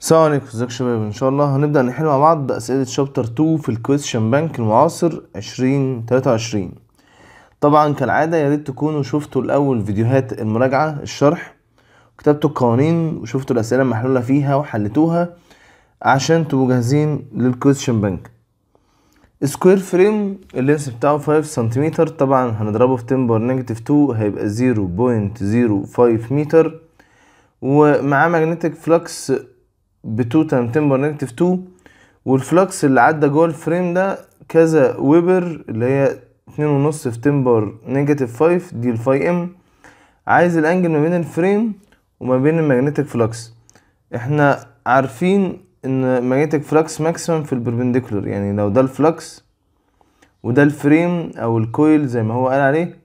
السلام عليكم ازيكم شباب ان شاء الله هنبدا نحل مع بعض اسئله شابتر 2 في الكويشن بانك المعاصر 2023 طبعا كالعاده يا ريت تكونوا شفتوا الاول فيديوهات المراجعه الشرح وكتبتوا القوانين وشفتوا الاسئله المحلوله فيها وحلتوها عشان تبقوا جاهزين للكويشن بانك سكوير فريم اللينس بتاعه 5 سنتيمتر طبعا هنضربه في 10 بار نيجاتيف 2 هيبقى 0.05 متر ومعاه ماجنتيك فلكس بتوتم تمبر نيجاتيف 2 والفلكس اللي عدى جوه الفريم ده كذا ويبر اللي هي اتنين ونص في تمبر نيجاتيف 5 دي الفاي ام عايز الانجل ما بين الفريم وما بين الماجنتيك فلكس احنا عارفين ان الماجنتيك فلكس ماكسيمم في البربنديكولر يعني لو ده الفلكس وده الفريم او الكويل زي ما هو قال عليه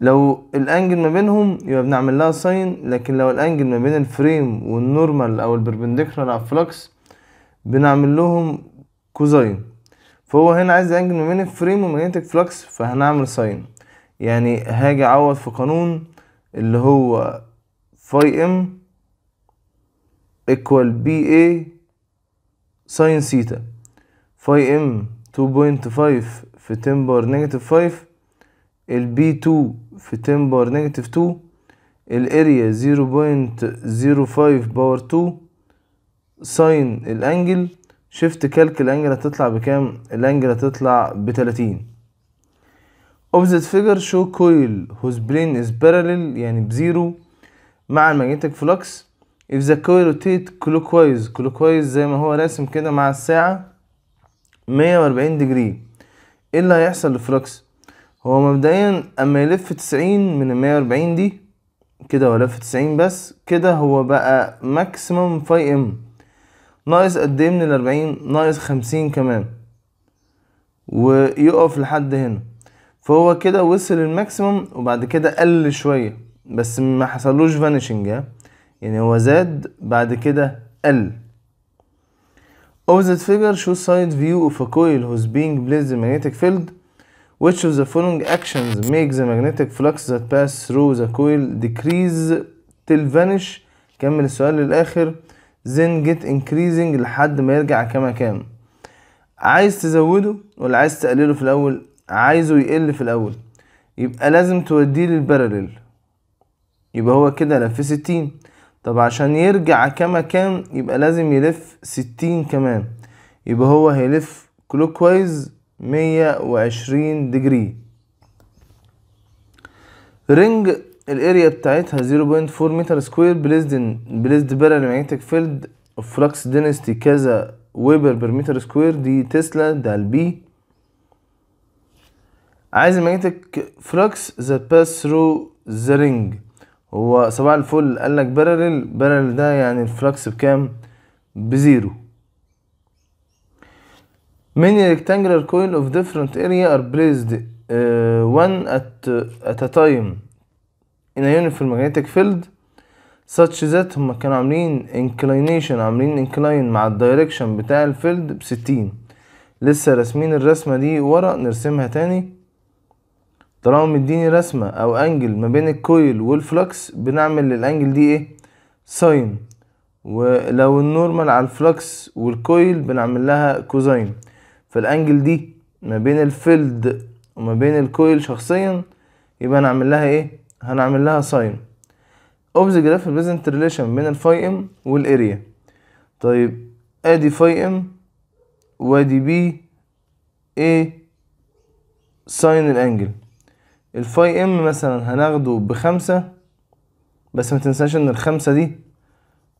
لو الانجل ما بينهم يبقى بنعمل لها ساين لكن لو الانجل ما بين الفريم والنورمال او البربنديكولار على الفلكس بنعمل لهم كوزاين فهو هنا عايز الانجل ما بين الفريم والمagnetic فلكس فهنعمل ساين يعني هاجي اعوض في قانون اللي هو فاي ام ايكوال بي اي ساين سيتا فاي ام 2.5 في بار نيجاتيف 5 البي 2 في 10 باور نيجاتيف 2 الاريا 0.05 باور 2 ساين الانجل شيفت كالك الانجل هتطلع بكام الانجل هتطلع ب 30 اوبزيت فيجر شو كويل whose brain is parallel يعني بزيرو مع الماجنتيك فلوكس if the coil rotate clockwise clockwise زي ما هو راسم كده مع الساعة 140 ديجري ايه اللي هيحصل للفلوكس هو مبدئيا اما يلف تسعين من المية واربعين دي كده هو لف تسعين بس كده هو بقى ماكسيمم فاي ام ناقص قد ايه من الاربعين ناقص خمسين كمان ويقف لحد هنا فهو كده وصل الماكسيمم وبعد كده قل شويه بس ما حصلوش فانيشنج يعني هو زاد بعد كده قل اوزت فيجر شو سايد فيو اوف ا كويل coil بينج بليز placed in Which of the following actions make the magnetic flux that pass through the coil decrease till vanish كمل السؤال للآخر then get increasing لحد ما يرجع كما كان عايز تزوده ولا عايز تقلله في الأول عايزه يقل في الأول يبقى لازم توديه للباراليل يبقى هو كده لف ستين طب عشان يرجع كما كان يبقى لازم يلف ستين كمان يبقى هو هيلف كلوكوايز 120 ديجري رينج الاريا بتاعتها 0.4 متر سكوير بليزد بليزد بارل ماجنتيك فيلد اوف فلكس دينستي كذا ويبر بير متر سكوير دي تسلا ده البي عايز الماجنتيك فلكس ذا باس ثرو ذا رينج هو صباح الفل قالك بارل بارل ده يعني الفلكس بكام بزيرو Many rectangular coil of different area are placed uh, one at, uh, at a time in a uniform magnetic field such that هما كانوا عاملين inclination عاملين incline مع الدايركشن بتاع الفيلد بستين لسه راسمين الرسمة دي ورا نرسمها تاني طالما مديني رسمة أو أنجل ما بين الكويل والفلكس بنعمل للأنجل دي إيه ساين ولو النورمال على الفلكس والكويل بنعمل لها كوزاين فالانجل دي ما بين الفيلد وما بين الكويل شخصيا يبقى هنعمل لها ايه هنعمل لها ساين اوف ذا جراف ريبريزنت ريليشن بين الفاي ام والاريا طيب ادي فاي ام وادي بي ايه ساين الانجل الفاي ام مثلا هناخده بخمسة بس ما تنساش ان الخمسة دي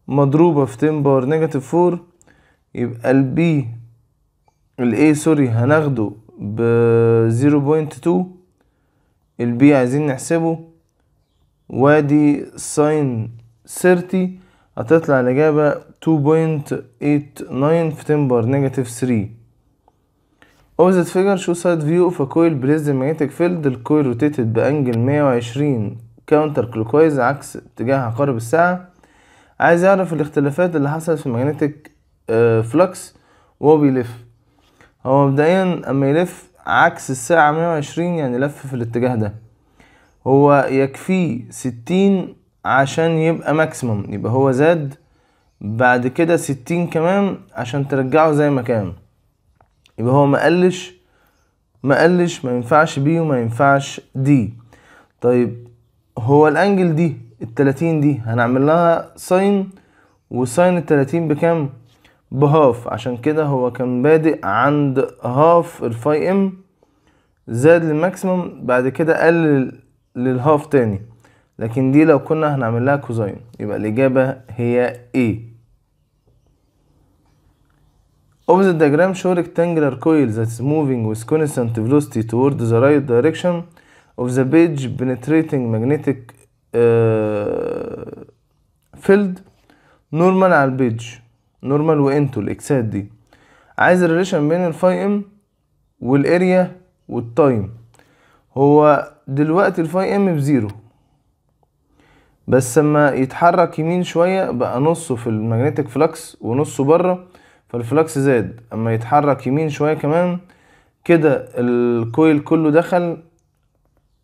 مضروبة في 10 باور نيجاتيف 4 يبقى البي الاي سوري هناخده ب 0.2 البي عايزين نحسبه وادي ساين 30 هتطلع الإجابة 2.89 في تمبر نيجاتيف 3 اوز فيجر شو سايد فيو اوف ا كويل بريزد ماجنتيك فيلد الكويل روتيتد بأنجل 120 كاونتر clockwise عكس اتجاه عقارب الساعة عايز يعرف الاختلافات اللي حصلت في ماجنتيك آه، فلكس وهو بيلف هو مبدئيا اما يلف عكس الساعة 120 يعني لف في الاتجاه ده هو يكفيه 60 عشان يبقى ماكسيمم يبقى هو زاد بعد كده 60 كمان عشان ترجعه زي ما كان يبقى هو مقلش مقلش ما ينفعش بي وما ينفعش دي طيب هو الانجل دي التلاتين دي هنعمل لها ساين وساين التلاتين بكام بهاف عشان كده هو كان بادئ عند هاف الفاي ام زاد للماكسيمم بعد كده قلل للهاف تاني لكن دي لو كنا هنعمل لها كوزاين يبقى الإجابة هي A Opposite diagram show rectangular coil that is moving with constant velocity toward the right direction of the page penetrating magnetic uh, field normal على البيج نورمال وانتو الاكسات دي عايز الريليشن بين الفاي ام والاريا والتايم هو دلوقتي الفاي ام بزيرو بس لما يتحرك يمين شوية بقى نصه في المagnetic فلكس ونصه بره فالفلكس زاد اما يتحرك يمين شوية كمان كده الكويل كله دخل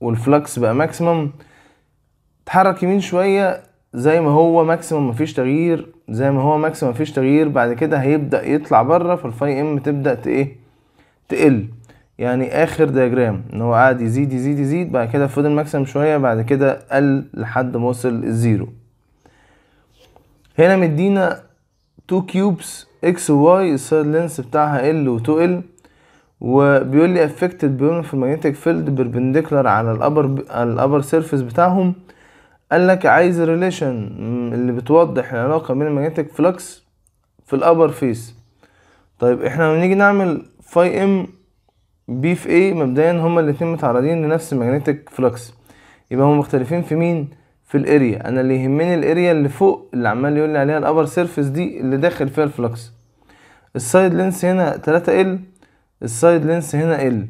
والفلكس بقى ماكسيمم اتحرك يمين شوية زي ما هو ماكسيمم مفيش تغيير زي ما هو ماكس مفيش تغيير بعد كده هيبدأ يطلع بره فالفاي ام تبدأ ايه تقل يعني اخر دياجرام ان هو قاعد يزيد يزيد يزيد بعد كده فضل ماكسيم شويه بعد كده قل لحد ما وصل الزيرو هنا مدينا 2 كيوبس اكس وواي السايد لينس بتاعها ال و 2 ال وبيقول لي افكتد بيهم في الماجنتيك فيلد بيربنديكولار على الابر الابر سيرفيس بتاعهم قال لك عايز الريليشن اللي بتوضح العلاقة بين الماجنتيك فلكس في الابر فيس طيب احنا لما نيجي نعمل فاي ام بي في اي مبدئيا هما الاتنين متعرضين لنفس الماجنتيك فلكس يبقى هما مختلفين في مين في الاريا انا اللي يهمني الاريا اللي فوق اللي عمال يقول لي عليها الابر سيرفيس دي اللي داخل فيها الفلكس السايد لينس هنا 3 ال السايد لينس هنا ال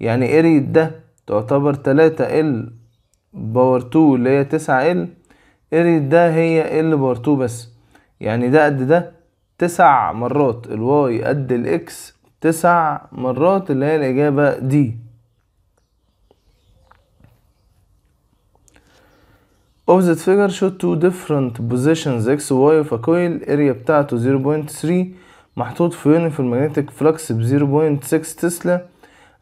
يعني اريا ده تعتبر 3 ال باور 2 اللي هي 9 ال اريا ده هي ال باور 2 بس يعني ده قد ده تسع مرات الواي قد الاكس تسع مرات اللي هي الاجابة دي opposite figure show two different positions x و y فكويل اريا بتاعته 0.3 محطوط في في المagnetic flux ب 0.6 تسلا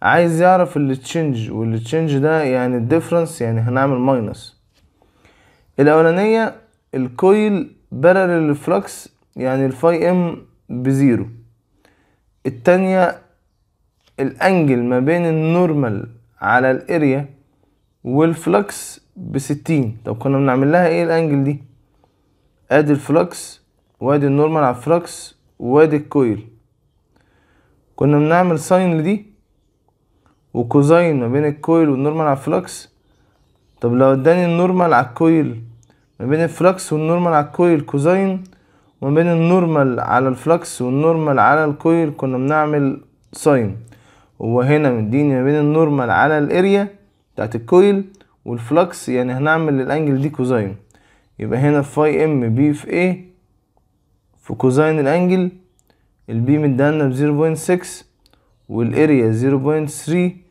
عايز يعرف التشنج والتشنج ده يعني الديفرنس يعني هنعمل ماينس الاولانيه الكويل بارل الفلكس يعني الفاي ام بزيرو التانية الانجل ما بين النورمال على الاريا والفلكس بستين طب كنا بنعمل لها ايه الانجل دي ادي الفلكس وادي النورمال على الفلكس وادي الكويل كنا بنعمل ساين لدي وكوزين ما بين الكويل والنورمال على الفلكس طب لو اداني النورمال على الكويل ما بين الفلكس والنورمال على الكويل كوزين وما بين النورمال على الفلكس والنورمال على الكويل كنا بنعمل ساين وهنا مديني ما بين النورمال على الاريا بتاعت الكويل والفلكس يعني هنعمل للانجل دي كوزين يبقى هنا فاي ام بي في ايه في كوزين الانجل البي مدينا ب 0.6 والاريا 0.3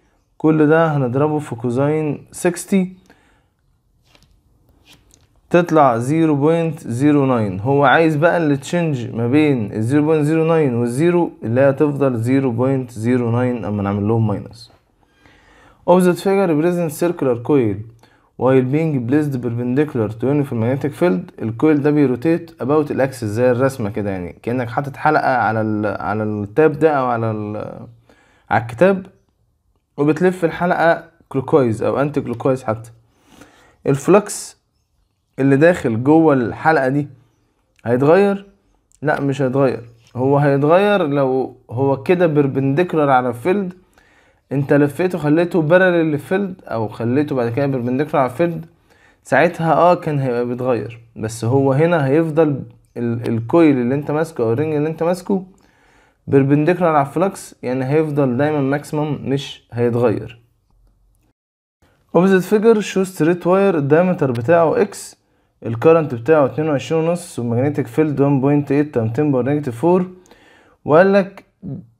كل ده هنضربه في كوزين 60 تطلع 0.09 هو عايز بقى اللي تشنج ما بين ال 0.09 والزيرو اللي هي تفضل 0.09 اما نعمل لهم ماينس of that figure represents circular coil while being placed perpendicular to any magnetic field الكويل ده بيروتيت اباوت الاكسس زي الرسمه كده يعني كانك حاطط حلقه على ال على التاب ده او على على الكتاب وبتلف الحلقة جلوكويز أو أنتي جلوكويز حتى الفلكس اللي داخل جوه الحلقة دي هيتغير لا مش هيتغير هو هيتغير لو هو كده بربنديكولار على فيلد انت لفيته خليته برل للفيلد او خليته بعد كده بربنديكولار على فيلد ساعتها اه كان هيبقى بيتغير بس هو هنا هيفضل الكويل اللي انت ماسكه او الرنج اللي انت ماسكه بيربنديكولار على الفلكس يعني هيفضل دايما ماكسيمم مش هيتغير اوبزيت فيجر شو ستريت واير الدايمتر بتاعه اكس الكرنت بتاعه اتنين وعشرين ونص والماجنتيك فيلد ون بوينت ايت تايم تين بار نيجاتيف فور وقالك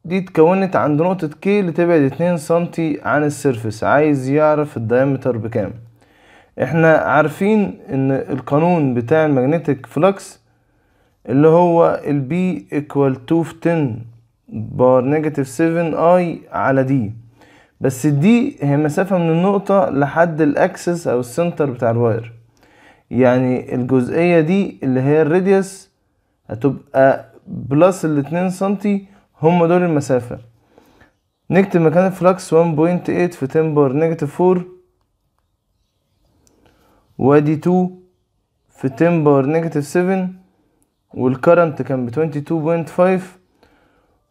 دي اتكونت عند نقطة كي لتبعد اتنين سنتي عن السيرفس عايز يعرف الدايمتر بكام احنا عارفين ان القانون بتاع الماجنتيك فلكس اللي هو البي ايكوال تو في 10 بار نيجاتيف 7 اي على دي بس دي هي مسافة من النقطة لحد الاكسس او السنتر بتاع الواير يعني الجزئية دي اللي هي الراديوس هتبقى بلس الاتنين سنتي هم دول المسافة نكتب مكان الفلكس 1.8 في 10 بار نيجاتيف 4 وادي 2 في 10 بار نيجاتيف 7 والكرنت كان ب 22.5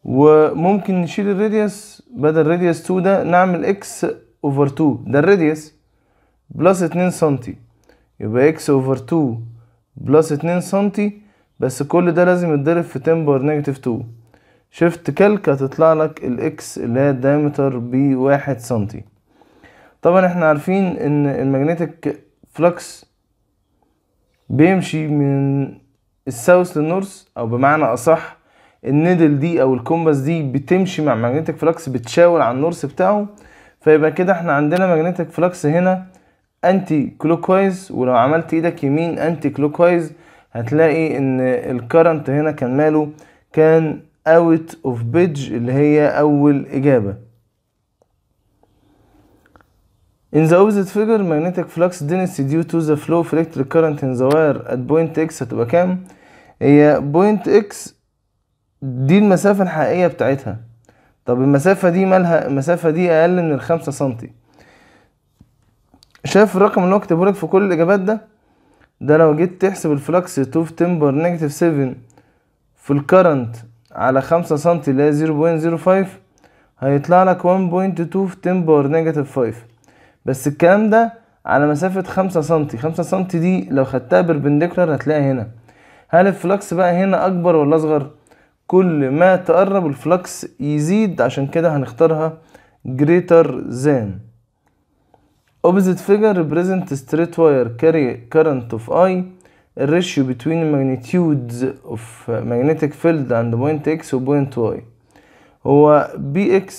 وممكن نشيل الراديوس بدل راديوس 2 ده نعمل اكس اوفر 2 ده الراديوس بلس 2 سنتي يبقى اكس اوفر 2 بلس 2 سنتي بس كل ده لازم يتضرب في 10 باور نيجاتيف 2 شفت كلك هتطلع لك الاكس اللي هي الدايمتر بواحد سنتي طبعا احنا عارفين ان الماجنتيك فلكس بيمشي من الساوث للنورث او بمعنى اصح النيدل دي او الكومباس دي بتمشي مع ماجنتيك فلكس بتشاور على النورس بتاعه فيبقى كده احنا عندنا ماجنتيك فلكس هنا انتي كلوكوايز ولو عملت ايدك يمين انتي كلوكوايز هتلاقي ان الكرنت هنا كان ماله كان اوت اوف بيدج اللي هي اول اجابه In the opposite figure magnetic flux density due to the flow of electric current in the wire at point x هتبقى كام؟ هي point x دي المسافة الحقيقية بتاعتها طب المسافة دي مالها المسافة دي أقل من الخمسة سنتي شايف الرقم اللي هو كاتبه لك في كل الإجابات ده ده لو جيت تحسب الفلكس توف تمبر نيجاتيف سيفن في الكرنت على خمسة سنتي اللي هي زيرو بوينت زيرو فايف هيطلع لك وان بوينت تو في تمبر نيجاتيف فايف بس الكلام ده على مسافة خمسة سنتي خمسة سنتي دي لو خدتها بربنديكولار هتلاقيها هنا هل الفلكس بقى هنا أكبر ولا أصغر؟ كل ما تقرب الفلكس يزيد عشان كده هنختارها greater than opposite figure represent straight wire carry current of I the ratio between magnitudes of magnetic field and point X و point Y هو BX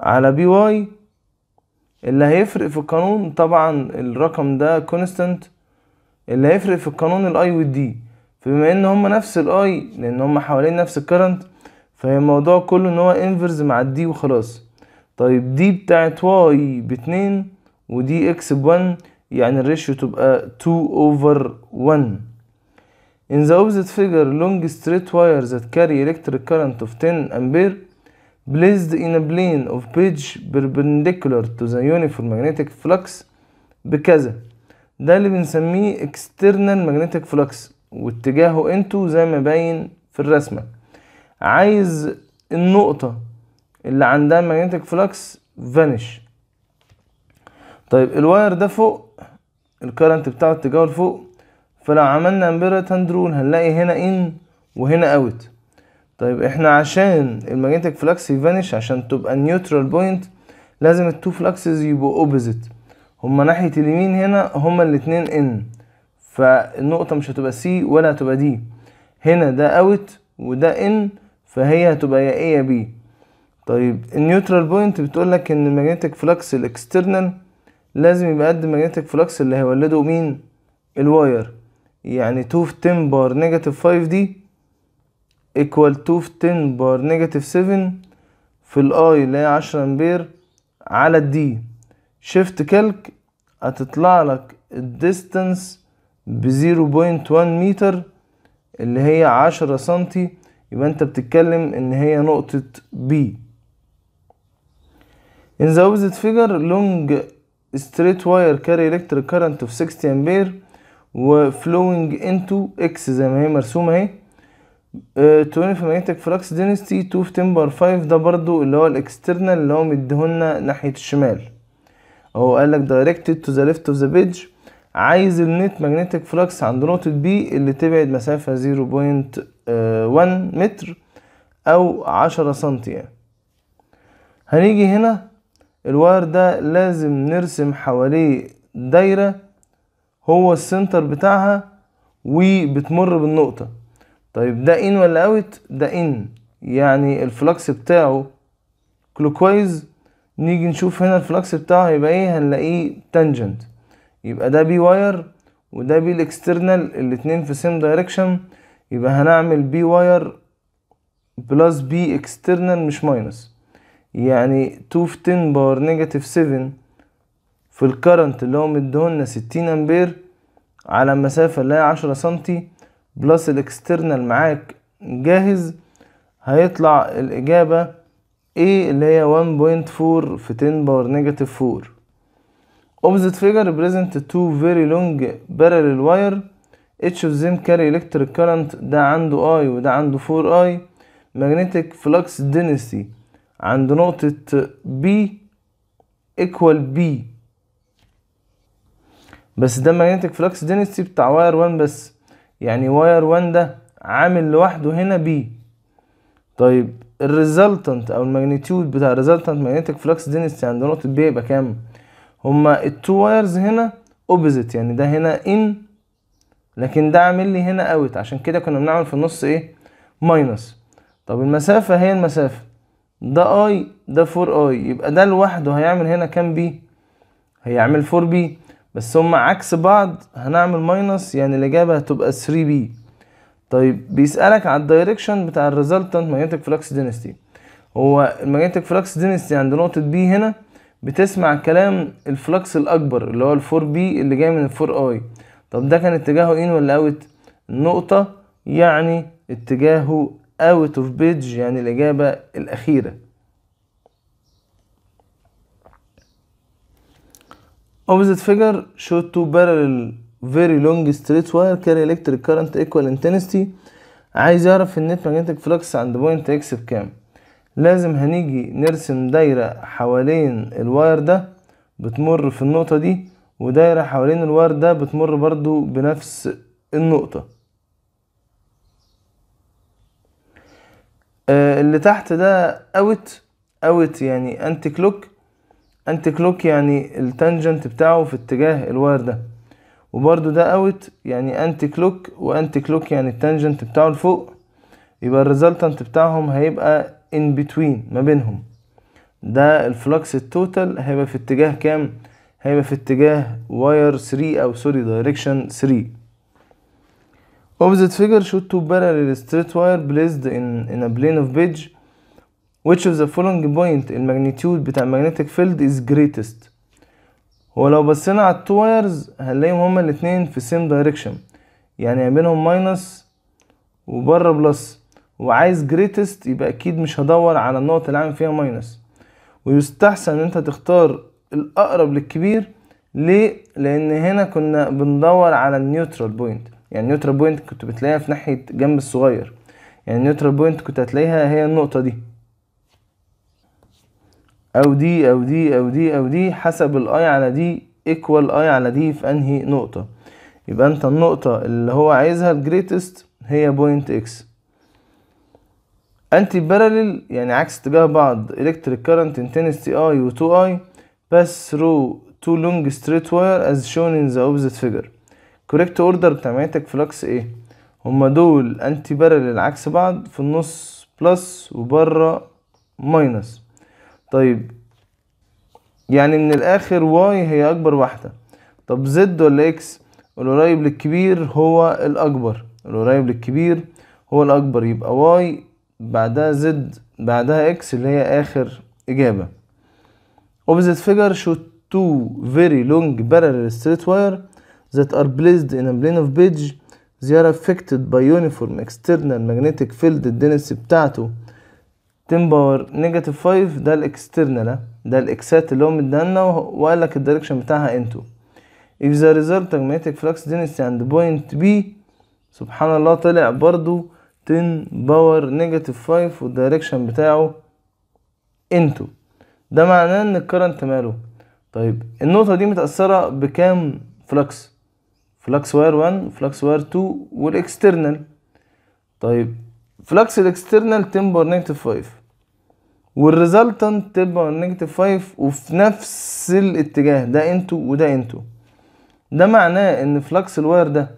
على BY اللي هيفرق في القانون طبعا الرقم ده constant اللي هيفرق في القانون الاي والدي فبما ان هما نفس الاي لان هما حوالين نفس الكرنت فهي الموضوع كله ان هو انفرز مع الدي وخلاص طيب دي بتاعت واي باتنين ودي اكس بون يعني الريشيو تبقى تو اوفر ون In the opposite figure, long straight wires that carry electric current of 10 ampere placed in a plane of page perpendicular to the uniform magnetic flux بكذا ده اللي بنسميه external magnetic flux واتجاهه انتو زي ما باين في الرسمة عايز النقطة اللي عندها ماجنتك فلكس فانش طيب الواير ده فوق الكارنت بتاعه اتجاهه لفوق فلو عملنا امبيرت تندرون رول هنلاقي هنا ان وهنا اوت طيب احنا عشان الماجنتك فلكس يفانش عشان تبقى نيوترال بوينت لازم التو فلكسز يبقوا اوبوزيت هما ناحية اليمين هنا هما الاتنين ان فالنقطة مش هتبقى سي ولا هتبقى دي هنا ده اوت وده ان فهي هتبقى يا ايه يا بي طيب النيوترال بوينت بتقولك ان الماجنتيك فلكس الاكسترنال لازم يبقى قد الماجنتيك فلكس اللي هيولده مين الواير يعني 2 في 10 بار نيجاتيف 5 دي ايكوال 2 في 10 بار نيجاتيف 7 في الاي اللي هي 10 امبير على الدي شيفت كالك هتطلع لك الديستنس ب 0.1 متر اللي هي عشرة سنتي يبقى انت بتتكلم ان هي نقطة B In the opposite figure long straight wire carry electric current of 60 ampere و flowing into X زي ما هي مرسومة اهي 20 في مجنتك flux density 2 في timber 5 ده برضو اللي هو الاكسترنال اللي هو مديهولنا ناحية الشمال اهو قالك directed to the left of the page عايز النت ماجنتيك فلكس عند نقطة بي اللي تبعد مسافة 0.1 متر أو 10 سنتي هنيجي هنا الواير ده لازم نرسم حواليه دايرة هو السنتر بتاعها وبتمر بالنقطة طيب ده ان ولا اوت ده ان يعني الفلكس بتاعه كلوكويز نيجي نشوف هنا الفلكس بتاعه هيبقى ايه هنلاقيه تانجنت يبقى ده بي واير وده بي الاكسترنال الاتنين في سيم دايركشن يبقى هنعمل بي واير بلس بي اكسترنال مش ماينس يعني 2 في 10 باور نيجاتيف 7 في الكرنت اللي هو مديهولنا 60 امبير على مسافة اللي هي 10 سنتي بلس الاكسترنال معاك جاهز هيطلع الإجابة ايه اللي هي 1.4 في 10 باور نيجاتيف 4 opposite figure represent two very long parallel wire each of them carry electric current ده عنده I وده عنده 4I magnetic flux density عند نقطة B equal B بس ده magnetic flux density بتاع واير 1 بس يعني واير 1 ده عامل لوحده هنا B طيب الريزلتنت او الماجنتيود بتاع الريزلتنت magnetic flux density عند نقطة B يبقى كام؟ هما التو وايرز هنا اوبوزيت يعني ده هنا ان لكن ده عامل لي هنا اوت عشان كده كنا بنعمل في النص ايه ماينس طب المسافة هي المسافة ده اي ده فور اي يبقى ده لوحده هيعمل هنا كام بي هيعمل فور بي بس هما عكس بعض هنعمل ماينس يعني الاجابة هتبقى 3 بي طيب بيسألك على الدايركشن بتاع الريزلتنت ماجنتيك فلكس دينستي هو الماجنتيك فلكس دينستي عند نقطة بي هنا بتسمع كلام الفلكس الاكبر اللي هو الفور بي اللي جاي من الفور اي طب ده كان اتجاهه ان ولا اوت النقطه يعني اتجاهه اوت اوف بيج يعني الاجابه الاخيره opposite figure show two parallel very long straight wire carry electric current equal intensity عايز يعرف النت magnetic فلكس عند بوينت x بكام لازم هنيجي نرسم دايرة حوالين الواير ده بتمر في النقطة دي ودايرة حوالين الواير ده بتمر برضو بنفس النقطة آه، اللي تحت ده اوت اوت يعني انتي كلوك انتي كلوك يعني التانجنت بتاعه في اتجاه الواير ده وبرده ده اوت يعني انتي كلوك وانتي كلوك يعني التانجنت بتاعه لفوق يبقى الريزلتنت بتاعهم هيبقى in between ما بينهم ده الفلكس التوتال هيبقى في اتجاه كام هيبقى في اتجاه واير 3 او سوري دايركشن 3 opposite figure show two parallel straight wire placed in in a plane of page which of the following point الماجنتيود بتاع magnetic field is greatest هو لو بصينا على التو وايرز هنلاقيهم هما الاتنين في سيم دايركشن يعني بينهم ماينس وبره بلس وعايز جريتست يبقى اكيد مش هدور على النقط اللي عامل فيها ماينس ويستحسن ان انت تختار الاقرب للكبير ليه لان هنا كنا بندور على النيوترال بوينت يعني النيوترال بوينت كنت بتلاقيها في ناحيه جنب الصغير يعني النيوترال بوينت كنت هتلاقيها هي النقطه دي او دي او دي او دي او دي حسب الاي على دي ايكوال اي على دي في انهي نقطه يبقى انت النقطه اللي هو عايزها الجريتست هي بوينت اكس انتي بارلل يعني عكس اتجاه بعض electric current intensity I و 2I pass through تو لونج ستريت واير از شون ان ذا اوبزيت فيجر كوريكت اوردر بتاع magnetic فلكس ايه هما دول انتي بارلل عكس بعض في النص بلس وبره ماينس طيب يعني من الاخر واي هي اكبر واحدة طب زد ولا اكس القريب للكبير هو الاكبر القريب للكبير هو الاكبر يبقى واي بعدها زد بعدها اكس اللي هي اخر اجابه opposite figure show two very long parallel straight wire that are placed in a plane of page they are affected by uniform external magnetic field الدنس بتاعته 10 باور نيجاتيف 5 ده الاكسترنال ده الاكسات اللي هو مديهالنا وقال لك الدايركشن بتاعها انتو if the resulting magnetic flux density and point B سبحان الله طلع برضو 10 باور نيجاتيف 5 والدايركشن بتاعه انتو ده معناه ان الكرنت ماله طيب النقطة دي متأثرة بكام فلكس فلكس واير 1 فلكس واير 2 والاكسترنال طيب فلكس الاكسترنال 10 باور نيجاتيف 5 والريزلتنت باور نيجاتيف 5 وفي نفس الاتجاه ده انتو وده انتو ده معناه ان فلكس الواير ده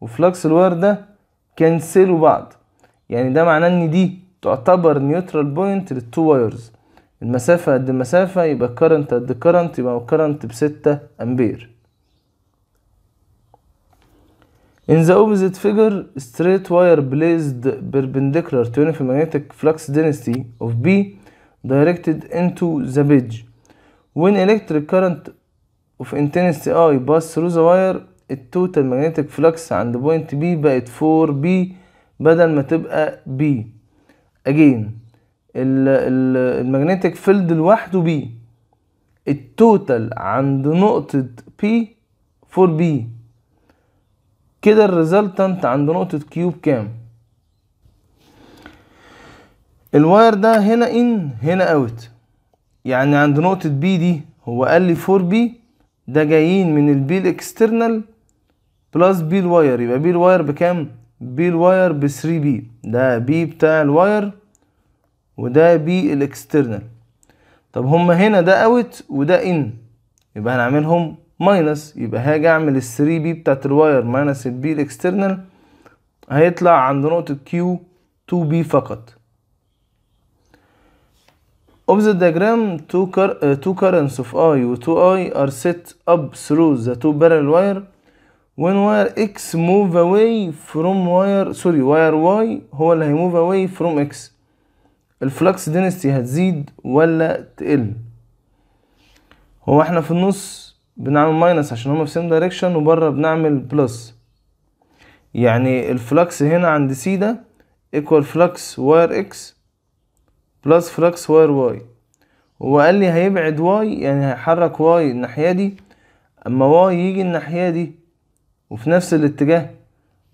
وفلكس الواير ده كنسلوا بعض يعني ده معناه ان دي تعتبر نيوترال بوينت للتو وايرز المسافة قد مسافة يبقى الكرنت قد كرنت يبقى الكرنت بستة أمبير In the opposite figure, straight wire placed perpendicular to uniform magnetic flux density of B directed into the bridge When electric current of intensity I pass through the wire, التوتال magnetic flux عند point B بقت 4B بدل ما تبقى بي اجين الماجنتيك فيلد لوحده بي التوتال عند نقطة بي فور بي كده الريزلتنت عند نقطة كيوب كام الواير ده هنا ان هنا اوت يعني عند نقطة بي دي هو قال لي 4 بي ده جايين من البي الاكسترنال بلس بي الواير يبقى بي الواير بكام بي الواير ب 3 بي ده بي بتاع الواير وده بي الاكسترنال طب هما هنا ده اوت وده ان يبقى هنعملهم ماينس يبقى هاجي اعمل ال 3 بي بتاعت الواير ماينس البي الاكسترنال هيطلع عند نقطة Q 2 بي فقط the diagram two, cur uh, two currents of I و two i are set up through the two parallel wire when wire x move away from wire سوري wire y هو اللي هيموف away from x الفلكس دينستي هتزيد ولا تقل هو احنا في النص بنعمل ماينس عشان هما في سيم دايركشن وبره بنعمل بلس يعني الفلكس هنا عند سي ده ايكوال فلكس واير اكس بلس فلكس واير واي هو قال لي هيبعد واي يعني هيحرك واي الناحيه دي اما واي يجي الناحيه دي وفي نفس الاتجاه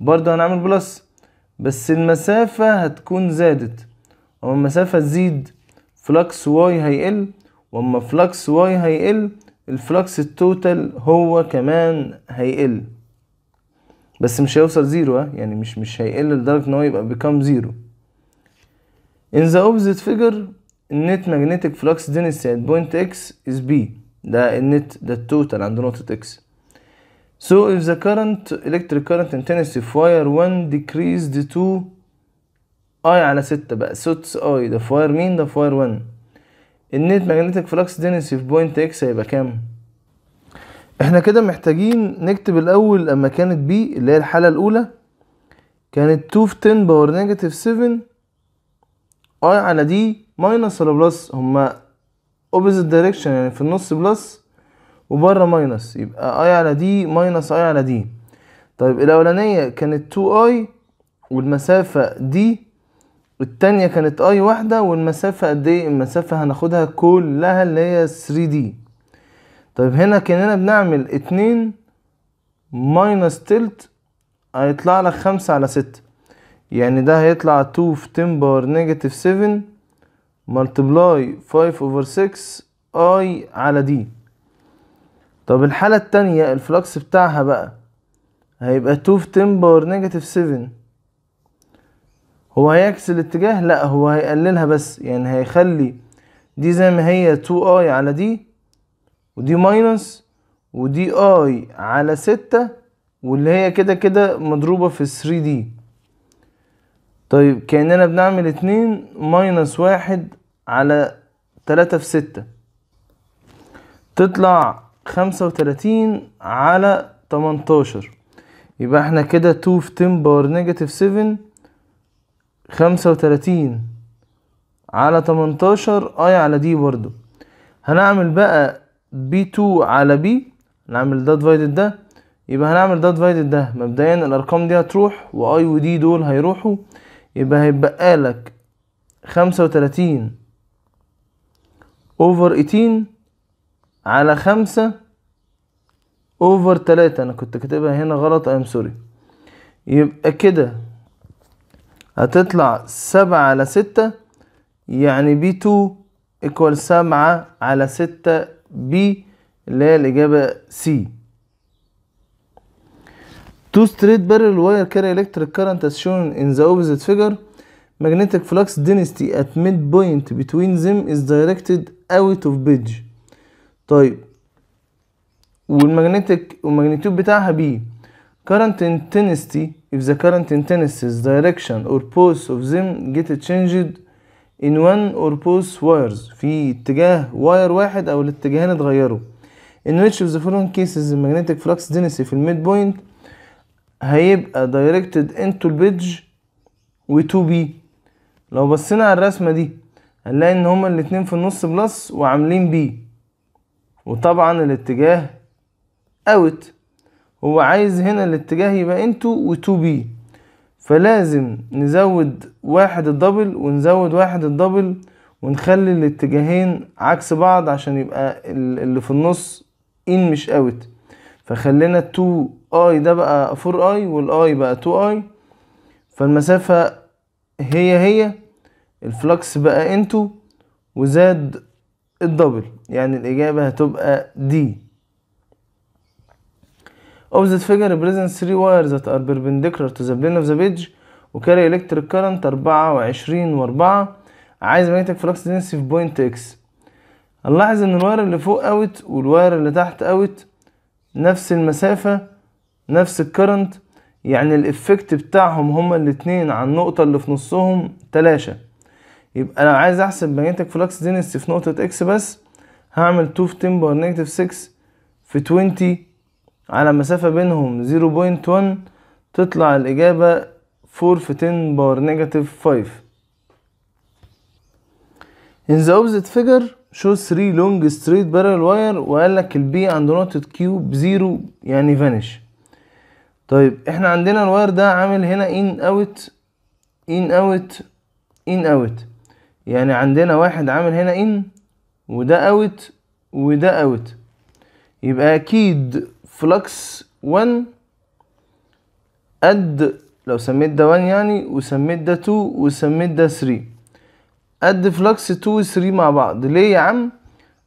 برضه هنعمل بلس بس المسافة هتكون زادت اما المسافة تزيد فلكس واي هيقل واما فلكس واي هيقل الفلكس التوتال هو كمان هيقل بس مش هيوصل زيرو يعني مش مش هيقل لدرجة ان هو يبقى بكام زيرو in the opposite figure النت ماجنتيك فلكس density at point x is b ده النت ده التوتال عند نقطة x So if the current electric current intensity of wire 1 decreased to I على 6 بقى so I ده في wire مين ده في wire 1 النت magnetic flux density في بوينت X هيبقى كام؟ احنا كده محتاجين نكتب الأول لما كانت B اللي هي الحالة الأولى كانت 2 في 10 باور نيجاتيف 7 I على D ماينس ولا بلس هما opposite direction يعني في النص بلس وبره ماينس يبقى اي على دي ماينس اي على دي طيب الاولانيه كانت 2 اي والمسافه دي والثانيه كانت اي واحدة والمسافة قد ايه المسافة هناخدها كلها اللي هي 3 دي طيب هنا كأننا بنعمل 2 ماينس تلت هيطلع لك 5 على 6 يعني ده هيطلع 2 في 10 تمبر نيجاتيف 7 ملتبلاي 5 اوفر 6 اي على دي طب الحالة التانية الفلكس بتاعها بقى هيبقى 2 في 10 باور نيجاتيف 7 هو هيعكس الاتجاه لا هو هيقللها بس يعني هيخلي دي زي ما هي 2 اي على دي ودي ماينس ودي اي على 6 واللي هي كده كده مضروبة في 3 دي طيب كأننا بنعمل 2 ماينس 1 على 3 في 6 تطلع خمسة وتلاتين على تمنتاشر يبقى احنا كده تو في تن باور نيجاتيف سفن خمسة وتلاتين على تمنتاشر اي على دي برضو هنعمل بقى بي تو على بي نعمل ده ديفايدد ده يبقى هنعمل ده ديفايدد ده مبدئيا الارقام دي هتروح واي ودي دول هيروحوا يبقى هيبقى لك خمسة وتلاتين اوفر 18 على خمسة اوفر تلاتة انا كنت كاتبها هنا غلط ام سوري يبقى كده هتطلع سبعة على ستة يعني بي تو ايكوال سبعة على ستة بي اللي هي الاجابة سي تو ستريت بارل واير كاري الكتريك كارنت از شون ان ذا اوبزيت فيجر magnetic flux density at midpoint between them is directed out of bridge طيب والماجنتيك والماجنتيود بتاعها بي current intensity if the current intensities direction or pose of them get changed in one or both wires في اتجاه واير واحد او الاتجاهين اتغيروا in which of the following cases the magnetic flux density في الميد بوينت هيبقى directed into the bridge و 2B لو بصينا على الرسمة دي هنلاقي ان هما الاتنين في النص بلس وعاملين بي وطبعا الاتجاه اوت هو عايز هنا الاتجاه يبقى انتو وتو بي فلازم نزود واحد الدبل ونزود واحد الدبل ونخلي الاتجاهين عكس بعض عشان يبقى اللي في النص ان مش اوت فخلينا تو اي ده بقى فور اي والاي بقى تو اي فالمسافة هي هي الفلكس بقى انتو وزاد الدبل يعني الإجابة هتبقى دي Opposite figure represents three wires that are perpendicular to the plane of the page وكاري electric current أربعة وعشرين وأربعة عايز magnetic flux density في بوينت إكس هنلاحظ إن الواير اللي فوق أوت والواير اللي تحت أوت نفس المسافة نفس الكرنت يعني الإفكت بتاعهم هما الاتنين على النقطة اللي في نصهم تلاشى يبقى لو عايز احسب ماجنتيك فلكس دينستي في نقطه اكس بس هعمل 2 في 10 باور نيجاتيف 6 في 20 على مسافه بينهم 0.1 تطلع الاجابه 4 في 10 باور نيجاتيف 5 In the opposite figure شو 3 long straight بارل wire وقال لك البي عند نقطة كيو 0 يعني فانش طيب احنا عندنا الواير ده عامل هنا in out in out in out يعني عندنا واحد عامل هنا ان وده اوت وده اوت يبقى اكيد فلكس 1 قد لو سميت ده 1 يعني وسميت ده 2 وسميت ده 3 قد فلكس 2 و 3 مع بعض ليه يا عم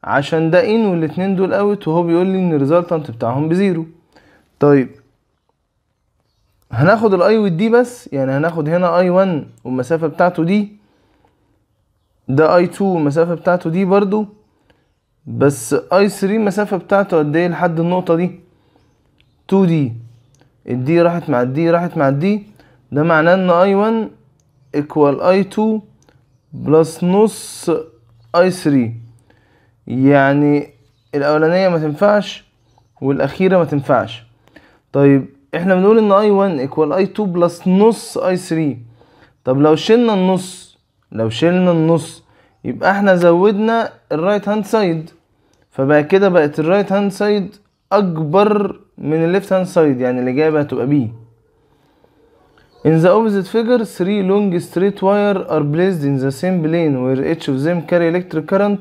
عشان ده ان والاثنين دول اوت وهو بيقول لي ان الريزلتنت بتاعهم بزيرو طيب هناخد الاي والدي بس يعني هناخد هنا اي 1 والمسافه بتاعته دي ده اي 2 المسافه بتاعته دي برضو بس اي 3 المسافه بتاعته قد ايه لحد النقطه دي 2 دي الدي راحت مع الدي راحت مع الدي ده معناه ان اي 1 ايكوال اي 2 بلس نص اي 3 يعني الاولانيه ما تنفعش والاخيره ما تنفعش طيب احنا بنقول ان اي 1 ايكوال اي 2 بلس نص اي 3 طب لو شلنا النص لو شلنا النص يبقى احنا زودنا الرايت هاند سايد فبقى كده بقت الرايت هاند سايد اكبر من الليفت هاند سايد يعني الاجابه هتبقى بي In the opposite figure, three long straight wire are placed in the same plane where each of them carry electric current.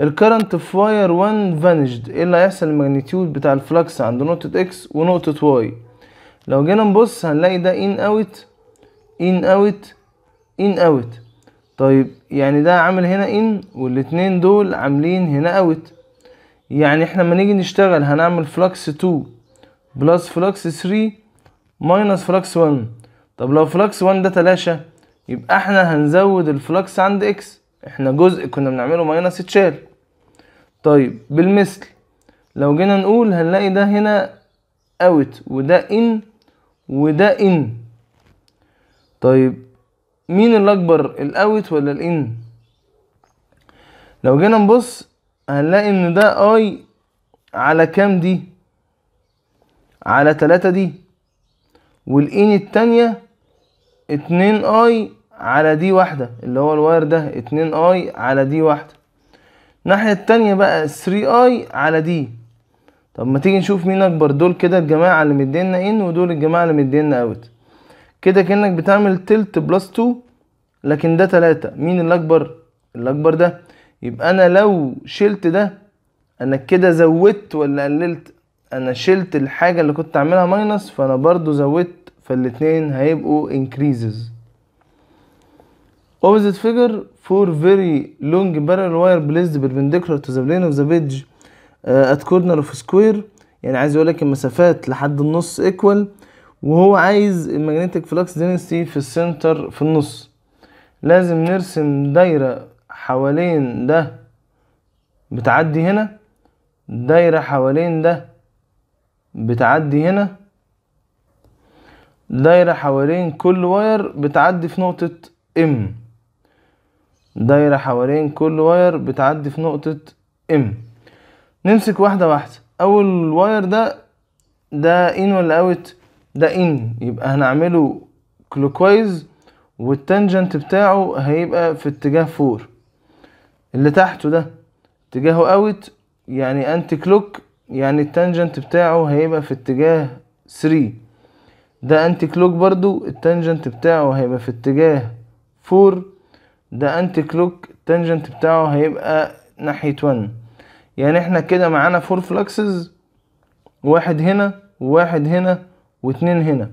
ال current of wire 1 vanished. ايه اللي هيحصل الماجنتيود بتاع الفلكس عند نقطة x ونقطة y. لو جينا نبص هنلاقي ده in out in out in out طيب يعني ده عامل هنا ان والاتنين دول عاملين هنا اوت يعني احنا لما نيجي نشتغل هنعمل فلكس 2 بلس فلكس 3 ماينس فلكس 1 طب لو فلكس 1 ده تلاشى يبقى احنا هنزود الفلكس عند اكس احنا جزء كنا بنعمله ماينس اتشال طيب بالمثل لو جينا نقول هنلاقي ده هنا اوت وده ان وده ان طيب مين اللي اكبر الاوت ولا الان لو جينا نبص هنلاقي ان ده اي على كام دي على تلاتة دي والان التانية اتنين اي على دي واحدة اللي هو الواير ده اتنين اي على دي واحدة الناحية التانية بقى ثري اي على دي طب ما تيجي نشوف مين اكبر دول كده الجماعة اللي مدينا ان ودول الجماعة اللي مدينا اوت كده كأنك بتعمل تلت بلس تو لكن ده تلاتة مين الأكبر؟ الأكبر ده يبقى أنا لو شلت ده أنا كده زودت ولا قللت؟ أنا شلت الحاجة اللي كنت عاملها ماينس فأنا برضو زودت فالاتنين هيبقوا increases opposite figure for very long parallel wire placed perpendicular to the plane of the page uh, at corner of square يعني عايز يقول لك المسافات لحد النص ايكوال وهو عايز الماجنتيك فلكس دينستي في السنتر في النص لازم نرسم دايرة حوالين ده بتعدي هنا دايرة حوالين ده بتعدي هنا دايرة حوالين كل واير بتعدي في نقطة M دايرة حوالين كل واير بتعدي في نقطة M نمسك واحدة واحدة أول واير ده ده إن ولا أوت ده ان يبقى هنعمله كلوكوايز والتانجنت بتاعه هيبقى في اتجاه فور اللي تحته ده اتجاهه اوت يعني انتي كلوك يعني التانجنت بتاعه هيبقى في اتجاه 3 ده انتي كلوك برضو التانجنت بتاعه هيبقى في اتجاه 4 ده انتي كلوك التانجنت بتاعه هيبقى ناحية 1 يعني احنا كده معانا 4 فلكسز واحد هنا وواحد هنا واتنين هنا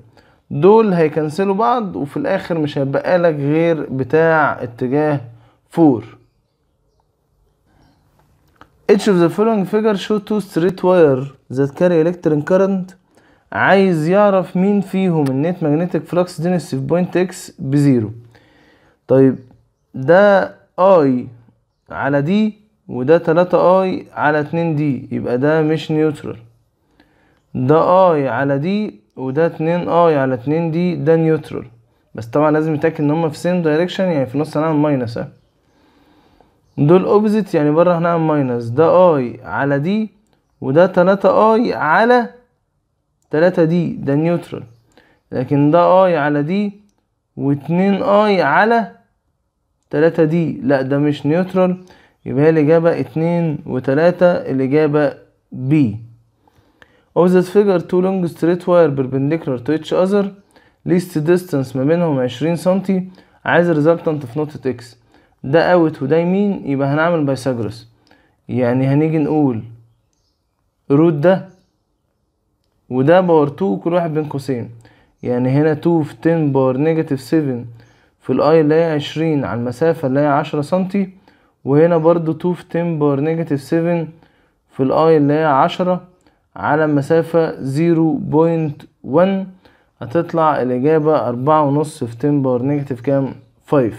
دول هيكنسلوا بعض وفي الاخر مش هيبقى لك غير بتاع اتجاه فور each of the following figure show two straight wire that carry electric current عايز يعرف مين فيهم النت ماجنتيك فلكس density في بوينت اكس بزيرو طيب ده اي على دي وده تلاتة اي على اتنين دي يبقى ده مش نيوترال ده اي على دي وده اتنين اي آه، يعني على اتنين دي ده نيوترال بس طبعا لازم نتاكد ان هما في سيم دايركشن يعني في نص هنعمل ماينس اه دول اوبزيت يعني بره هنعمل ماينس ده اي على دي وده تلاتة اي على تلاتة دي ده نيوترال لكن ده اي على دي واتنين اي على تلاتة دي لا ده مش نيوترال يبقى الإجابة اتنين وتلاتة الإجابة بي of this figure two long straight wire perpendicular to each other least distance ما بينهم 20 سنتي عايز resultant في نقطة x ده اوت وده يمين يبقى هنعمل بايثاجورس يعني هنيجي نقول روت ده وده باور 2 كل واحد بين قوسين يعني هنا 2 في 10 باور نيجاتيف 7 في الاي اللي هي 20 على المسافة اللي هي 10 سم وهنا برضو 2 في 10 باور نيجاتيف 7 في الاي اللي هي 10 على مسافة 0.1 هتطلع الإجابة أربعة ونص في 10 باور نيجاتيف كام 5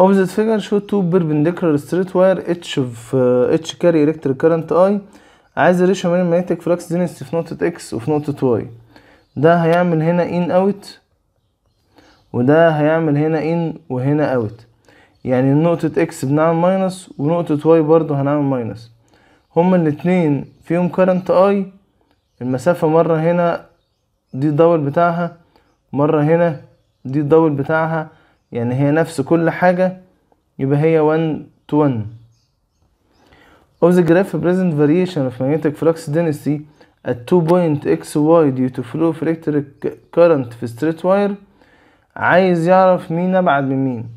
opposite figure show two perpendicular straight wire h of uh, h carry electric current I عايز الريشيو بين المagnetic فلكس density في نقطة x وفي نقطة y ده هيعمل هنا in out وده هيعمل هنا in وهنا out يعني نقطة x بنعمل ماينس ونقطة y برضه هنعمل ماينس هما الاتنين فيهم كارنت اي المسافة مرة هنا دي الدول بتاعها مرة هنا دي الدول بتاعها يعني هي نفس كل حاجة يبقى هي 1 to 1 of the graph present variation of magnetic flux density at 2 point xy due to flow of electric current في straight wire عايز يعرف مين ابعد من مين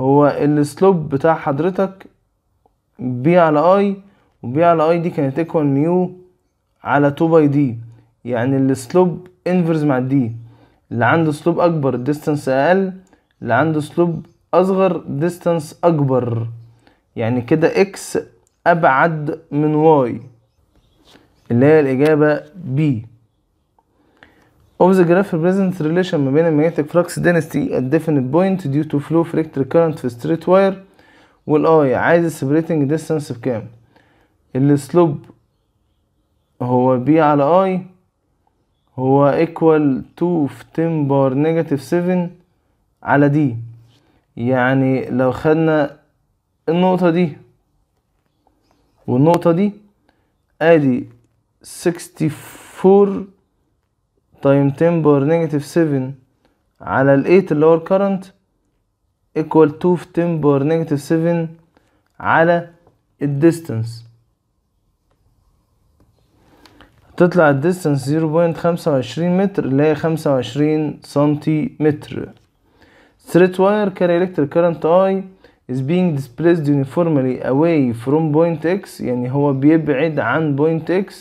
هو السلوب بتاع حضرتك بي على اي وبي على اي دي كانت ايكوال ميو على 2 باي دي يعني السلوب انفرز مع الدي اللي عنده سلوب اكبر ديستانس اقل اللي عنده سلوب اصغر ديستانس اكبر يعني كده اكس ابعد من واي اللي هي الاجابه بي Of the graph represents relation ما بين magnetic flux density at definite point due to flow of electric current في straight wire والاي عايز separating distance بكام السلوب هو بي على اي هو ايكوال تو في 10 بار نيجاتيف 7 على دي يعني لو خدنا النقطة دي والنقطة دي ادي 64 تايم 10 بار نيجاتيف 7 على ال 8 اللي هو الكرنت ايكوال تو في 10 بار نيجاتيف 7 على الديستنس تطلع الديستنس 0.25 متر اللي هي 25 سنتيمتر ثريت واير كاري الكتريك كارنت اي is being displaced uniformly away from point x يعني هو بيبعد عن point x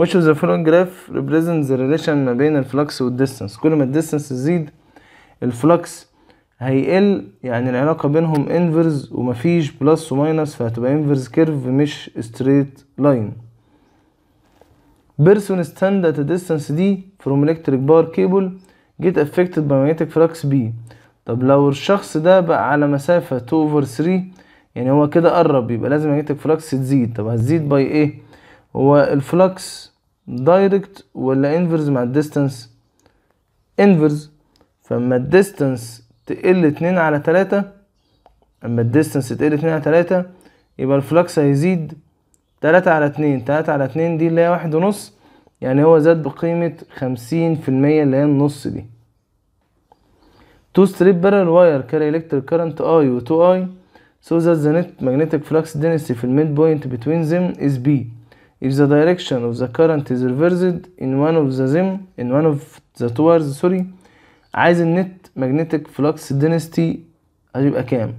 which is the following graph represents the relation ما بين الفلكس والديستنس كل ما الديستنس تزيد الفلكس هيقل يعني العلاقة بينهم inverse ومفيش بلس وماينس فهتبقى inverse curve مش straight line بيرسون ستاند ات ديستانس دي فروم الكتريك باور كيبل جيت افكتد باي ماجنتيك فلكس بي طب لو الشخص ده بقى على مسافة 2 اوفر 3 يعني هو كده قرب يبقى لازم ماجنتيك فلكس تزيد طب هتزيد باي ايه هو الفلكس دايركت ولا انفرز مع الديستانس انفرز فاما الديستانس تقل اتنين على تلاتة اما الديستانس تقل اتنين على تلاتة يبقى الفلكس هيزيد تلاتة على اتنين تلاتة على اتنين دي اللي هي واحد ونص يعني هو زاد بقيمة خمسين في المية اللي هي النص دي تو ستريب بارل واير كاري الكتريك كارنت اي و تو اي so that the net magnetic flux density في الميد بوينت between them is B if the direction of the current is reversed in one of the them in one of the towards sorry عايز النت magnetic flux density هيبقى كام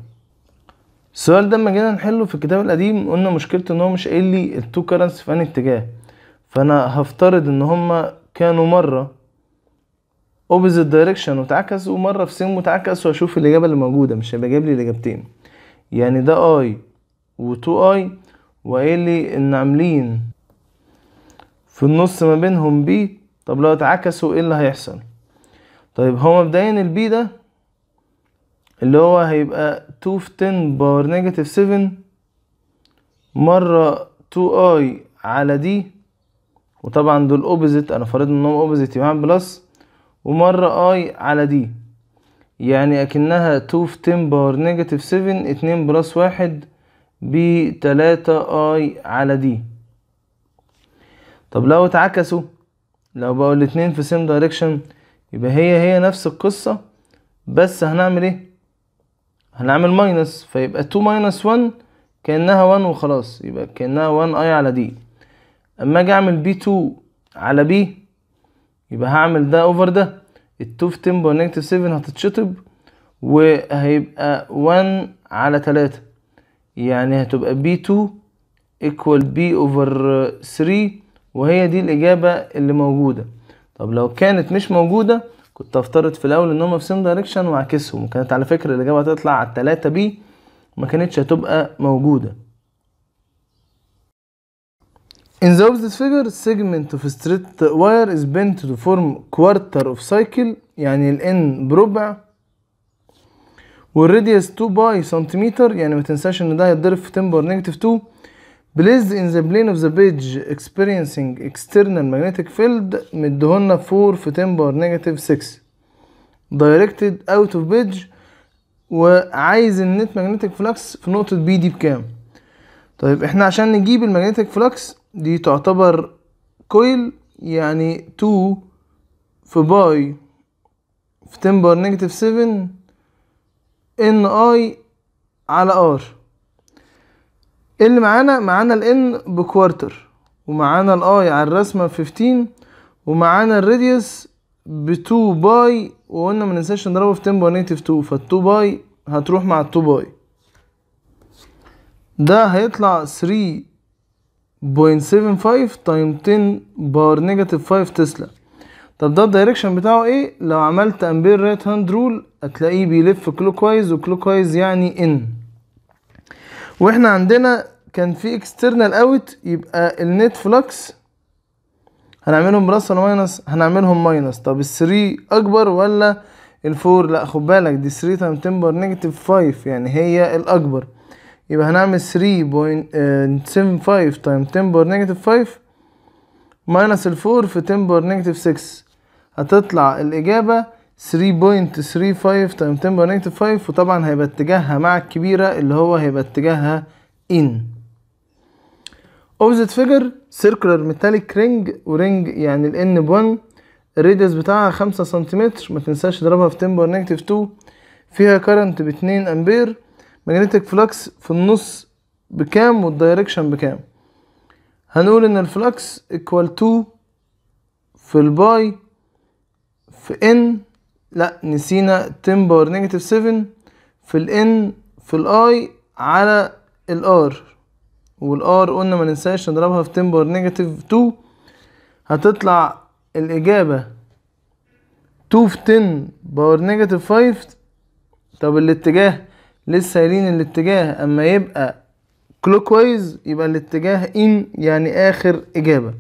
السؤال ده لما جينا نحله في الكتاب القديم قلنا مشكلته ان هو مش قايل لي التو كرنس في انهي اتجاه فانا هفترض ان هما كانوا مره اوبوزيت دايركشن وتعكس ومره في سين متعكس واشوف الاجابه اللي موجوده مش هيبقى جايب لي الاجابتين يعني ده اي و2 اي وقايل لي ان عاملين في النص ما بينهم بي طب لو اتعكسوا ايه اللي هيحصل طيب هو مبدئيا البي ده اللي هو هيبقى 2 في 10 باور نيجاتيف 7 مرة 2 اي على دي وطبعا دول اوبزيت انا فرضت انهم اوبزيت يبقى بلس ومرة اي على دي يعني اكنها 2 في 10 باور نيجاتيف 7 2 بلس 1 ب 3 اي على دي طب لو اتعكسوا لو بقوا الاتنين في سيم دايركشن يبقى هي هي نفس القصة بس هنعمل ايه هنعمل ماينس فيبقى 2 ماينس 1 كأنها 1 وخلاص يبقى كأنها 1 اي على دي اما اجي اعمل بي 2 على بي يبقى هعمل ده اوفر ده ال 2 في 10 باور نيجاتيف 7 هتتشطب وهيبقى 1 على 3 يعني هتبقى بي 2 ايكوال بي اوفر 3 وهي دي الاجابه اللي موجوده طب لو كانت مش موجوده كنت افترض في الاول ان هم في سيم دايركشن واعكسهم وكانت على فكره الاجابه هتطلع على التلاتة بي ما كانتش هتبقى موجوده In the opposite figure, segment of straight wire is bent to form quarter of cycle يعني ال n بربع والradius 2 باي سنتيمتر يعني ما تنساش ان ده هيتضرب في تمبر نيجاتيف 2 بليز ان ذا بلين اوف ذا بيج اكسبيرينسينج اكسترنال ماجنتيك فيلد مديهولنا 4 في 10 باور نيجاتيف 6 دايركتد اوت اوف بيج وعايز النت ماجنتيك فلكس في نقطة بي دي بكام طيب احنا عشان نجيب الماجنتيك فلكس دي تعتبر كويل يعني 2 في باي في 10 باور نيجاتيف 7 ان اي على ار ايه اللي معانا معانا الان بكوارتر ومعانا الاي على الرسمه 15 ومعانا الراديوس ب 2 باي وقلنا ما ننساش نضربه في 10 بونيتيف 2 فال 2 باي هتروح مع ال 2 باي ده هيطلع 3.75 تايم 10 بار نيجاتيف 5 تسلا طب ده الدايركشن بتاعه ايه لو عملت امبير رايت هاند رول هتلاقيه بيلف كلوكوايز وكلوكوايز يعني ان واحنا عندنا كان في اكسترنال اوت يبقى النت فلكس هنعملهم بلس ولا ماينس هنعملهم ماينس طب ال3 اكبر ولا ال4 لا خد بالك دي 3 تايم 10 نيجاتيف 5 يعني هي الاكبر يبقى هنعمل 3.75 تايم 10 نيجاتيف 5 ماينس ال4 في 10 نيجاتيف 6 هتطلع الاجابه 3.35 تايم 10 نيجاتيف 5 وطبعا هيبقى اتجاهها مع الكبيره اللي هو هيبقى اتجاهها ان اوبزيت فيجر سيركلر ميتاليك رينج ورينج يعني ال الان ب 1 الريديوس بتاعها 5 سنتيمتر ما تنساش تضربها في تمبر نيجاتيف 2 فيها كارنت ب 2 امبير ماجنتيك فلكس في النص بكام والدايركشن بكام هنقول ان الفلكس ايكوال 2 في الباي في ان لا نسينا 10 باور نيجاتيف 7 في الان في الاي على الار والار قلنا ما ننساش نضربها في 10 باور نيجاتيف 2 هتطلع الاجابه 2 في 10 باور نيجاتيف 5 طب الاتجاه لسه قايلين الاتجاه اما يبقى كلوك وايز يبقى الاتجاه ان يعني اخر اجابه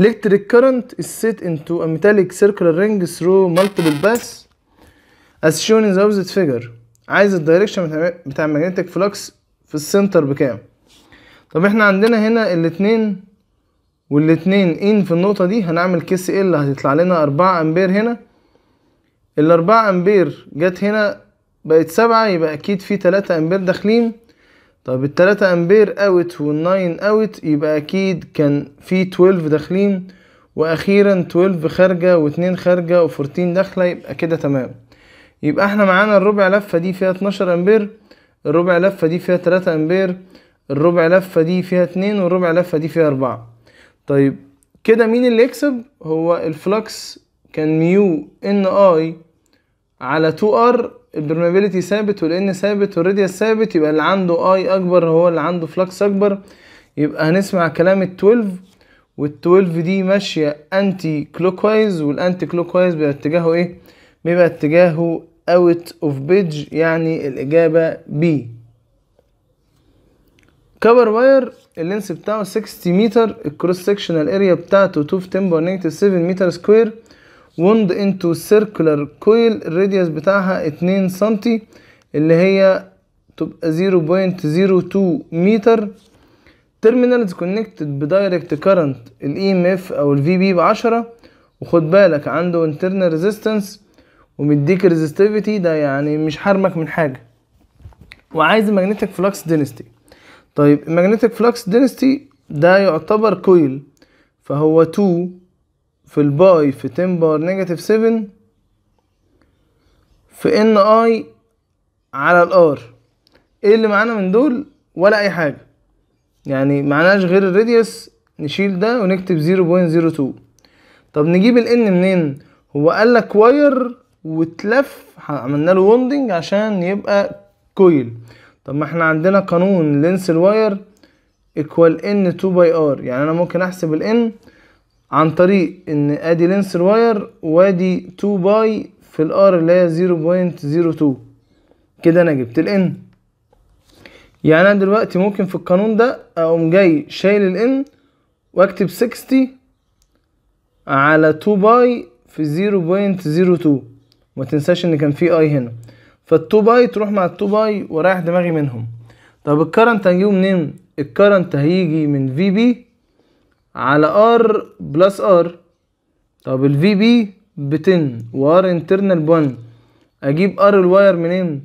electric current is set into a metallic circular ring through multiple paths as shown in the opposite figure عايز الدايركشن بتاع magnetic فلوكس في السنتر بكام طب احنا عندنا هنا الاتنين والاتنين ان في النقطة دي هنعمل كيس ال هتطلع لنا اربعة امبير هنا الاربعة امبير جت هنا بقت سبعة يبقى اكيد في تلاتة امبير داخلين طب التلاتة امبير اوت والناين اوت يبقى اكيد كان في 12 داخلين واخيرا 12 خارجة واتنين خارجة وفورتين داخلة يبقى كده تمام يبقى احنا معانا الربع لفة دي فيها 12 امبير الربع لفة دي فيها تلاتة أمبير الربع لفة دي فيها اتنين والربع لفة دي فيها أربعة طيب كده مين اللي يكسب هو الفلكس كان ميو ان اي على 2 ار البرمابيلتي ثابت والان ثابت والراديوس ثابت يبقى اللي عنده اي اكبر هو اللي عنده فلكس اكبر يبقى هنسمع كلام ال 12 وال 12 دي ماشيه انتي كلوكوايز والانتي كلوكوايز بيبقى اتجاهه ايه بيبقى اتجاهه اوت اوف بيدج يعني الاجابه بي cover واير اللينس بتاعه 60 متر الكروس سكشنال اريا بتاعته 2 نيجاتيف متر سكوير وند انتو سيركلر كويل الراديوس بتاعها 2 سنتي اللي هي تبقى 0.02 متر تيرمينالز كونكتد بدايركت كارنت الاي ام اف او الفي بي ب 10 وخد بالك عنده انترنال ريزيستنس ومديك ريزيستيفيتي ده يعني مش حرمك من حاجه وعايز الماجنتيك فلكس دينستي طيب الماجنتيك فلكس دينستي ده يعتبر كويل فهو 2 في الباي في 10 باور نيجاتيف 7 في ان اي على الار ايه اللي معانا من دول ولا اي حاجه يعني معناش غير الراديوس نشيل ده ونكتب 0.02 طب نجيب الان منين هو قال لك واير واتلف عملنا له وندنج عشان يبقى كويل طب ما احنا عندنا قانون لينس الواير ايكوال ان 2 باي ار يعني انا ممكن احسب الان عن طريق ان ادي لينس الواير وادي 2 باي في الار اللي هي 0.02 كده انا جبت الان يعني انا دلوقتي ممكن في القانون ده اقوم جاي شايل الان واكتب 60 على 2 باي في 0.02 وما تنساش ان كان في اي هنا فالتو 2 باي تروح مع التو 2 باي ورايح دماغي منهم طب الكرنت هنجيبه منين الكرنت هيجي من في بي على ار بلس ار طب الفي بي ب 10 وار انترنال ب 1 اجيب ار الواير منين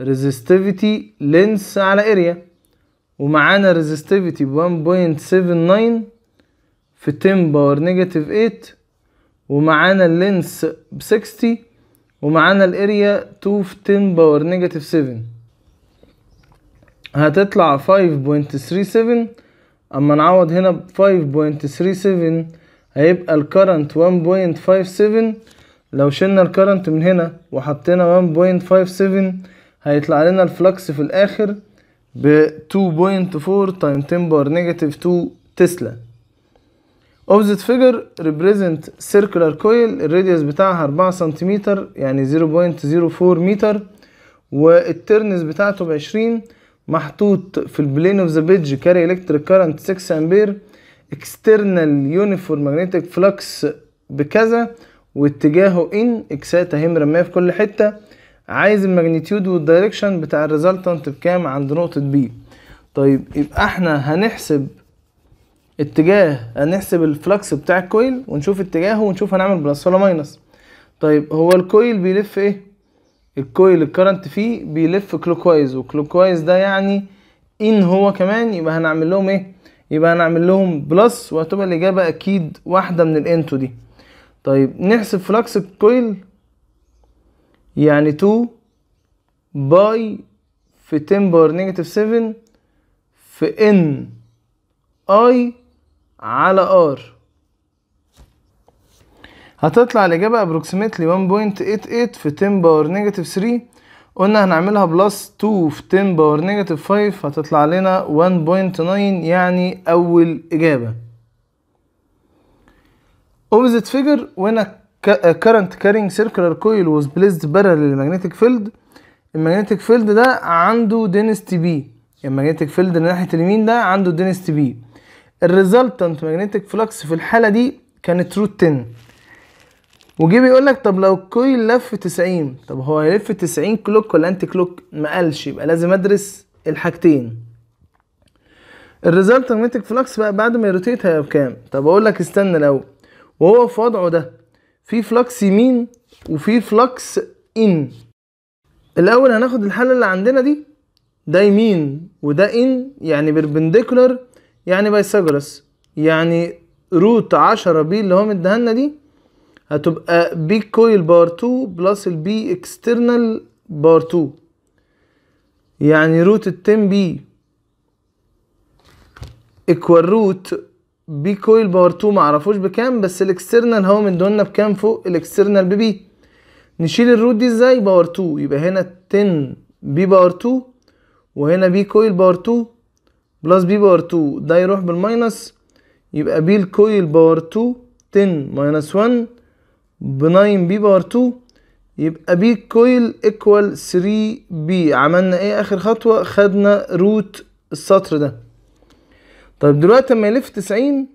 ريزيستيفيتي لينس على اريا ومعانا ريزيستيفيتي ب 1.79 في 10 باور نيجاتيف 8 ومعانا اللينس ب 60 ومعانا الاريا 2 في 10 باور نيجاتيف 7 هتطلع 5.37 اما نعوض هنا ب 5.37 هيبقى الكرنت 1.57 لو شلنا الكرنت من هنا وحطينا 1.57 هيطلع لنا الفلكس في الاخر ب 2.4 تايم 10 باور نيجاتيف 2 تسلا opposite figure represent circular coil الراديوس بتاعها 4 سنتيمتر يعني 0.04 متر والترنز بتاعته ب 20 محطوط في البلين اوف ذا بيدج كاري الكتريك كارنت 6 امبير اكسترنال يونيفورم ماجنتيك فلكس بكذا واتجاهه ان اكسات اهي مرميه في كل حته عايز الماجنتيود والدايركشن بتاع الريزلتنت بكام عند نقطه بي طيب يبقى احنا هنحسب اتجاه هنحسب الفلكس بتاع الكويل ونشوف اتجاهه ونشوف هنعمل بلس ولا ماينس طيب هو الكويل بيلف ايه الكويل الكرنت فيه بيلف كلوكوايز وكلوكوايز ده يعني ان هو كمان يبقى هنعمل لهم ايه يبقى هنعمل لهم بلس وهتبقى الاجابه اكيد واحده من الانتو دي طيب نحسب فلكس الكويل يعني 2 باي في 10 باور نيجاتيف 7 في ان اي على ار هتطلع الإجابة approximately 1.88 في 10 باور نيجاتيف 3 قلنا هنعملها بلس 2 في 10 باور نيجاتيف 5 هتطلع لنا 1.9 يعني أول إجابة opposite figure when a current carrying circular coil was placed parallel magnetic field المagnetic field ده عنده density B المagnetic field اللي ناحية اليمين ده عنده density B الريزلتنت ماجنتيك فلكس في الحاله دي كانت روت 10 وجي بيقول لك طب لو الكويل لف 90 طب هو هيلف 90 كلوك ولا انتي كلوك ما قالش يبقى لازم ادرس الحاجتين الريزلت ماجنتيك فلكس بقى بعد ما يروتيت هيبقى بكام طب اقول لك استنى الاول وهو في وضعه ده في فلكس يمين وفي فلكس ان الاول هناخد الحاله اللي عندنا دي ده يمين وده ان يعني بيربنديكولار يعني بايثاغورس يعني روت 10 بي اللي هو لنا دي هتبقى بي كويل بار 2 بلس البي اكسترنال بار 2 يعني روت ال 10 بي ايكوال روت بي كويل بار 2 معرفوش بكام بس الاكسترنال هو من دوننا بكام فوق الاكسترنال ببي نشيل الروت دي ازاي بار 2 يبقى هنا 10 بي بار 2 وهنا بي كويل بار 2 بلس بي باور 2 ده يروح بالماينس يبقى بي الكويل باور 2 10 ماينس 1 ب 9 بي باور 2 يبقى بي الكويل ايكوال 3 بي عملنا ايه اخر خطوة خدنا روت السطر ده طيب دلوقتي اما يلف 90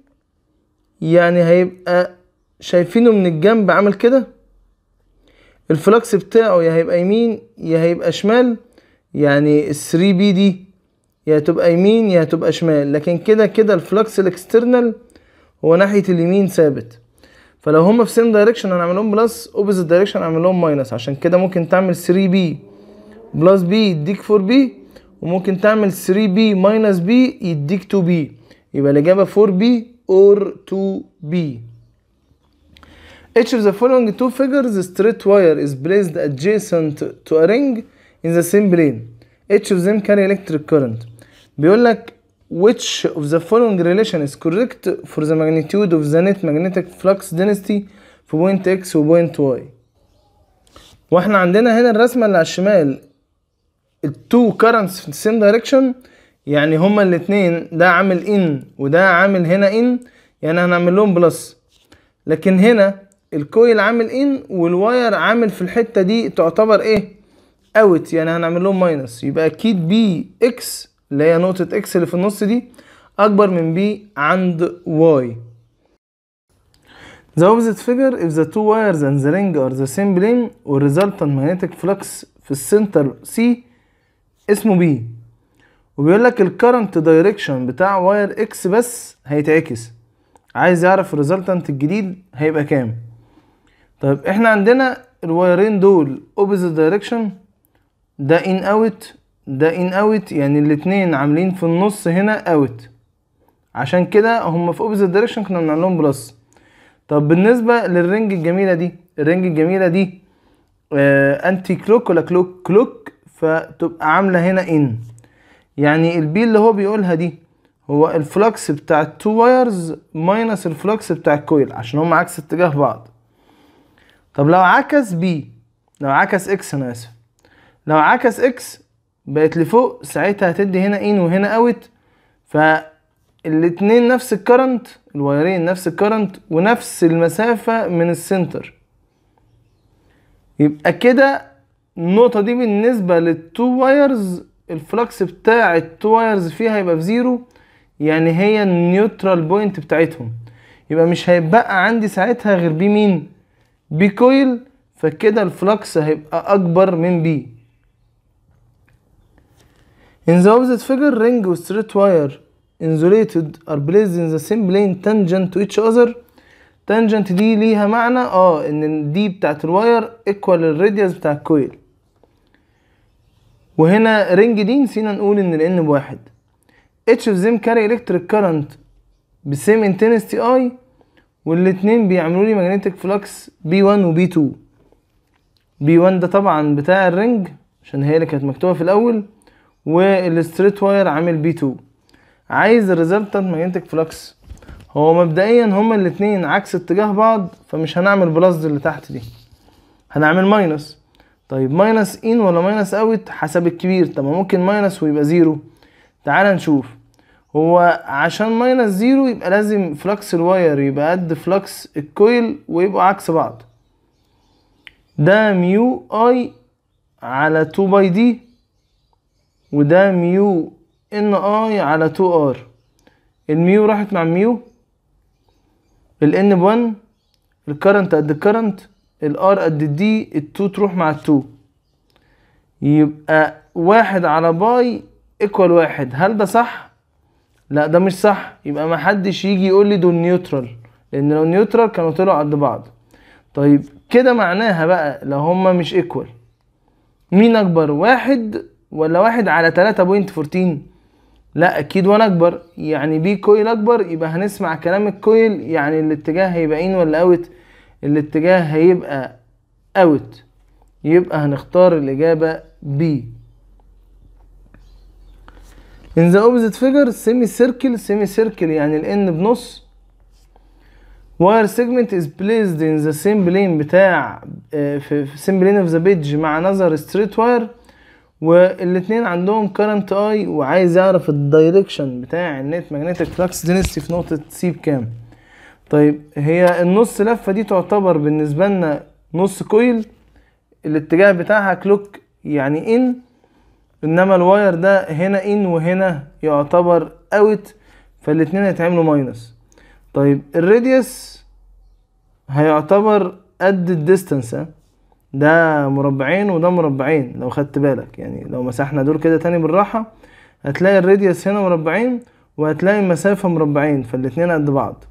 يعني هيبقى شايفينه من الجنب عامل كده الفلكس بتاعه يا هيبقى يمين يا هيبقى شمال يعني ال 3 بي دي يا تبقى يمين يا تبقى شمال لكن كده كده الفلكس الاكسترنال هو ناحية اليمين ثابت فلو هما في سيم دايركشن هنعملهم بلس اوبوزيت دايركشن هنعملهم ماينس عشان كده ممكن تعمل 3 بي بلس بي يديك 4 بي وممكن تعمل 3 بي ماينس بي يديك 2 بي يبقى الإجابة 4 بي اور 2 بي Each of the following two figures straight wire is placed adjacent to a ring in the same plane. Each of them carry electric current. بيقول لك which of the following relation is correct for the magnitude of the net magnetic flux density في بوينت x وبوينت y واحنا عندنا هنا الرسمة اللي على الشمال التو currents في same direction يعني هما الاتنين ده عامل ان وده عامل هنا ان يعني هنعمل لهم بلس لكن هنا الكويل عامل ان والواير عامل في الحتة دي تعتبر ايه اوت يعني هنعمل لهم ماينس يبقى اكيد بي اكس اللي هي نقطة اكس اللي في النص دي أكبر من بي عند واي The opposite figure if the two wires and the ring are the same plane والresultant magnetic flux في السنتر C اسمه B وبيقول لك الكرنت دايركشن بتاع واير اكس بس هيتعكس عايز يعرف الريزلتنت الجديد هيبقى كام طيب احنا عندنا الوايرين دول opposite direction ده in out ده ان اوت يعني الاتنين عاملين في النص هنا اوت عشان كده هم في اوبزيت دايركشن كنا بنعمل لهم بلس طب بالنسبه للرنج الجميله دي الرنج الجميله دي آه انتي كلوك ولا كلوك كلوك فتبقى عامله هنا ان يعني البي اللي هو بيقولها دي هو الفلكس بتاع التو وايرز ماينس الفلكس بتاع الكويل عشان هم عكس اتجاه بعض طب لو عكس بي لو عكس اكس انا اسف لو عكس اكس بقت لفوق ساعتها هتدي هنا ان وهنا اوت فالاتنين نفس الكرنت الوايرين نفس الكرنت ونفس المسافة من السنتر يبقى كده النقطة دي بالنسبة للتو وايرز الفلكس بتاع التو وايرز فيها هيبقى في زيرو يعني هي النيوترال بوينت بتاعتهم يبقى مش هيبقى عندي ساعتها غير بي مين بي كويل فكده الفلكس هيبقى اكبر من بي In the opposite figure, ring with straight wire insulated are placed in the same plane tangent to each other. tangent دي ليها معنى اه ان دي بتاعت الواير ايكوال radius بتاع الكويل. وهنا رينج دي نسينا نقول ان الان بواحد. each of them carry electric current same intensity I والاتنين بيعملوا لي magnetic flux B1 و B2 B1 ده طبعا بتاع الرينج عشان هي اللي كانت مكتوبة في الأول والستريت واير عامل بي 2 عايز الريزلتنت ماجنتيك فلكس هو مبدئيا هما الاتنين عكس اتجاه بعض فمش هنعمل بلس اللي تحت دي هنعمل ماينس طيب ماينس ان ولا ماينس اوت حسب الكبير طب ممكن ماينس ويبقى زيرو تعال نشوف هو عشان ماينس زيرو يبقى لازم فلكس الواير يبقى قد فلكس الكويل ويبقوا عكس بعض ده ميو اي على 2 باي دي وده ميو ان اي على 2 ار الميو راحت مع ميو الان ب 1 الكرنت قد الكرنت الار قد الدي التو تروح مع التو يبقى واحد على باي ايكوال واحد هل ده صح؟ لا ده مش صح يبقى ما حدش يجي يقول لي دول نيوترال لان لو نيوترال كانوا طلعوا قد بعض طيب كده معناها بقى لو هما مش ايكوال مين اكبر واحد ولا واحد على 3.14 لا اكيد وانا اكبر يعني بي كويل اكبر يبقى هنسمع كلام الكويل يعني الاتجاه هيبقى ان ولا اوت الاتجاه هيبقى اوت يبقى هنختار الاجابه بي in the opposite figure semi circle semi circle يعني الان بنص wire segment is placed in the same plane بتاع آه، في same plane of the page مع نظر straight wire والاثنين عندهم كرنت اي وعايز يعرف الدايركشن بتاع النت ماجنتيك فلكس دينستي في نقطه سي بكام طيب هي النص لفه دي تعتبر بالنسبه لنا نص كويل الاتجاه بتاعها كلوك يعني ان انما الواير ده هنا ان وهنا يعتبر اوت فالاثنين هيتعملوا ماينس طيب الراديوس هيعتبر قد الديستانس ده مربعين وده مربعين لو خدت بالك يعني لو مسحنا دول كده تاني بالراحة هتلاقي الراديوس هنا مربعين وهتلاقي المسافة مربعين فالاتنين قد بعض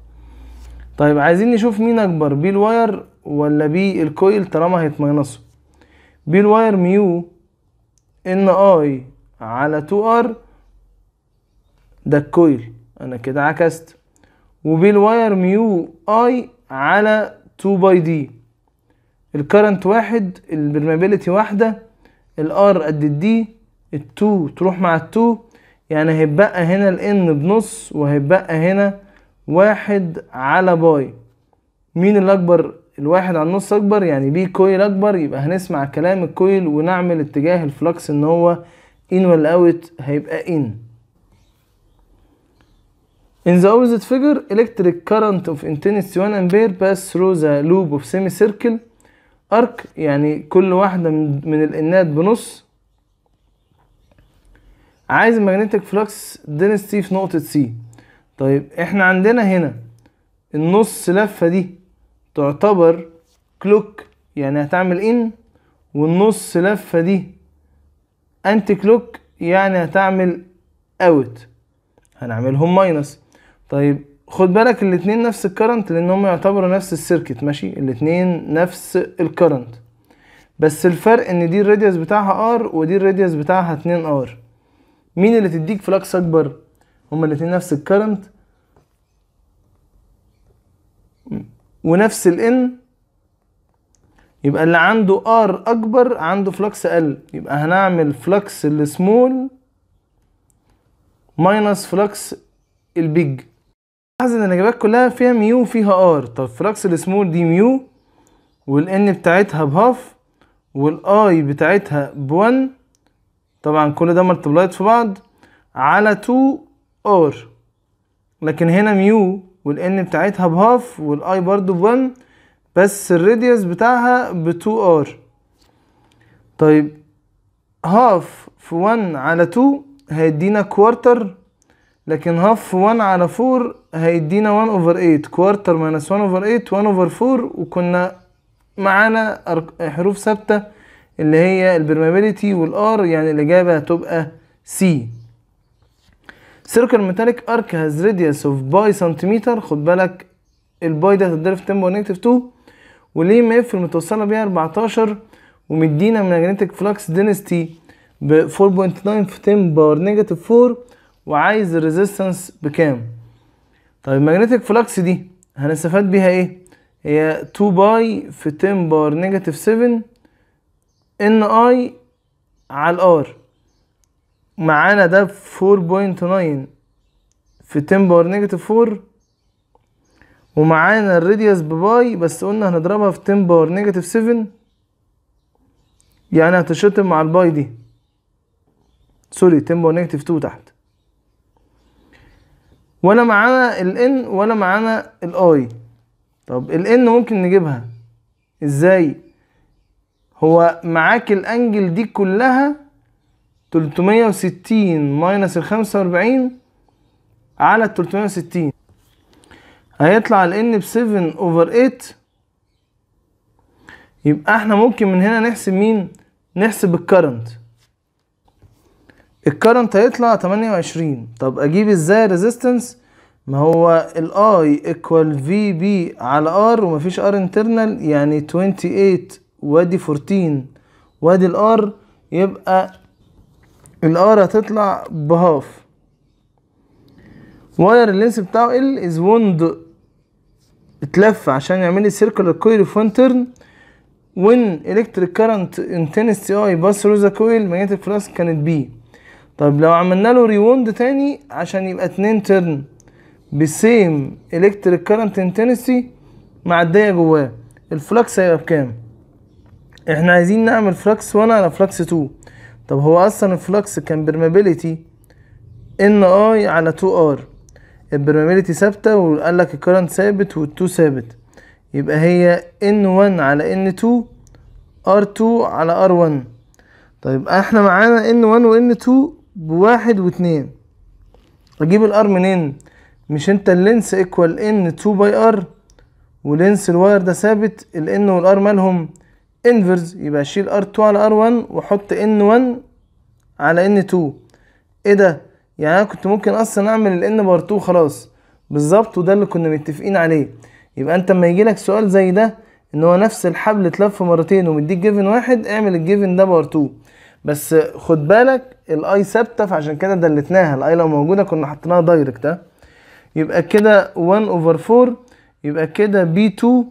طيب عايزين نشوف مين اكبر بي الواير ولا بي الكويل طالما هيتماينصوا بي الواير ميو ان اي على 2 ار ده الكويل انا كده عكست وبي الواير ميو اي على 2 باي دي الكرنت واحد البرميابيلتي واحدة الار قد الدي التو تروح مع التو يعني هيتبقى هنا الان بنص وهيتبقى هنا واحد على باي مين اللي اكبر الواحد على النص اكبر يعني بي كويل اكبر يبقى هنسمع كلام الكويل ونعمل اتجاه الفلكس ان هو ان ولا اوت هيبقى ان In the opposite figure, electric current of intensity 1 ampere pass through the loop of semicircle ارك يعني كل واحده من الانات بنص عايز الماجنتيك فلكس دينستي في نقطه سي طيب احنا عندنا هنا النص لفه دي تعتبر كلوك يعني هتعمل ان والنص لفه دي انتي كلوك يعني هتعمل اوت هنعملهم ماينس طيب خد بالك الاتنين نفس الكرنت لان هم يعتبروا نفس السيركت ماشي الاتنين نفس الكرنت بس الفرق ان دي الراديوس بتاعها ار ودي الراديوس بتاعها 2 ار مين اللي تديك فلكس اكبر هما الاتنين نفس الكرنت ونفس الان يبقى اللي عنده ار اكبر عنده فلكس اقل يبقى هنعمل فلكس السمول ماينس فلكس البيج لاحظ ان الاجابات كلها فيها ميو وفيها ار طب فلكس السمول دي ميو والان بتاعتها بهاف والاي بتاعتها ب1 طبعا كل ده ملتبلايت في بعض على 2 ار لكن هنا ميو والان بتاعتها بهاف والاي برضو ب1 بس الراديوس بتاعها ب 2 ار طيب هاف في 1 على 2 هيدينا كوارتر لكن هاف 1 على 4 هيدينا 1 اوفر 8 كوارتر ماينس 1 اوفر 8 1 اوفر 4 وكنا معانا حروف ثابته اللي هي البرمابيليتي والار يعني الاجابه هتبقى سي سيركل ميتاليك ارك هاز راديوس اوف باي سنتيمتر خد بالك الباي ده هتضرب في 10 باور نيجاتيف 2 وليه ما في المتوصله بيها 14 ومدينا من جينيتك فلكس دينستي ب 4.9 في 10 باور نيجاتيف 4 وعايز الريزيستنس بكام طيب الماجنتيك فلكس دي هنستفاد بيها ايه هي 2 باي في 10 بار نيجاتيف 7 ان اي على الار معانا ده 4.9 في 10 بار نيجاتيف 4 ومعانا الراديوس بباي بس قلنا هنضربها في 10 بار نيجاتيف 7 يعني هتشطب مع الباي دي سوري 10 بار نيجاتيف 2 تحت ولا معانا الان ولا معانا الاي طب الان ممكن نجيبها ازاي هو معاك الانجل دي كلها 360 ماينس ال 45 على ال 360 هيطلع الان ب 7 اوفر 8 يبقى احنا ممكن من هنا نحسب مين نحسب الكرنت الكرنت هيطلع 28 طب اجيب ازاي ريزيستنس ما هو الاي ايكوال في بي على ار ومفيش ار انترنال يعني 28 وادي 14 وادي الار يبقى الار هتطلع بهاف واير اللينس بتاعه ال از وند اتلف عشان يعمل لي سيركل كويل في وان ترن وين الكتريك كارنت انتنستي اي باس روزا كويل ماجنتيك فلاس كانت بي طيب لو عملنا له ريوند تاني عشان يبقى اتنين ترن بسيم الكتريك كارنت انتنسي معديه جواه الفلكس هيبقى بكام احنا عايزين نعمل فلكس 1 على فلكس 2 طب هو اصلا الفلكس كان برمابيلتي ان اي على 2 ار البرمابيلتي ثابته وقال لك الكارنت ثابت وال2 ثابت يبقى هي ان 1 على ان 2 ار 2 على ار 1 طيب احنا معانا ان 1 وان 2 بواحد واتنين اجيب الار منين مش انت اللينس ايكوال ان 2 باي ار ولينس الواير ده ثابت الان والار مالهم انفرز يبقى اشيل ار 2 على ار 1 واحط ان 1 على ان 2 ايه ده يعني انا كنت ممكن اصلا اعمل الان بار 2 خلاص بالظبط وده اللي كنا متفقين عليه يبقى انت لما يجيلك سؤال زي ده ان هو نفس الحبل اتلف مرتين ومديك جيفن واحد اعمل الجيفن ده بار 2 بس خد بالك الاي ثابته فعشان كده دلتناها الاي لو موجوده كنا حطيناها دايركت ها يبقى كده 1 اوفر 4 يبقى كده بي 2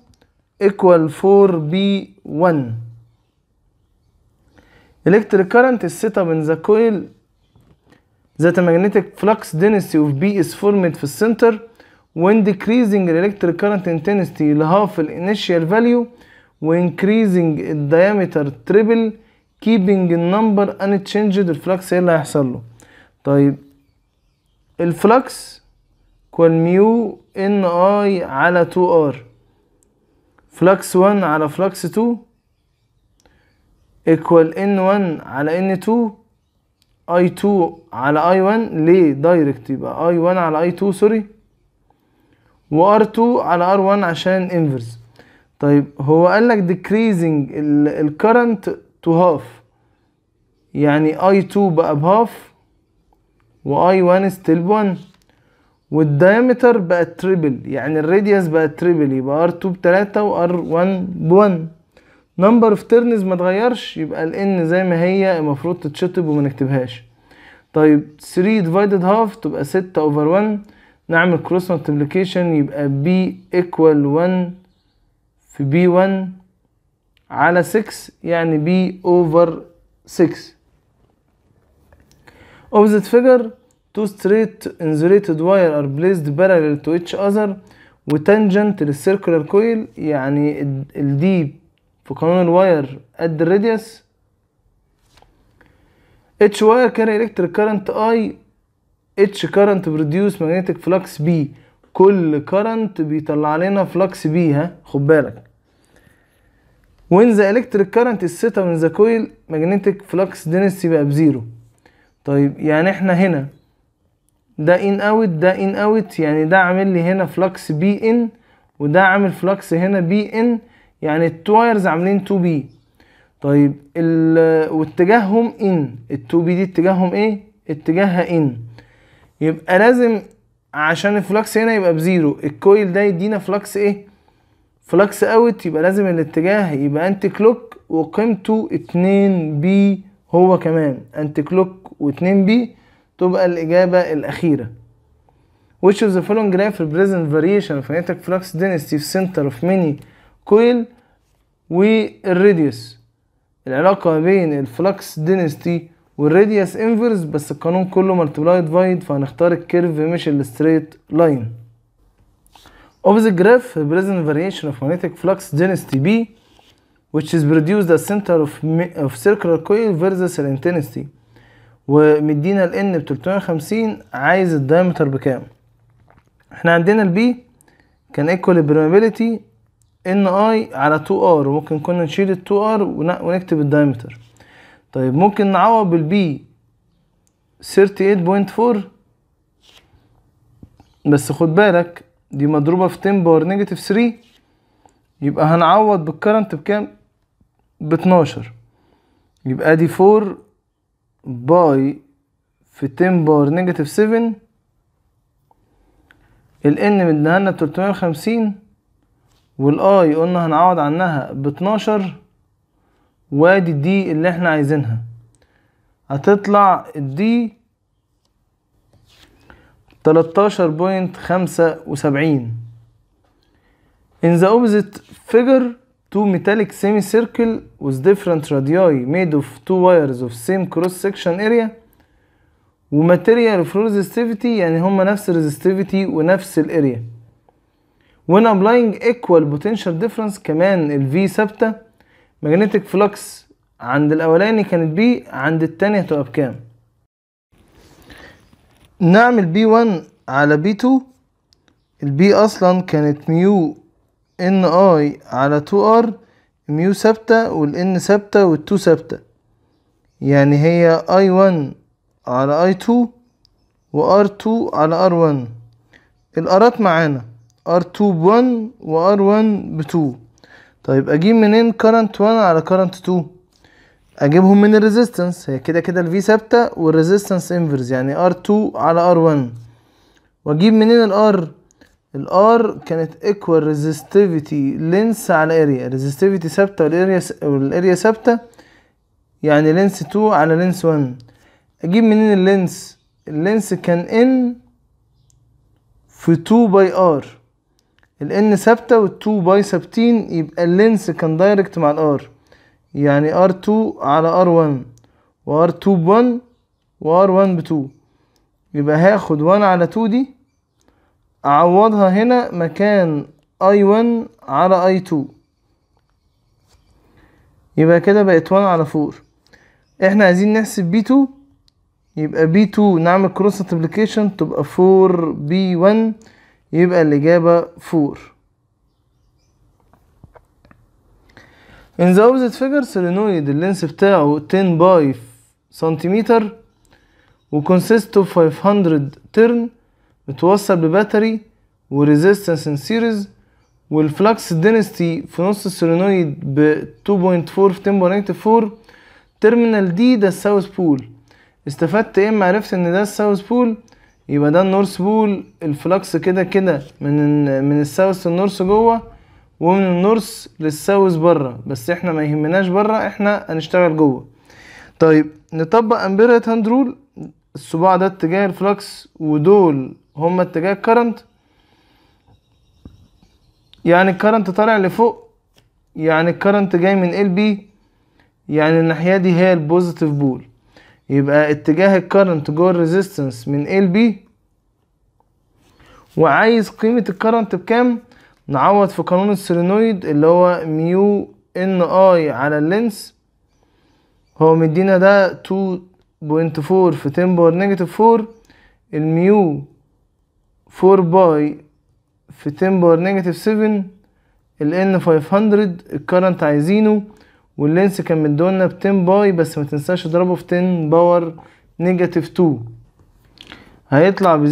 ايكوال 4 بي 1 electric current is set up in the coil that a magnetic flux density of B is formed في السنتر when decreasing the electric current intensity لهاف ال initial value و increasing الديامتر triple keeping the number unchanged الفلكس ايه اللي هيحصل له طيب الفلكس كوال ميو ان اي على 2 ار فلكس 1 على فلكس 2 equal ان 1 على ان 2 اي 2 على اي 1 ليه دايركت يبقى اي 1 على اي 2 سوري وار 2 على ار 1 عشان انفرس طيب هو قال لك decreasing الكرنت تو هاف يعني اي 2 بقى بهاف واي 1 ستيل ب 1 والديامتر بقى تريبل يعني الراديوس بقى تريبل يبقى ار 2 ب 3 وار 1 ب 1 نمبر اوف ترنز ما اتغيرش يبقى الان زي ما هي المفروض تتشطب وما نكتبهاش طيب 3 ديفايدد هاف تبقى 6 اوفر 1 نعمل كروس ملتبليكيشن يبقى b ايكوال 1 في b 1 على 6 يعني b over 6 opposite figure two straight insulated wire are placed parallel to each other وتانجنت للسيركولار coil يعني الدي في قانون الواير قد الراديوس h wire carry electric current i h current produce magnetic flux b كل current بيطلع لنا flux b ها خد بالك وين ذا electric current is set ذا the coil magnetic flux density بقى بزيرو طيب يعني احنا هنا ده in out ده in out يعني ده عامل لي هنا flux بي in وده عامل flux هنا بي in يعني التوايرز عاملين 2 بي طيب واتجاههم in ال 2 بي دي اتجاههم ايه اتجاهها in يبقى لازم عشان الفلكس هنا يبقى بزيرو الكويل ده يدينا فلكس ايه فلكس اوت يبقى لازم الاتجاه يبقى انتي كلوك وقيمته 2 بي هو كمان انتي كلوك و2 بي تبقى الاجابه الاخيره which of the following graph represent variation of magnetic flux density of center of many coil والراديوس العلاقه بين الفلكس density والراديوس انفرس بس القانون كله multiplied ديفايد فهنختار الكيرف مش الستريت لاين Of the graph, present variation of magnetic flux density B, which is produced at center of, of circular coil versus intensity. ومدينا ال N ب 350 عايز الدايمتر بكام؟ احنا عندنا ال B كان equal permeability N I على 2R وممكن كنا نشيل ال 2R ونكتب الدايمتر. طيب ممكن نعوض بال B 38.4 بس خد بالك دي مضروبة في 10 باور نيجاتيف 3 يبقى هنعوض بالكرنت بكام ب 12 يبقى دي 4 باي في 10 باور نيجاتيف 7 ال n مديها لنا ب 350 وال i قلنا هنعوض عنها ب 12 وادي الدي اللي احنا عايزينها هتطلع الدي تلتاشر بوينت خمسة وسبعين In the opposite figure two metallic semicircle with different radii made of two wires of same cross section area و material of resistivity يعني هما نفس resistivity ونفس area when applying equal potential difference كمان ال V ثابتة magnetic flux عند الاولاني كانت B عند التانية هتبقى بكام نعمل بي 1 على بي 2 البي اصلا كانت ميو ان اي على 2 ار ميو ثابتة والان ثابتة والتو ثابتة يعني هي اي 1 على اي 2 وار 2 على ار 1 الارات معانا ار 2 ب 1 وار 1 ب 2 طيب اجيب منين current 1 على current 2 اجيبهم من الريزيستنس هي كده كده الفي ثابته والريزيستنس انفرز يعني ار2 على ار1 واجيب منين الار الار كانت ايكوال ريزيستيفيتي لينس على اريا ريزيستيفيتي ثابته والاريا والاريا ثابته يعني لينس 2 على لينس 1 اجيب منين اللينس اللينس كان ان في 2 باي ار الان ثابته وال2 باي ثابتين يبقى اللينس كان دايركت مع الار يعني R2 على R1 و R2 ب1 و R1 ب2 يبقى هاخد 1 على 2 دي أعوضها هنا مكان I1 على I2 يبقى كده بقت 1 على 4 احنا عايزين نحسب B2 يبقى B2 نعمل cross multiplication تبقى 4 B1 يبقى الإجابة 4 in the opposite figure solenoid اللينس بتاعه 10 باي سنتيمتر وكونسيست اوف 500 ترن متوصل بباتري وريزيستنس ان سيريز والفلكس density في نص السولينويد ب 2.4 في 10.4 تيرمينال دي ده الساوث بول استفدت ايه اما عرفت ان ده الساوث بول يبقى ده النورث بول الفلكس كده كده من من الساوث للنورث جوه ومن النورث للساوث بره بس احنا ما يهمناش بره احنا هنشتغل جوه طيب نطبق امبيريت هاند رول الصباع ده اتجاه الفلكس ودول هما اتجاه الكرنت يعني الكرنت طالع لفوق يعني الكرنت جاي من ال بي يعني الناحيه دي هي البوزيتيف بول يبقى اتجاه الكرنت جوه الريزيستنس من ال بي وعايز قيمه الكرنت بكام نعوض في قانون السولينويد اللي هو ميو ان اي على اللينس هو مدينا ده 2.4 في 10 باور نيجاتيف 4 الميو 4 باي في 10 باور نيجاتيف 7 ال الان 500 الكرنت عايزينه واللينس كان مدولنا ب 10 باي بس ما تنساش تضربه في 10 باور نيجاتيف 2 هيطلع ب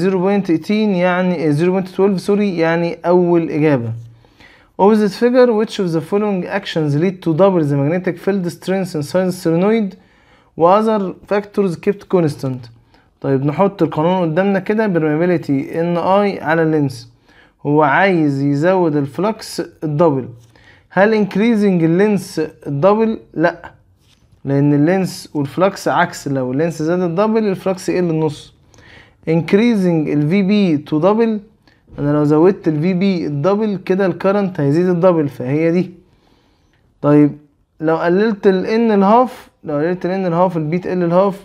0.18 يعني 0.12 سوري يعني أول إجابة opposite figure which of the following actions lead to double the magnetic field strength inside the solenoid واذر فاكتورز كيبت كونستانت طيب نحط القانون قدامنا كده permeability ان اي على اللينس هو عايز يزود الفلكس الدبل هل انكريزنج اللينس الدبل لا لان اللينس والفلكس عكس لو اللينس زاد الدبل الفلكس يقل النص increasing ال VB to double انا لو زودت ال VB الدبل كده الكرنت هيزيد الدبل فهي دي طيب لو قللت ال N الهاف لو قللت ال N الهاف B تقل الهاف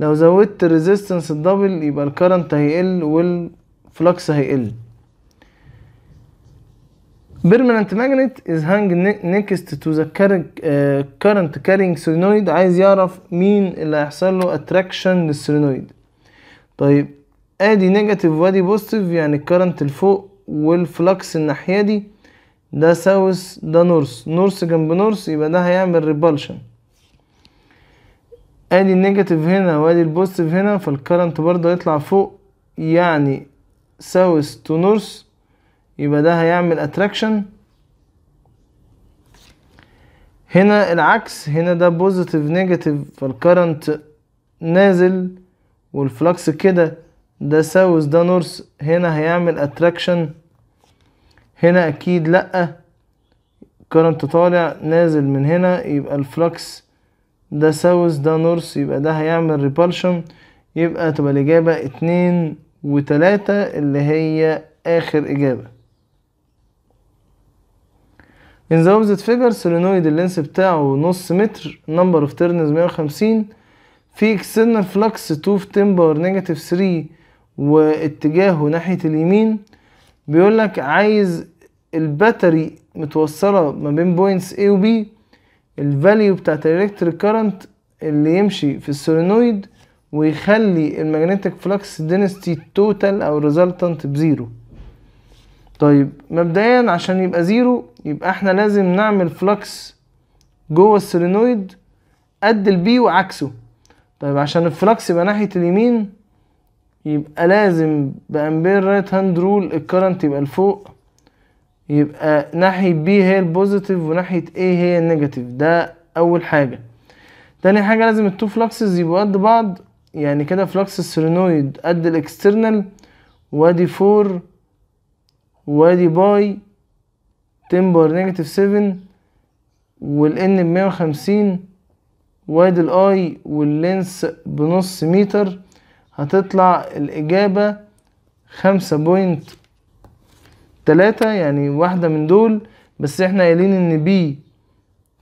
لو زودت resistance الدبل يبقى الكرنت هيقل والفلكس هيقل permanent magnet is hung next to the uh, current carrying solenoid عايز يعرف مين اللي هيحصل له attraction للسولينويد طيب ادي نيجاتيف وادي بوزيتيف يعني الكرنت لفوق والفلكس الناحيه دي ده ساوث ده نورث نورث جنب نورث يبقى ده هيعمل ريبالشن ادي النيجاتيف هنا وادي البوزيتيف هنا فالكرنت برضه هيطلع فوق يعني ساوث تو نورث يبقى ده هيعمل اتراكشن هنا العكس هنا ده بوزيتيف نيجاتيف فالكرنت نازل والفلكس كده ده ساوث ده نورث هنا هيعمل اتراكشن هنا اكيد لا كرنت طالع نازل من هنا يبقى الفلكس ده ساوث ده نورث يبقى ده هيعمل ريبالشن يبقى تبقى الاجابة اتنين وتلاتة اللي هي اخر اجابة In the opposite figure solenoid اللينس بتاعه نص متر number of turns 150 في اكسترنال فلكس 2 في تمبر نيجاتيف 3 واتجاهه ناحية اليمين بيقولك عايز الباتري متوصلة ما بين بوينتس A و B الفاليو بتاعت الالكتريك كارنت اللي يمشي في السولينويد ويخلي المagnetic فلكس density توتال او resultant بزيرو طيب مبدئيا عشان يبقى زيرو يبقى احنا لازم نعمل فلكس جوه السولينويد قد البي وعكسه طيب عشان الفلكس يبقى ناحية اليمين يبقى لازم بأمبير رايت هاند رول الكرنت يبقى لفوق يبقى ناحية B هي البوزيتيف وناحية A هي النيجاتيف ده أول حاجة تاني حاجة لازم التو فلكسز يبقوا قد بعض يعني كده فلكس السولينويد قد الاكسترنال وادي فور وادي باي تمبر نيجاتيف سفن والان بمية وخمسين وايد الاي واللينس بنص متر هتطلع الاجابة خمسة بوينت تلاتة يعني واحدة من دول بس احنا قايلين ان بي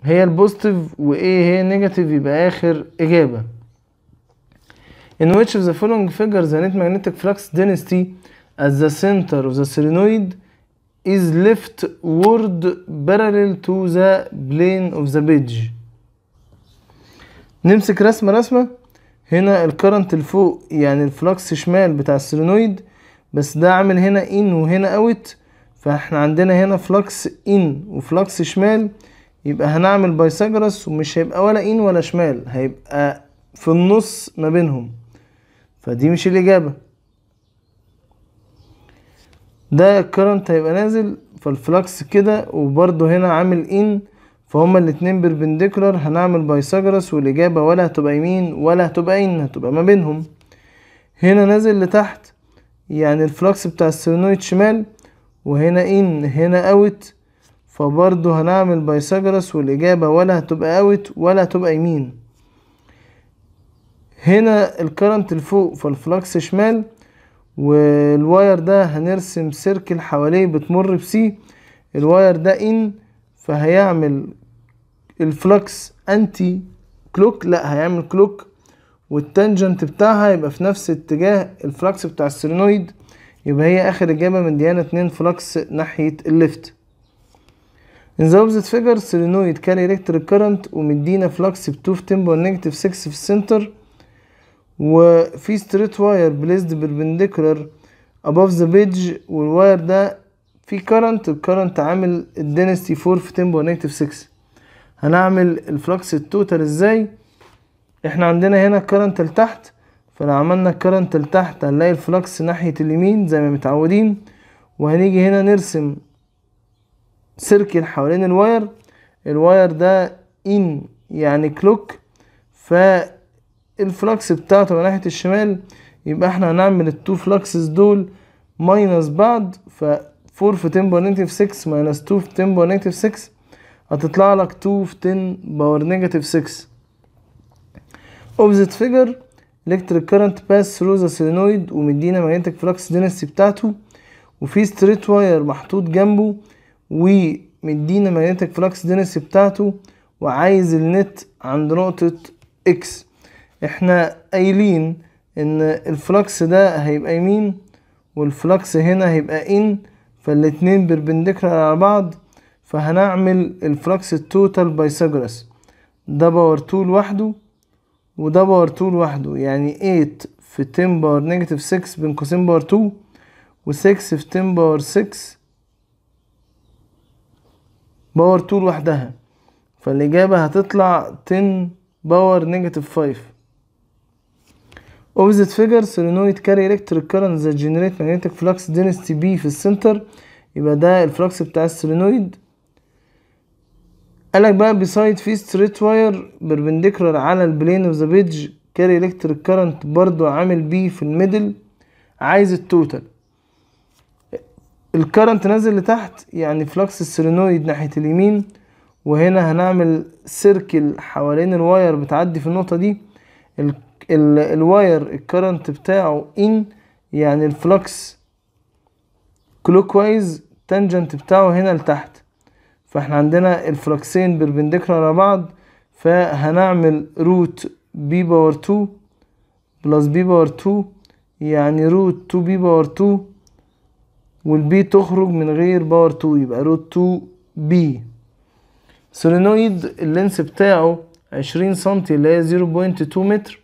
هي البوزيتيف و A هي نيجاتيف يبقى اخر اجابة In which of the following figures the net magnetic flux density at the center of the solenoid is leftward parallel to the plane of the bridge نمسك رسمة رسمة هنا الكرنت الفوق يعني الفلكس شمال بتاع السولينويد بس ده عامل هنا ان وهنا اوت فاحنا عندنا هنا فلكس ان وفلكس شمال يبقى هنعمل بايثاغورس ومش هيبقى ولا ان ولا شمال هيبقى في النص ما بينهم فدي مش الاجابه ده الكرنت هيبقى نازل فالفلكس كده وبرده هنا عامل ان فهما الاتنين بربنديكولار هنعمل بايثاجورس والاجابه ولا هتبقى يمين ولا هتبقى يمين هتبقى ما بينهم هنا نازل لتحت يعني الفلكس بتاع السولينويد شمال وهنا ان هنا اوت فبرضه هنعمل بايثاجورس والاجابه ولا هتبقى اوت ولا هتبقى يمين هنا الكرنت لفوق فالفلكس شمال والواير ده هنرسم سيركل حواليه بتمر بسي الواير ده ان فهيعمل الفلكس انتي كلوك لا هيعمل كلوك والتانجنت بتاعها يبقى في نفس اتجاه الفلكس بتاع السيرينويد يبقى هي اخر اجابه من ديانا 2 فلكس ناحيه الليفت ان ذا اوبزيت فيجر solenoid كان الكتريك current ومدينا فلكس ب 2 في تمبو negative 6 في السنتر وفي ستريت واير بليزد perpendicular اباف ذا بيدج والواير ده فيه كرنت الكرنت عامل الدنستي 4 في تمبو negative 6 هنعمل الفلكس التوتال ازاي احنا عندنا هنا الكرنت لتحت فلو عملنا الكرنت لتحت هنلاقي الفلكس ناحية اليمين زي ما متعودين وهنيجي هنا نرسم سيركل حوالين الواير الواير ده ان يعني كلوك فالفلكس بتاعته ناحية الشمال يبقى احنا هنعمل التو فلكسز دول ماينس بعض ف 4 في 10 بوينت 6 ماينس 2 في 10 بوينت 6 هتطلع لك 2 في 10 باور نيجاتيف 6 اوبزيت فيجر الكتريك كارنت باس ثرو ذا سيلينويد ومدينا ماجنتيك فلكس دينستي بتاعته وفي ستريت واير محطوط جنبه ومدينا ماجنتيك فلكس دينستي بتاعته وعايز النت عند نقطة اكس احنا قايلين ان الفلكس ده هيبقى يمين والفلكس هنا هيبقى ان فالاتنين بيربنديكولار على بعض فهنعمل الفلكس التوتال بايثاغورس ده باور 2 لوحده وده باور 2 لوحده يعني 8 في 10 باور نيجاتيف 6 بين قوسين باور 2 و 6 في 10 باور 6 باور 2 لوحدها فالإجابة هتطلع 10 باور نيجاتيف 5 اوبزيت فيجر سولينويد كاري الكتريك كارنز that generate magnetic flux density B في السنتر يبقى ده الفلكس بتاع السولينويد قالك بقى بيسايد في ستريت واير بربنديكولار على البلين اوف ذا بيدج كاري الكتريك كارنت برضو عامل بيه في الميدل عايز التوتال الكارنت نازل لتحت يعني فلكس السيرينويد ناحية اليمين وهنا هنعمل سيركل حوالين الواير بتعدي في النقطة دي ال ال الواير الكارنت بتاعه ان يعني الفلكس كلوكوايز تانجنت بتاعه هنا لتحت فاحنا عندنا الفلكسين بيربنديكولار على بعض فهنعمل روت بي باور 2 بلس بي باور 2 يعني روت 2 بي باور 2 والبي تخرج من غير باور 2 يبقى روت 2 بي سولينويد اللينس بتاعه عشرين سنتي اللي هي زيرو بوينت تو متر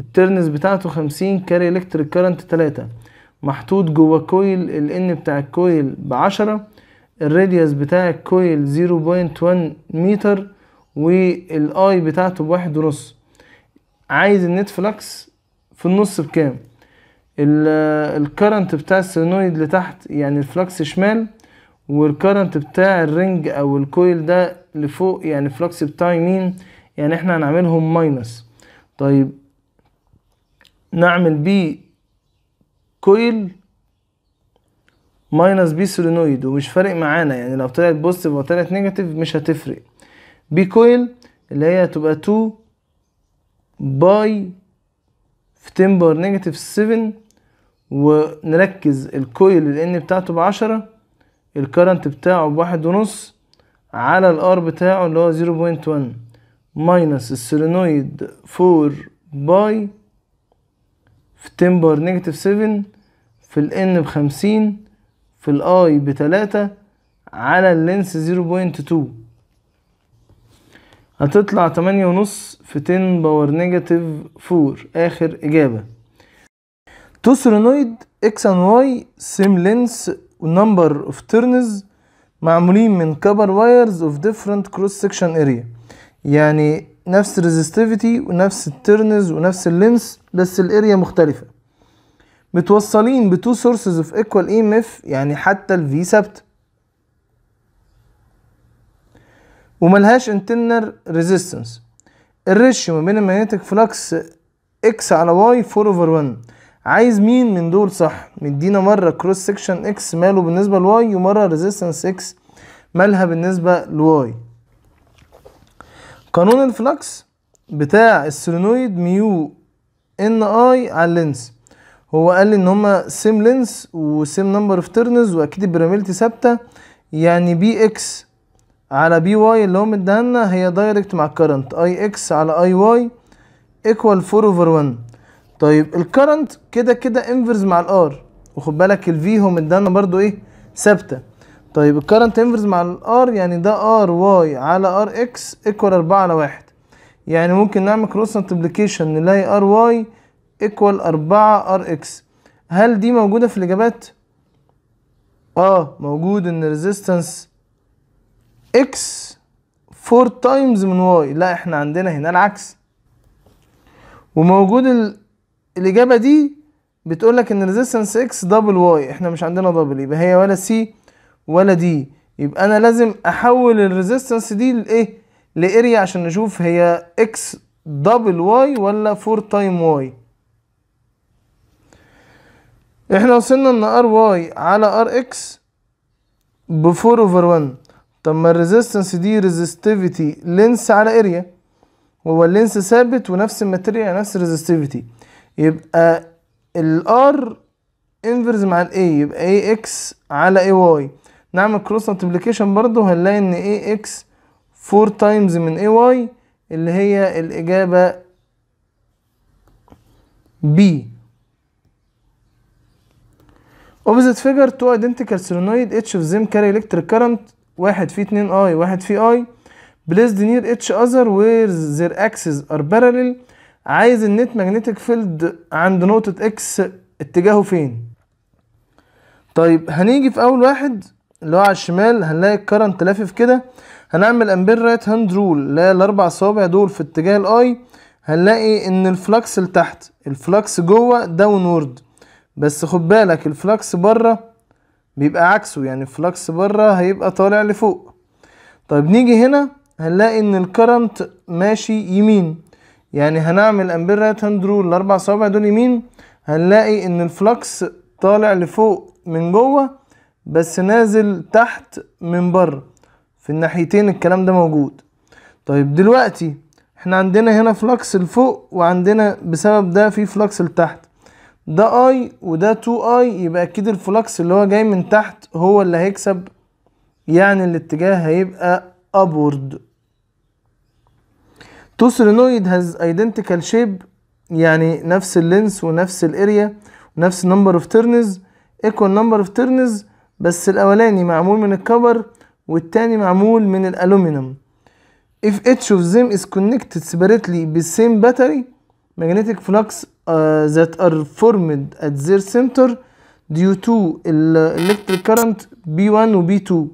الترنس بتاعته خمسين كاري الكتريك كارنت تلاتة محطوط جوه كويل ال ان بتاع الكويل بعشرة الراديوس بتاع الكويل 0.1 متر والاي بتاعته بواحد ونص عايز النت فلكس في النص بكام الكرنت بتاع السينويد لتحت يعني الفلكس شمال والكرنت بتاع الرنج او الكويل ده لفوق يعني فلكس بتاع يمين يعني احنا هنعملهم ماينس طيب نعمل بيه كويل ماينس بي سولينويد ومش فارق معانا يعني لو طلعت بوزيتيف او طلعت نيجاتيف مش هتفرق بي كويل اللي هي هتبقى 2 باي في 10 بار نيجاتيف 7 ونركز الكويل لان بتاعته ب 10 الكرنت بتاعه بواحد ونص على الار بتاعه اللي هو 0.1 ماينس السولينويد 4 باي في 10 بار نيجاتيف 7 في الان ب 50 في الاي بتلاتة على اللينس 0.2 هتطلع تمانية ونص في 10 باور نيجاتيف 4 اخر اجابة توسرينويد اكس اند واي سيم لينس ونمبر اوف تيرنز معمولين من كبر وايرز اوف ديفرنت كروس سكشن اريا يعني نفس الريزستيفيتي ونفس التيرنز ونفس اللينس بس الاريا مختلفة متوصلين بتو سورسز اوف ايكوال اي ام اف يعني حتى الفي ثابته وملهاش انتنر ريزيستنس الريشيو ما بين المagnetic فلكس اكس على واي 4 اوفر 1 عايز مين من دول صح مدينا مره كروس سكشن اكس ماله بالنسبه لواي ومره ريزيستنس اكس مالها بالنسبه لواي قانون الفلكس بتاع السولينويد ميو ان اي على اللينس هو قال لي ان هما سيم لينس وسيم نمبر اوف تيرنز واكيد البيراميلتي ثابته يعني بي اكس على بي واي اللي هو مديها لنا هي دايركت مع الكرنت اي اكس على اي واي ايكوال 4 اوفر 1 طيب الكرنت كده كده انفرز مع الار وخد بالك الفي هو مديها لنا برده ايه ثابته طيب الكرنت انفرز مع الار يعني ده ار واي على ار اكس ايكوال 4 على 1 يعني ممكن نعمل كروس ملتبليكيشن نلاقي ار واي ايكوال 4 ار اكس هل دي موجوده في الاجابات اه موجود ان ريزيستنس اكس 4 تايمز من واي لا احنا عندنا هنا العكس وموجود ال... الاجابه دي بتقول لك ان ريزيستنس اكس دبل واي احنا مش عندنا دبل يبقى هي ولا سي ولا دي يبقى انا لازم احول الريزيستنس دي لايه لاريا عشان نشوف هي اكس دبل واي ولا 4 تايم واي احنا وصلنا ان ار واي على ار اكس 4 اوفر 1 طب ما الريزستنس دي ريزستيفيتي لينس على اريا هو اللينس ثابت ونفس الماتيريال نفس الريزستيفيتي يبقى الار انفرز مع الاي يبقى اي اكس على اي واي نعمل كروس ملتبليكيشن برضو هنلاقي ان اي اكس 4 تايمز من اي واي اللي هي الاجابه بي اوبزيت فيجر تو ايدنتيكال سولينويد اتش اوف زيم كاري الكتريك كارنت واحد في 2 اي واحد في اي placed نير اتش اذر وير زير اكسس ار parallel عايز النت ماجنتيك فيلد عند نقطة اكس اتجاهه فين طيب هنيجي في أول واحد اللي هو على الشمال هنلاقي الكرنت لافف كده هنعمل امبير رايت هاند رول اللي هي الأربع صوابع دول في اتجاه الأي هنلاقي إن الفلكس لتحت الفلكس جوه داونورد بس خد بالك الفلكس بره بيبقى عكسه يعني الفلكس بره هيبقى طالع لفوق طيب نيجي هنا هنلاقي ان الكرنت ماشي يمين يعني هنعمل امبير رايت هاند رول الاربع صوابع دول يمين هنلاقي ان الفلكس طالع لفوق من جوه بس نازل تحت من بره في الناحيتين الكلام ده موجود طيب دلوقتي احنا عندنا هنا فلكس لفوق وعندنا بسبب ده في فلكس لتحت ده اي وده 2 اي يبقى اكيد الفلكس اللي هو جاي من تحت هو اللي هيكسب يعني الاتجاه هيبقى upward سولينويد has identical shape يعني نفس اللينس ونفس الاريا ونفس نمبر اوف تيرنز equal نمبر اوف تيرنز بس الاولاني معمول من الكبر والتاني معمول من الالومنيوم if each of them is connected separately بالsame battery magnetic flux uh, that are formed at their center due to electric current B1 و B2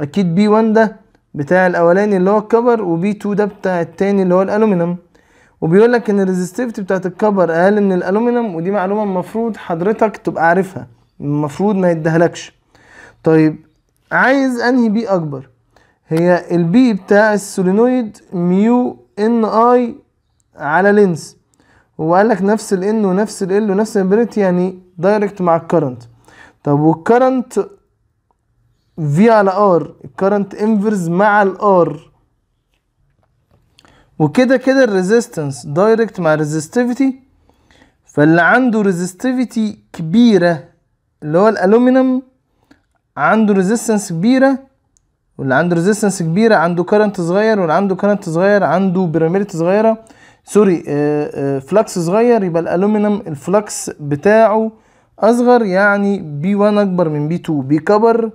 أكيد B1 ده بتاع الأولاني اللي هو الكبر و B2 ده بتاع التاني اللي هو الألومنيوم وبيقول لك إن الريزستيفيتي بتاعت الكبر أقل من الألومنيوم ودي معلومة المفروض حضرتك تبقى عارفها المفروض ما يديهالكش طيب عايز أنهي بي أكبر هي البي بتاع السولينويد ميو ان اي على لينز هو قال لك نفس N ونفس ال ونفس الابيليتي يعني دايركت مع Current طب Current في على ال Current inverse مع R وكده كده Resistance دايركت مع Resistivity فاللي عنده Resistivity كبيره اللي هو الالومنيوم عنده ريزيستنس كبيره واللي عنده ريزيستنس كبيره عنده Current صغير واللي عنده Current صغير عنده بيراميرت صغيره سوري آه، آه، فلكس صغير يبقى الالومنيوم الفلكس بتاعه اصغر يعني بي 1 اكبر من بي 2 بي كبر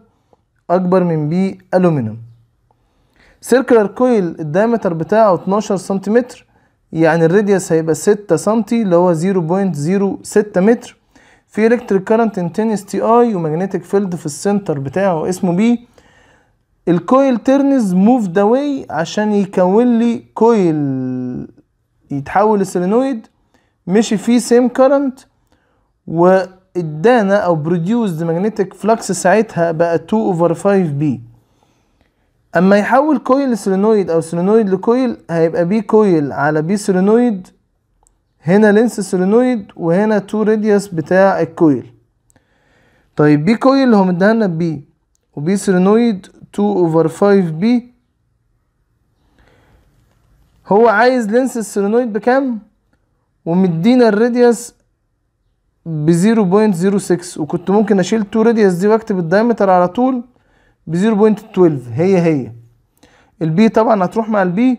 اكبر من بي الومنيوم سيركلر كويل الدايمتر بتاعه 12 سنتيمتر يعني الراديوس هيبقى 6 سنتي اللي هو 0.06 متر في الكتريك كارنت انتنس تي اي وماجنتيك فيلد في السنتر بتاعه اسمه بي الكويل تيرنز موف ذا واي عشان يكون لي كويل يتحول لسولينويد مشي فيه سيم كارنت وادانا او بروديوسد ماجنتيك فلكس ساعتها بقى 2 اوفر 5 بي اما يحول كويل لسولينويد او سولينويد لكويل هيبقى بي كويل على بي سولينويد هنا لينس سولينويد وهنا 2 راديوس بتاع الكويل طيب بي كويل هو ادانا بي وبي سولينويد 2 اوفر 5 بي هو عايز لينس السولينويد بكام ومدينا الراديوس ب 0.06 وكنت ممكن اشيل 2 راديوس دي واكتب الدايمتر على طول ب 0.12 هي هي البي طبعا هتروح مع البي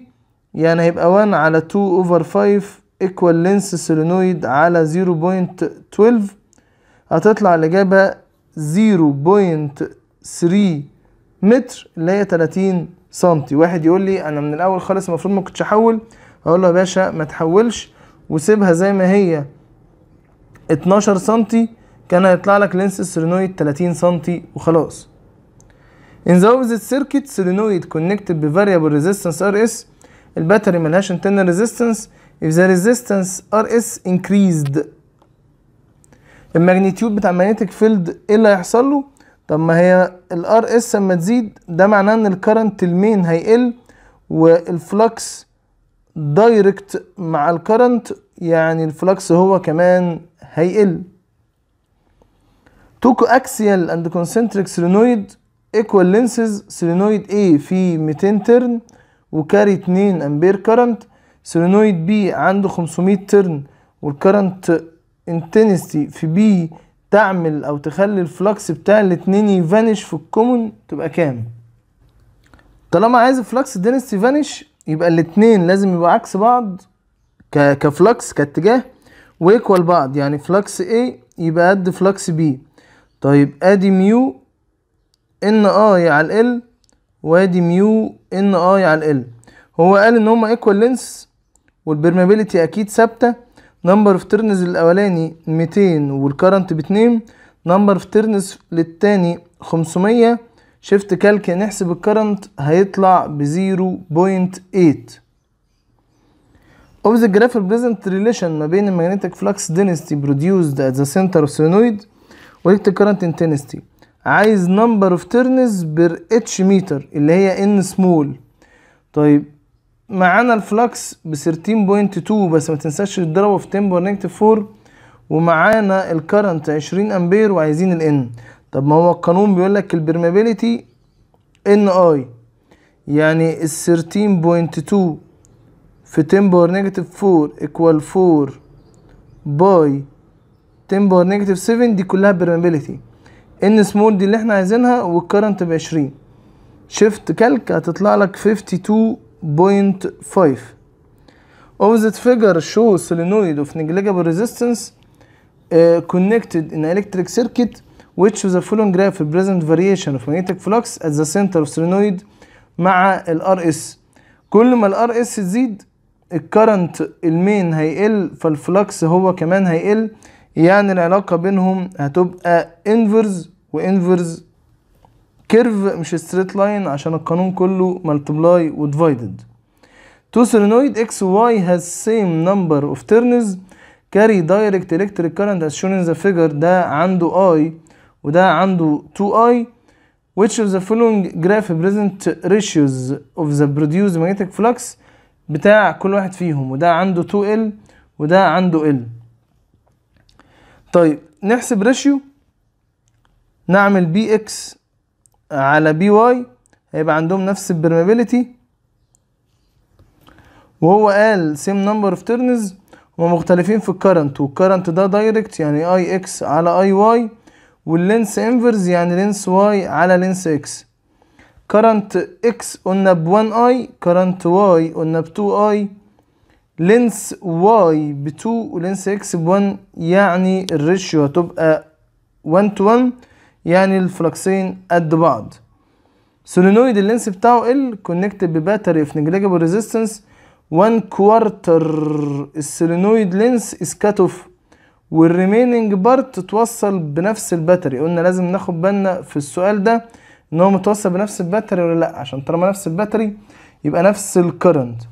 يعني هيبقى 1 على 2 اوفر 5 ايكوال لينس سولينويد على 0.12 هتطلع الاجابه 0.3 متر اللي هي 30 سنتي واحد يقول لي انا من الاول خالص المفروض ما كنتش احول اقول له يا باشا ما تحولش وسيبها زي ما هي 12 سنتي كان هيطلع لك لينس سيرينويد 30 سنتي وخلاص ان ذا opposite سولينويد كونكتد بفاريبل ريزيستنس ار اس الباتري ملهاش internal resistance if the resistance اس increased الماجنتيود بتاع المagnetic فيلد ايه اللي هيحصل له؟ طب ما هي الار اس اما تزيد ده معناه ان الكرنت المين هيقل والفلكس دايركت مع الكرنت يعني الفلكس هو كمان هيقل توكو اكسيال اند كونسنتريك سيلينويد ايكوال لينسز سيلينويد A في 200 ترن وكاري 2 امبير كرنت سيلينويد B عنده 500 ترن والكرنت انتنستي في B تعمل او تخلي الفلكس بتاع الاتنين يفانش في الكومن تبقى كام طالما عايز الفلكس دينستي يفانش يبقى الاتنين لازم يبقى عكس بعض كفلكس كاتجاه ويكوال بعض يعني فلكس A يبقى قد فلكس B طيب ادي ميو ان اي على ال وادي ميو ان اي على ال هو قال ان هما ايكوال لينس والبرمابيلتي اكيد ثابته نمبر اوف ترنز الاولاني 200 والكرنت ب2 نمبر اوف ترنز للتاني 500 شفت كالك نحسب الكرنت هيطلع ب 0.8 اوف ذا جراف البريزنت ريليشن ما بين الماجنتيك فلكس دينستي بروديوسد ات ذا سنتر اوف سينويد والكتريك كرنت انتنستي عايز نمبر اوف ترنز بر اتش متر اللي هي ان سمول طيب معانا الفلكس ب 13.2 بس ما تنساش تضربه في 10 نيجاتيف 4 ومعانا الكرنت 20 امبير وعايزين الان طب ما هو القانون بيقول لك البرمابيليتي ان اي يعني ال 13.2 في 10 نيجاتيف 4 ايكوال 4 باي 10 نيجاتيف 7 دي كلها برمابيليتي ان سمول دي اللي احنا عايزينها والكرنت ب 20 شيفت كالك هتطلع لك 52 0.5 Of that figure shows solenoid of negligible resistance uh, connected in electric circuit which the following graph present variation of magnetic flux at the center of solenoid مع ال RS كل ما ال RS تزيد الكرنت المين هيقل فالفلكس هو كمان هيقل يعني العلاقة بينهم هتبقى inverse و inverse كيرف مش ستريت لاين عشان القانون كله ملتبلاي وديفايدد تو solenoid x y has same number of turns carry direct electric current as shown in the figure ده عنده i وده عنده 2i which of the following graph present ratios of the produced magnetic flux بتاع كل واحد فيهم وده عنده 2L وده عنده L طيب نحسب ratio نعمل BX على بي واي هيبقى عندهم نفس البرمابيلتي وهو قال سيم نمبر اوف تيرنز هما مختلفين في الكرنت والكرنت ده دايركت يعني اي اكس على اي واي واللينس انفرز يعني لينس واي على لينس اكس كرنت اكس قلنا ب 1 اي كرنت واي قلنا ب 2 اي لينس واي ب 2 ولينس اكس ب 1 يعني الريشيو هتبقى 1 تو 1 يعني الفلكسين قد بعض سولينويد اللينس بتاعه ال كونكتد بباتري اوف نيجليجبل ريزيستنس 1 كوارتر السولينويد لينس كات اوف والريميننج بارت توصل بنفس الباتري قلنا لازم ناخد بالنا في السؤال ده ان هو متوصل بنفس الباتري ولا لا عشان طالما نفس الباتري يبقى نفس الكرنت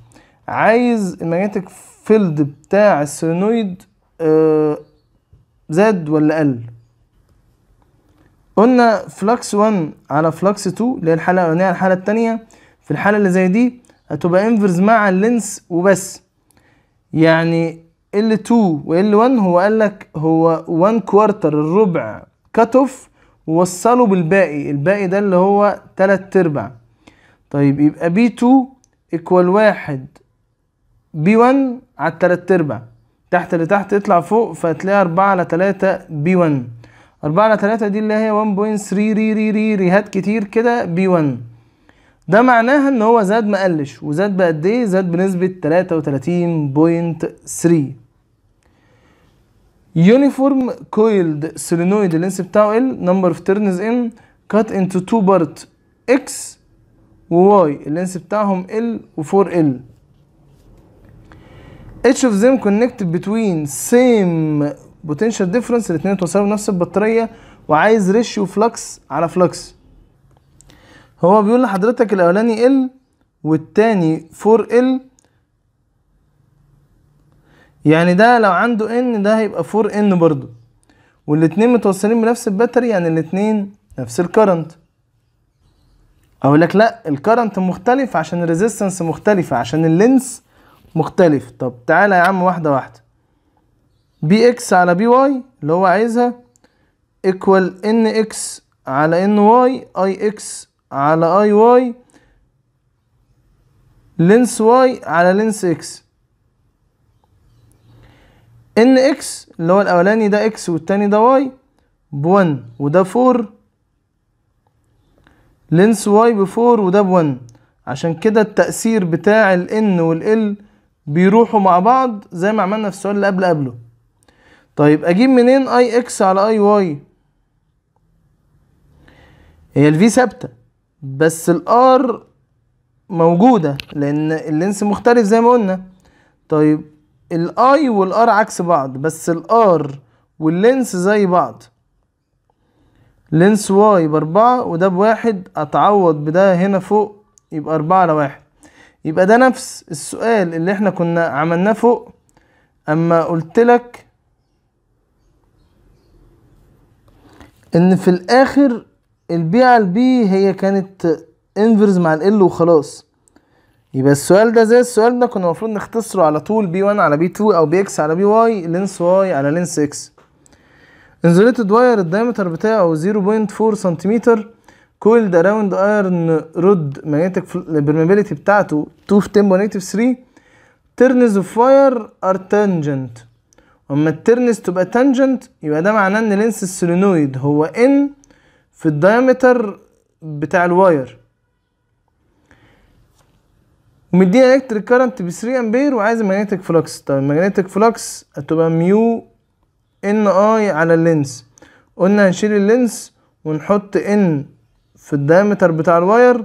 عايز الماجنتيك فيلد بتاع السولينويد آه زاد ولا قل قلنا فلكس 1 على فلكس 2 اللي هي الحاله الاولانيه على الحاله الثانيه في الحاله اللي زي دي هتبقى انفرز مع اللينس وبس يعني ال 2 وال 1 هو قال لك هو 1 كوارتر الربع كات اوف ووصله بالباقي الباقي ده اللي هو 3 ارباع طيب يبقي بي B2 ايكوال 1 بي 1 على 3 ارباع تحت لتحت يطلع فوق فهتلاقي 4 على 3 بي 1 4 على 3 دي اللي هي 1.3 ري ري ري ري هات كتير كده بي 1 ده معناها ان هو زاد ما قلش وزاد بقد ايه زاد بنسبه 33.3 يونيفورم كويلد سولينويد اللينس بتاعه ال نمبر اوف ترنز ان كات انتو تو بارت اكس وواي اللينس بتاعهم ال وفور ال اتش of them connected بتوين سيم بوتنشال ديفرنس الاثنين متوصلين بنفس البطاريه وعايز ريشيو فلكس على فلكس هو بيقول لحضرتك الاولاني ال والتاني 4 ال يعني ده لو عنده ان ده هيبقى 4 ان برضو والاتنين متوصلين بنفس الباتري يعني الاتنين نفس الكرنت اقول لك لا الكرنت مختلف عشان الريزيستنس مختلفه عشان اللينس مختلف طب تعالى يا عم واحده واحده بي اكس على بي واي اللي هو عايزها ايكوال ان اكس على ان واي اي اكس على اي واي لينس واي على لينس اكس ان اكس اللي هو الاولاني ده اكس والتاني ده واي ب1 وده 4 لينس واي ب4 وده ب1 عشان كده التأثير بتاع ال N وال بيروحوا مع بعض زي ما عملنا في السؤال اللي قبل قبله طيب اجيب منين اي اكس على اي واي هي الفي ثابته بس الار موجوده لان اللينس مختلف زي ما قلنا طيب الاي والار عكس بعض بس الار واللينس زي بعض لينس واي باربعة وده بواحد اتعوض بده هنا فوق يبقى اربعة على واحد يبقى ده نفس السؤال اللي احنا كنا عملناه فوق اما قلتلك ان في الاخر البي على البي هي كانت انفرز مع ال وخلاص يبقى السؤال ده زي السؤال ده كنا المفروض نختصره على طول بي 1 على بي 2 او بي اكس على بي واي لينس واي على لينس اكس انزوليتد دواير الدايمتر بتاعه 0.4 سنتيمتر ده راوند ايرن رود ماجنتيك برميبيليتي بتاعته 2 في 10 3 ترنز اوف واير ار تانجنت اما الترنس تبقى تانجنت يبقى ده معناه ان لينس السولينويد هو ان في الدايمتر بتاع الواير ومدينا الكتريك كارنت ب 3 امبير وعايز المagnetic فلوكس طيب المagnetic فلوكس هتبقى ميو ان اي على اللينس قلنا هنشيل اللينس ونحط ان في الدايمتر بتاع الواير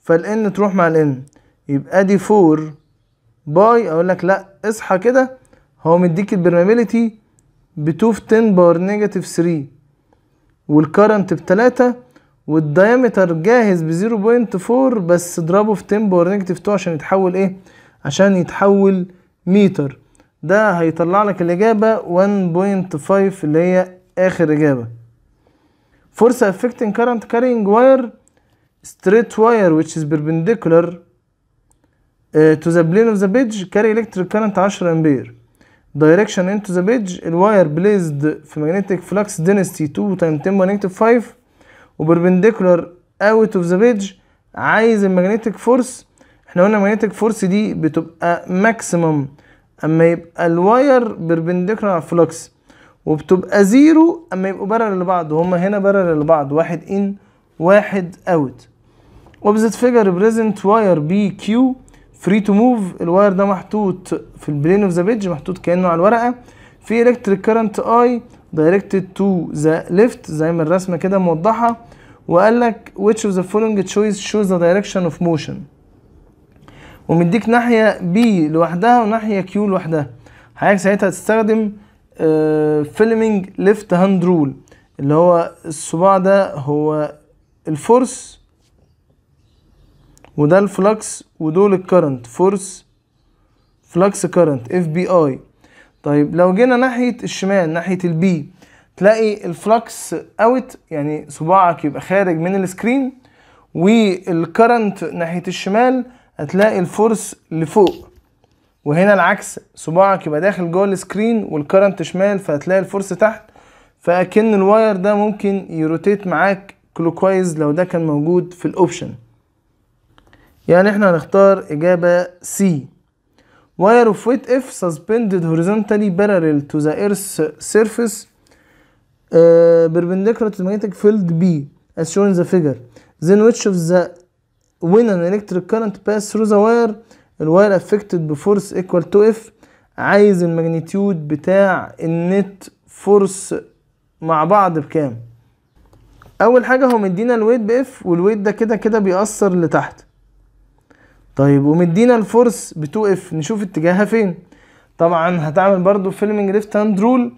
فالان تروح مع الان يبقى دي 4 باي اقول لك لا اصحى كده هو مديك البرمابيلتي بتوف 10 باور نيجاتيف 3 والكرنت بتلاتة والدايمتر جاهز ب 0.4 بس اضربه في 10 باور نيجاتيف 2 عشان يتحول ايه عشان يتحول متر ده هيطلع لك الاجابه 1.5 اللي هي اخر اجابه فرصه affecting current carrying wire straight wire which is perpendicular uh, to the plane of the bridge carry electric current 10 امبير دايركشن انتو ذا bridge الواير بليزد في ماجنتيك فلكس دينستي 2 تايم 10 باور نيجاتيف 5 وبربنديكولار اوت اوف ذا بيج عايز الماجنتيك فورس احنا قلنا الماجنتيك فورس دي بتبقى ماكسيمم اما يبقى الواير بربنديكولار على وبتبقى زيرو اما يبقوا بارل لبعض وهما هنا بارل لبعض واحد ان واحد اوت فيجر بريزنت واير بي كيو فري تو موف الواير ده محطوط في البلين اوف ذا بيدج محطوط كانه على الورقه في الكتريك كارنت اي دايركتد تو ذا ليفت زي ما الرسمه كده موضحه وقال لك ويتش اوف ذا following choice شوز ذا دايركشن اوف موشن ومديك ناحيه بي لوحدها وناحيه كيو لوحدها حضرتك ساعتها هتستخدم فيلمينج ليفت هاند رول اللي هو الصباع ده هو الفورس وده الفلكس ودول الكرنت فورس فلكس كرنت اف بي اي طيب لو جينا ناحيه الشمال ناحيه البي تلاقي الفلكس اوت يعني صباعك يبقى خارج من السكرين والكرنت ناحيه الشمال هتلاقي الفورس لفوق وهنا العكس صباعك يبقى داخل جوه السكرين والكرنت شمال فهتلاقي الفورس تحت فاكن الواير ده ممكن يروتيت معاك كلوكوايز لو ده كان موجود في الاوبشن يعني احنا هنختار إجابة C wire of weight F suspended horizontally parallel to the earth's surface uh, perpendicular to the magnetic field B as shown in the figure then which of the when an electric current pass through the wire wire affected force equal to F عايز الماجنتيود بتاع النت فورس مع بعض بكام اول حاجه هو مدينا الويت باف والويت ده كده كده بيأثر لتحت طيب ومدينا الفورس ب 2 نشوف اتجاهها فين طبعا هتعمل برضو فيلمنج ليفت هاند رول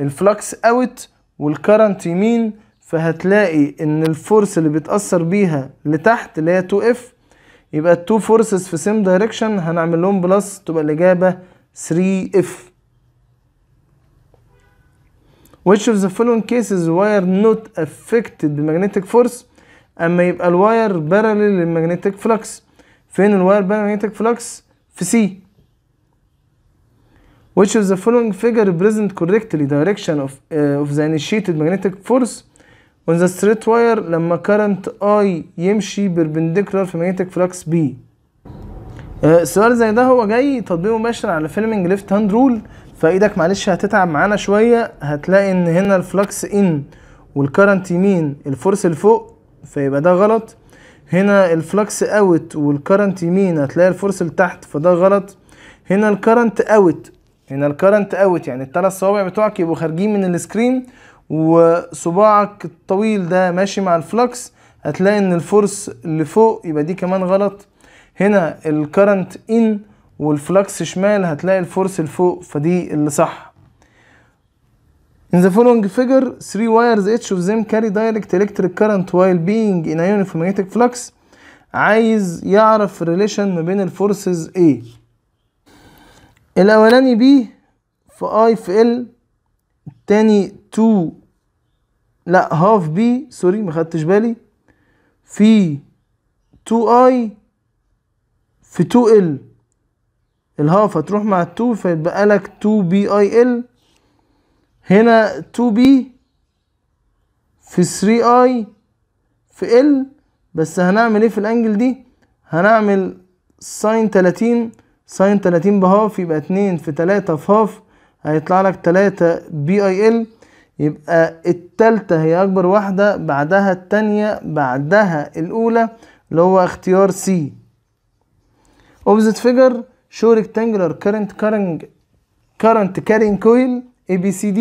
الفلكس اوت والكرنت يمين فهتلاقي ان الفورس اللي بيتاثر بيها لتحت اللي هي 2 اف يبقى التو فورسز في سيم دايركشن هنعمل لهم بلس تبقى الاجابه 3 اف which of the following cases wire not affected magnetic force اما يبقى الواير parallel للمagnetic flux فين الواير ماجنتيك فلكس في سي which of the following figure represent correctly direction of uh, of the initiated magnetic force on the straight wire لما current I يمشي perpendicular في magnetic flux B السؤال uh, زي ده هو جاي تطبيق مباشر على filming ليفت هاند رول فايدك معلش هتتعب معانا شويه هتلاقي ان هنا الفلكس ان والكرنت يمين الفورس فوق فيبقى ده غلط هنا الفلكس اوت والكرنت يمين هتلاقي الفورس لتحت فده غلط هنا الكرنت اوت هنا الكرنت اوت يعني الثلاث صوابع بتوعك يبقوا خارجين من السكرين وصباعك الطويل ده ماشي مع الفلكس هتلاقي ان الفورس اللي فوق يبقى دي كمان غلط هنا الكرنت ان والفلكس شمال هتلاقي الفورس فوق فدي اللي صح In the following figure, three wires, each of them carry direct electric current while being in a uniform magnetic flux. عايز يعرف relation ما بين ال forces A. الاولاني B في I في L. التاني 2 لا half B سوري ما خدتش بالي في 2 i في 2 ال الهاف هتروح مع ال2 فيتبقى لك 2 bil هنا 2B في 3I في L بس هنعمل ايه في الانجل دي هنعمل ساين 30 ساين 30 بهاف يبقى 2 في 3 في هاف هيطلع لك 3 بي اي ال يبقى التالتة هي أكبر واحدة بعدها التانية بعدها الأولى اللي هو اختيار سي opposite figure show rectangular current carrying current carrying coil ABCD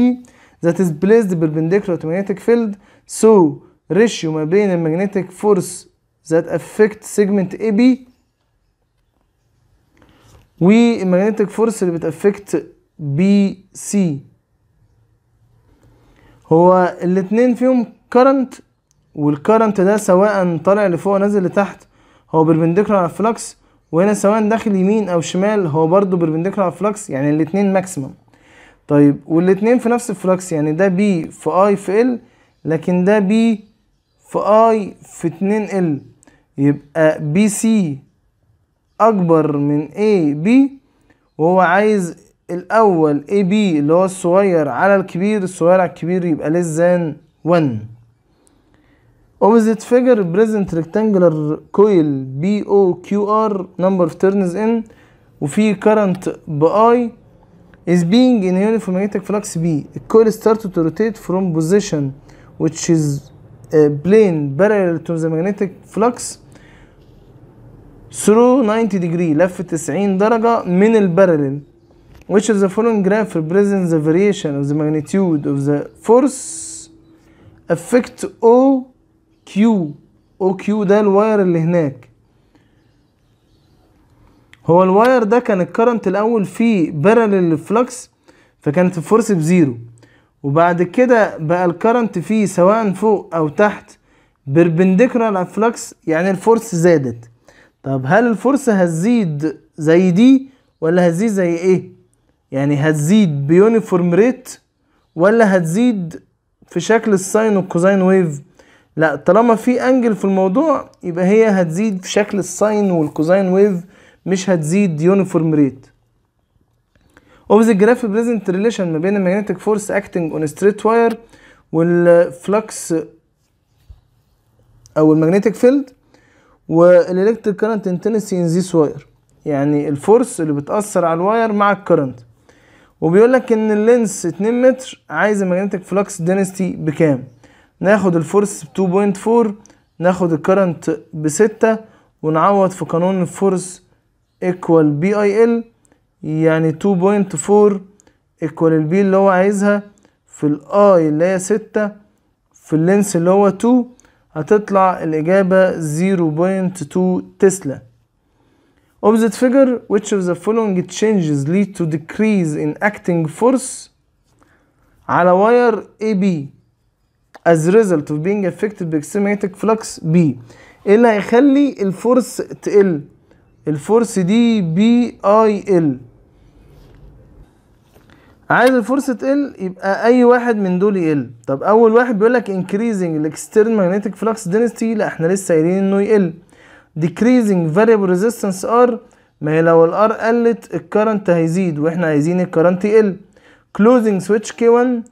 that is placed perpendicular to magnetic field so ratio ما بين magnetic force that affect segment AB magnetic force اللي بتأفكت BC هو الاتنين فيهم current والكرنت ده سواء طالع لفوق نازل لتحت هو بربنديكولار على الفلكس وهنا سواء داخل يمين او شمال هو برضو بربنديكولار على الفلكس يعني الاتنين ماكسيمم طيب والاتنين في نفس الفلكس يعني ده بي في اي في ال لكن ده بي في اي في 2 ال يبقى بي سي اكبر من اي بي وهو عايز الاول اي بي اللي هو الصغير على الكبير الصغير على الكبير يبقى less than 1 opposite figure present rectangular coil بي او كيو ار number of turns in وفي current باي is being in uniform magnetic flux B. The coil started to rotate from position which is a plane parallel to the magnetic flux through 90 degree left 90 درجة من البارلل which is the following graph represents the variation of the magnitude of the force effect OQ OQ ده الواير اللي هناك هو الواير ده كان الكرنت الاول فيه بارلل للفلكس فكانت الفورس بزيرو وبعد كده بقى الكرنت فيه سواء فوق او تحت بربنديكولار للفلكس يعني الفورس زادت طب هل الفورس هتزيد زي دي ولا هتزيد زي ايه يعني هتزيد بيونيفورم ريت ولا هتزيد في شكل الساين والكوزاين ويف لا طالما في انجل في الموضوع يبقى هي هتزيد في شكل الساين والكوزاين ويف مش هتزيد يونيفورم ريت اوف ذا جراف بريزنت ريليشن ما بين الماجنتيك فورس اكتنج اون ستريت واير والفلكس او الماجنتيك فيلد والالكتريك current انتنسي ان ذيس واير يعني الفورس اللي بتأثر على الواير مع الكرنت وبيقول لك ان اللينس 2 متر عايز الماجنتيك فلكس دينستي بكام ناخد الفورس ب 2.4 ناخد الكرنت ب 6 ونعوض في قانون الفورس ايكوال بي اي ال يعني 2.4 ايكوال البي اللي هو عايزها في الاي اللي هي 6 في اللينس اللي هو 2 هتطلع الإجابة 0.2 تسلا opposite figure which of the following changes lead to decrease in acting force على wire AB as a result of being affected by kinetic flux B ايه اللي هيخلي الفورس تقل الفورس دي بي اي ال عايز الفورس تقل يبقى اي واحد من دول يقل طب اول واحد بيقول لك انكريزنج الاكسترنال ماجنتيك فلكس دينستي لا احنا لسه قايلين انه يقل ديكريزنج فاريبل ريزيستنس ار ما هي لو الار قلت الكرنت هيزيد واحنا عايزين الكرنت يقل كلوزنج سويتش كي 1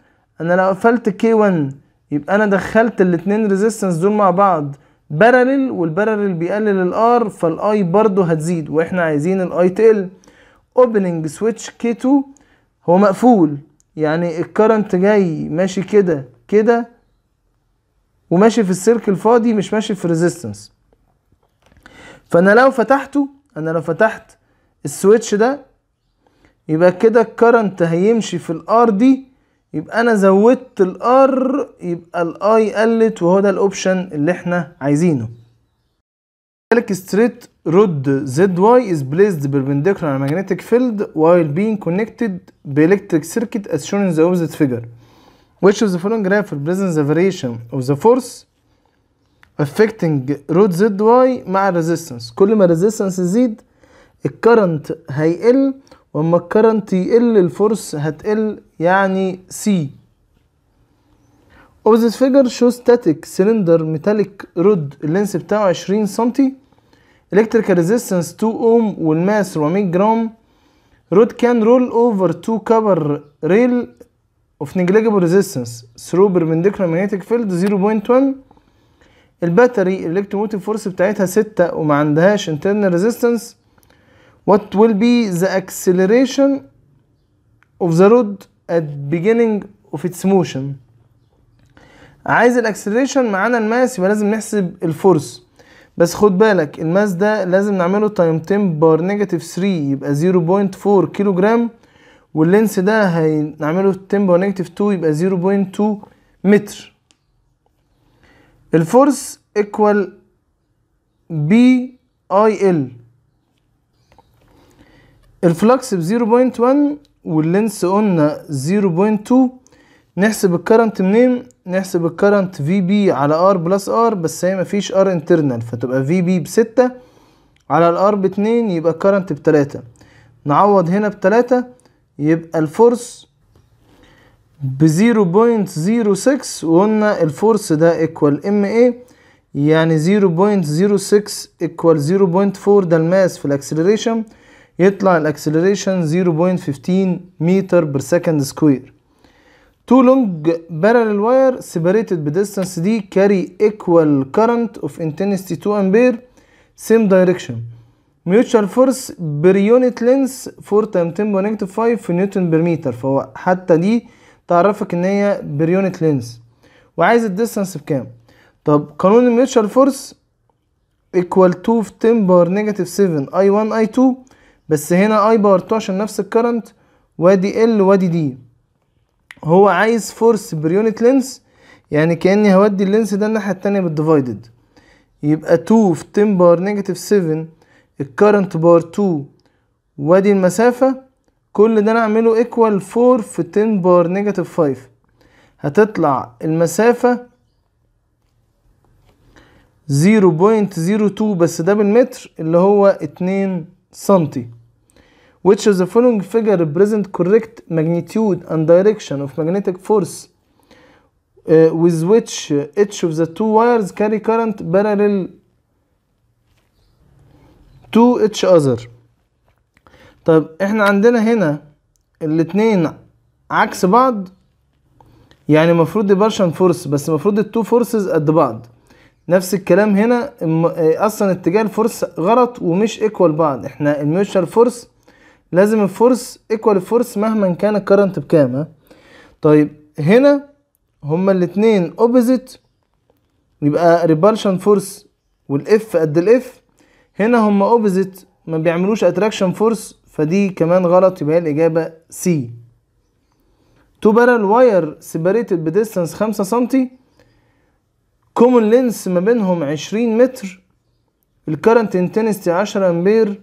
انا لو قفلت كي 1 يبقى انا دخلت الاتنين ريزيستنس دول مع بعض بارلل والبارلل بيقلل الار فالاي برضه هتزيد واحنا عايزين الاي تقل اوبننج سويتش كيتو 2 هو مقفول يعني الكرنت جاي ماشي كده كده وماشي في السيركل فاضي مش ماشي في ريزيستنس فانا لو فتحته انا لو فتحت السويتش ده يبقى كده الكرنت هيمشي في الار دي يبقى انا زودت الار يبقى الاي قلت وهو ده الاوبشن اللي احنا عايزينه كذلك ستريت رود زد واي از بليسد بيربنديكولار على ماجنتيك فيلد وايل بين كونكتد بالكتريك سيركت از شون ان ذا اوبزيت فيجر which of the following graph represents the variation of the force affecting root zy مع الريزيستنس كل ما الريزيستنس يزيد الكرنت هيقل واما الكرنت يقل الفورس هتقل يعني سي اوزيس فيجر شو ستاتيك سلندر ميتاليك رود اللينس بتاعه 20 سنتي الكتريكال ريزيستنس 2 اوم والماس 400 جرام رود كان رول اوفر تو كبر ريل اوف نيجليجبل ريزيستنس ثرو بيربنديكولار ماجنتيك فيلد 0.1 الباتري الالكتروموتيف فورس بتاعتها 6 وما عندهاش انترنال ريزيستنس What will be the acceleration of the rod at beginning of its motion عايز الاكسلريشن معانا الماس يبقى لازم نحسب الفورس بس خد بالك الماس ده لازم نعمله تايم 10 بار نيجاتيف 3 يبقى 0.4 كيلو جرام واللينس ده هنعمله 10 بار نيجاتيف 2 يبقى 0.2 متر الفورس ايكوال بي اي ال الفلكس ب 0.1 واللينس قلنا 0.2 نحسب الكرنت منين نحسب الكرنت في بي على ار بلس ار بس هي مفيش ار انترنال فتبقى في بي بستة على الار باتنين يبقى الكرنت بتلاتة نعوض هنا بتلاتة يبقى الفورس ب 0.06 وقلنا الفورس ده ايكوال ام اي يعني 0.06 ايكوال 0.4 ده الماس في الاكسلريشن يطلع الاكسلريشن 0.15 متر بير سكند سكوير تو لونج بارلل واير سيبريتد بديستانس دي كاري ايكوال كارنت اوف انتنسيتي 2 امبير سيم دايركشن ميوتشال فورس بير يونت لينس 4 تايم 10 باور نيجاتيف 5 في نيوتن بير متر فهو حتى دي تعرفك ان هي بير يونت لينس وعايز الديستانس بكام طب قانون الميوتشال فورس ايكوال 2 في 10 باور نيجاتيف 7 اي 1 اي 2 بس هنا اي باور 2 عشان نفس الكرنت وادي ال وادي دي هو عايز فورس بريونت لينس يعني كاني هودي اللينس ده الناحيه التانيه بالديفايدد يبقى 2 في 10 بار نيجاتيف 7 الكرنت بار 2 وادي المسافه كل ده انا اعمله ايكوال 4 في 10 بار نيجاتيف 5 هتطلع المسافه 0.02 بس ده بالمتر اللي هو 2 سنتي which of the following figure represent correct magnitude and direction of magnetic force uh, with which each of the two wires carry current parallel to each other طب احنا عندنا هنا الاثنين عكس بعض يعني المفروض ديبرشن فورس بس المفروض التو فورسز قد بعض نفس الكلام هنا اصلا اتجاه الفورس غلط ومش ايكوال بعض احنا الميوتشال فورس لازم الفورس ايكوال الفورس مهما كان الكرنت بكام طيب هنا هما الاتنين اوبوزيت يبقى ريبالشن فورس والاف قد الاف هنا هما اوبوزيت ما بيعملوش اتراكشن فورس فدي كمان غلط يبقى هي الاجابه سي تو بارل واير سيبريتد بديستانس 5 سم كومون لينس ما بينهم 20 متر الكرنت انتنستي 10 امبير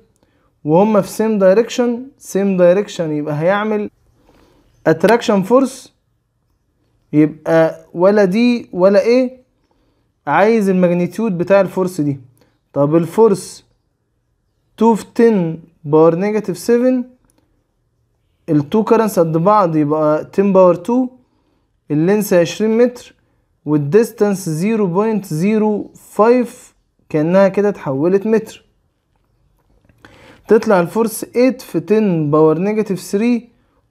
وهم في سيم دايركشن سيم دايركشن يبقى هيعمل اتراكشن فورس يبقى ولا دي ولا ايه عايز الماجنتيود بتاع الفورس دي طب الفورس 2 في 10 باور نيجاتيف 7 ال 2 كرنس قد بعض يبقى 10 باور 2 اللينس 20 متر والديستانس 0.05 كأنها كده اتحولت متر تطلع الفورس 8 في 10 باور نيجاتيف 3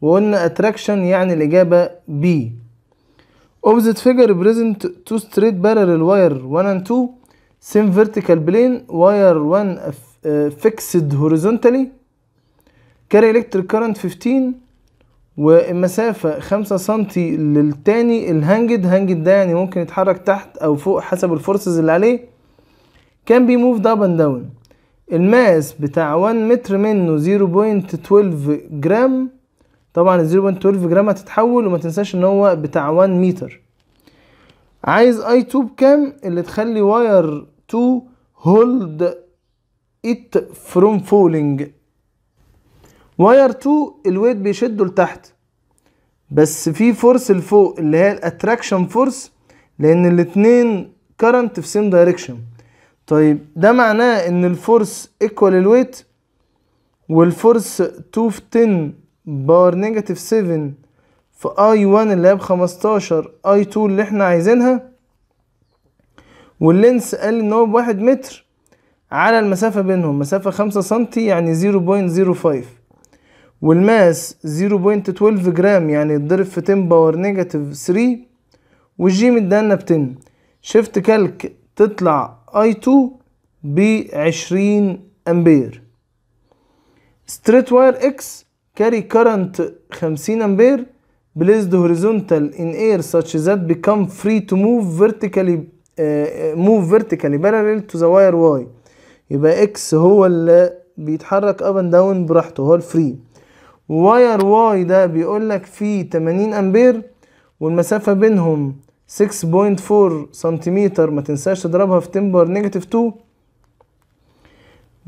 وقلنا اتراكشن يعني الاجابه بي اوبزيت فيجر بريزنت تو ستريت بارلل واير 1 اند 2 سيم فيرتيكال بلين واير 1 فيكسد هوريزونتالي كاري الكتريك كارنت 15 والمسافة 5 سم للتاني الهانجد هانجد ده يعني ممكن يتحرك تحت أو فوق حسب الفورسز اللي عليه كان بيموف اب اند داون الماس بتاع 1 متر منه 0.12 جرام طبعا ال 0.12 جرام هتتحول وما تنساش ان هو بتاع 1 متر عايز اي توب كام اللي تخلي واير 2 هولد ات فروم فولينج واير 2 الويت بيشده لتحت بس في فورس لفوق اللي هي الاتراكشن فورس لان الاتنين كرنت في سيم دايركشن طيب ده معناه ان الفورس ايكوال الويت والفورس 2 في 10 بار نيجاتيف 7 في اي 1 اللي هي ب 15 اي 2 اللي احنا عايزينها واللينس قال ان هو ب 1 متر على المسافة بينهم مسافة 5 سم يعني 0.05 والماس 0.12 جرام يعني يتضرب في 10 باور نيجاتيف ثري والجي ب 10 شفت كالك تطلع I2 بعشرين أمبير ستريت واير X carry current 50 أمبير placed horizontal in air such that become free to move vertically uh, move vertically parallel to the wire Y يبقى X هو اللي بيتحرك up and down براحته هو الفري واير واي ده بيقول لك فيه 80 امبير والمسافه بينهم 6.4 سنتيمتر ما تنساش تضربها في تمبر نيجاتيف 2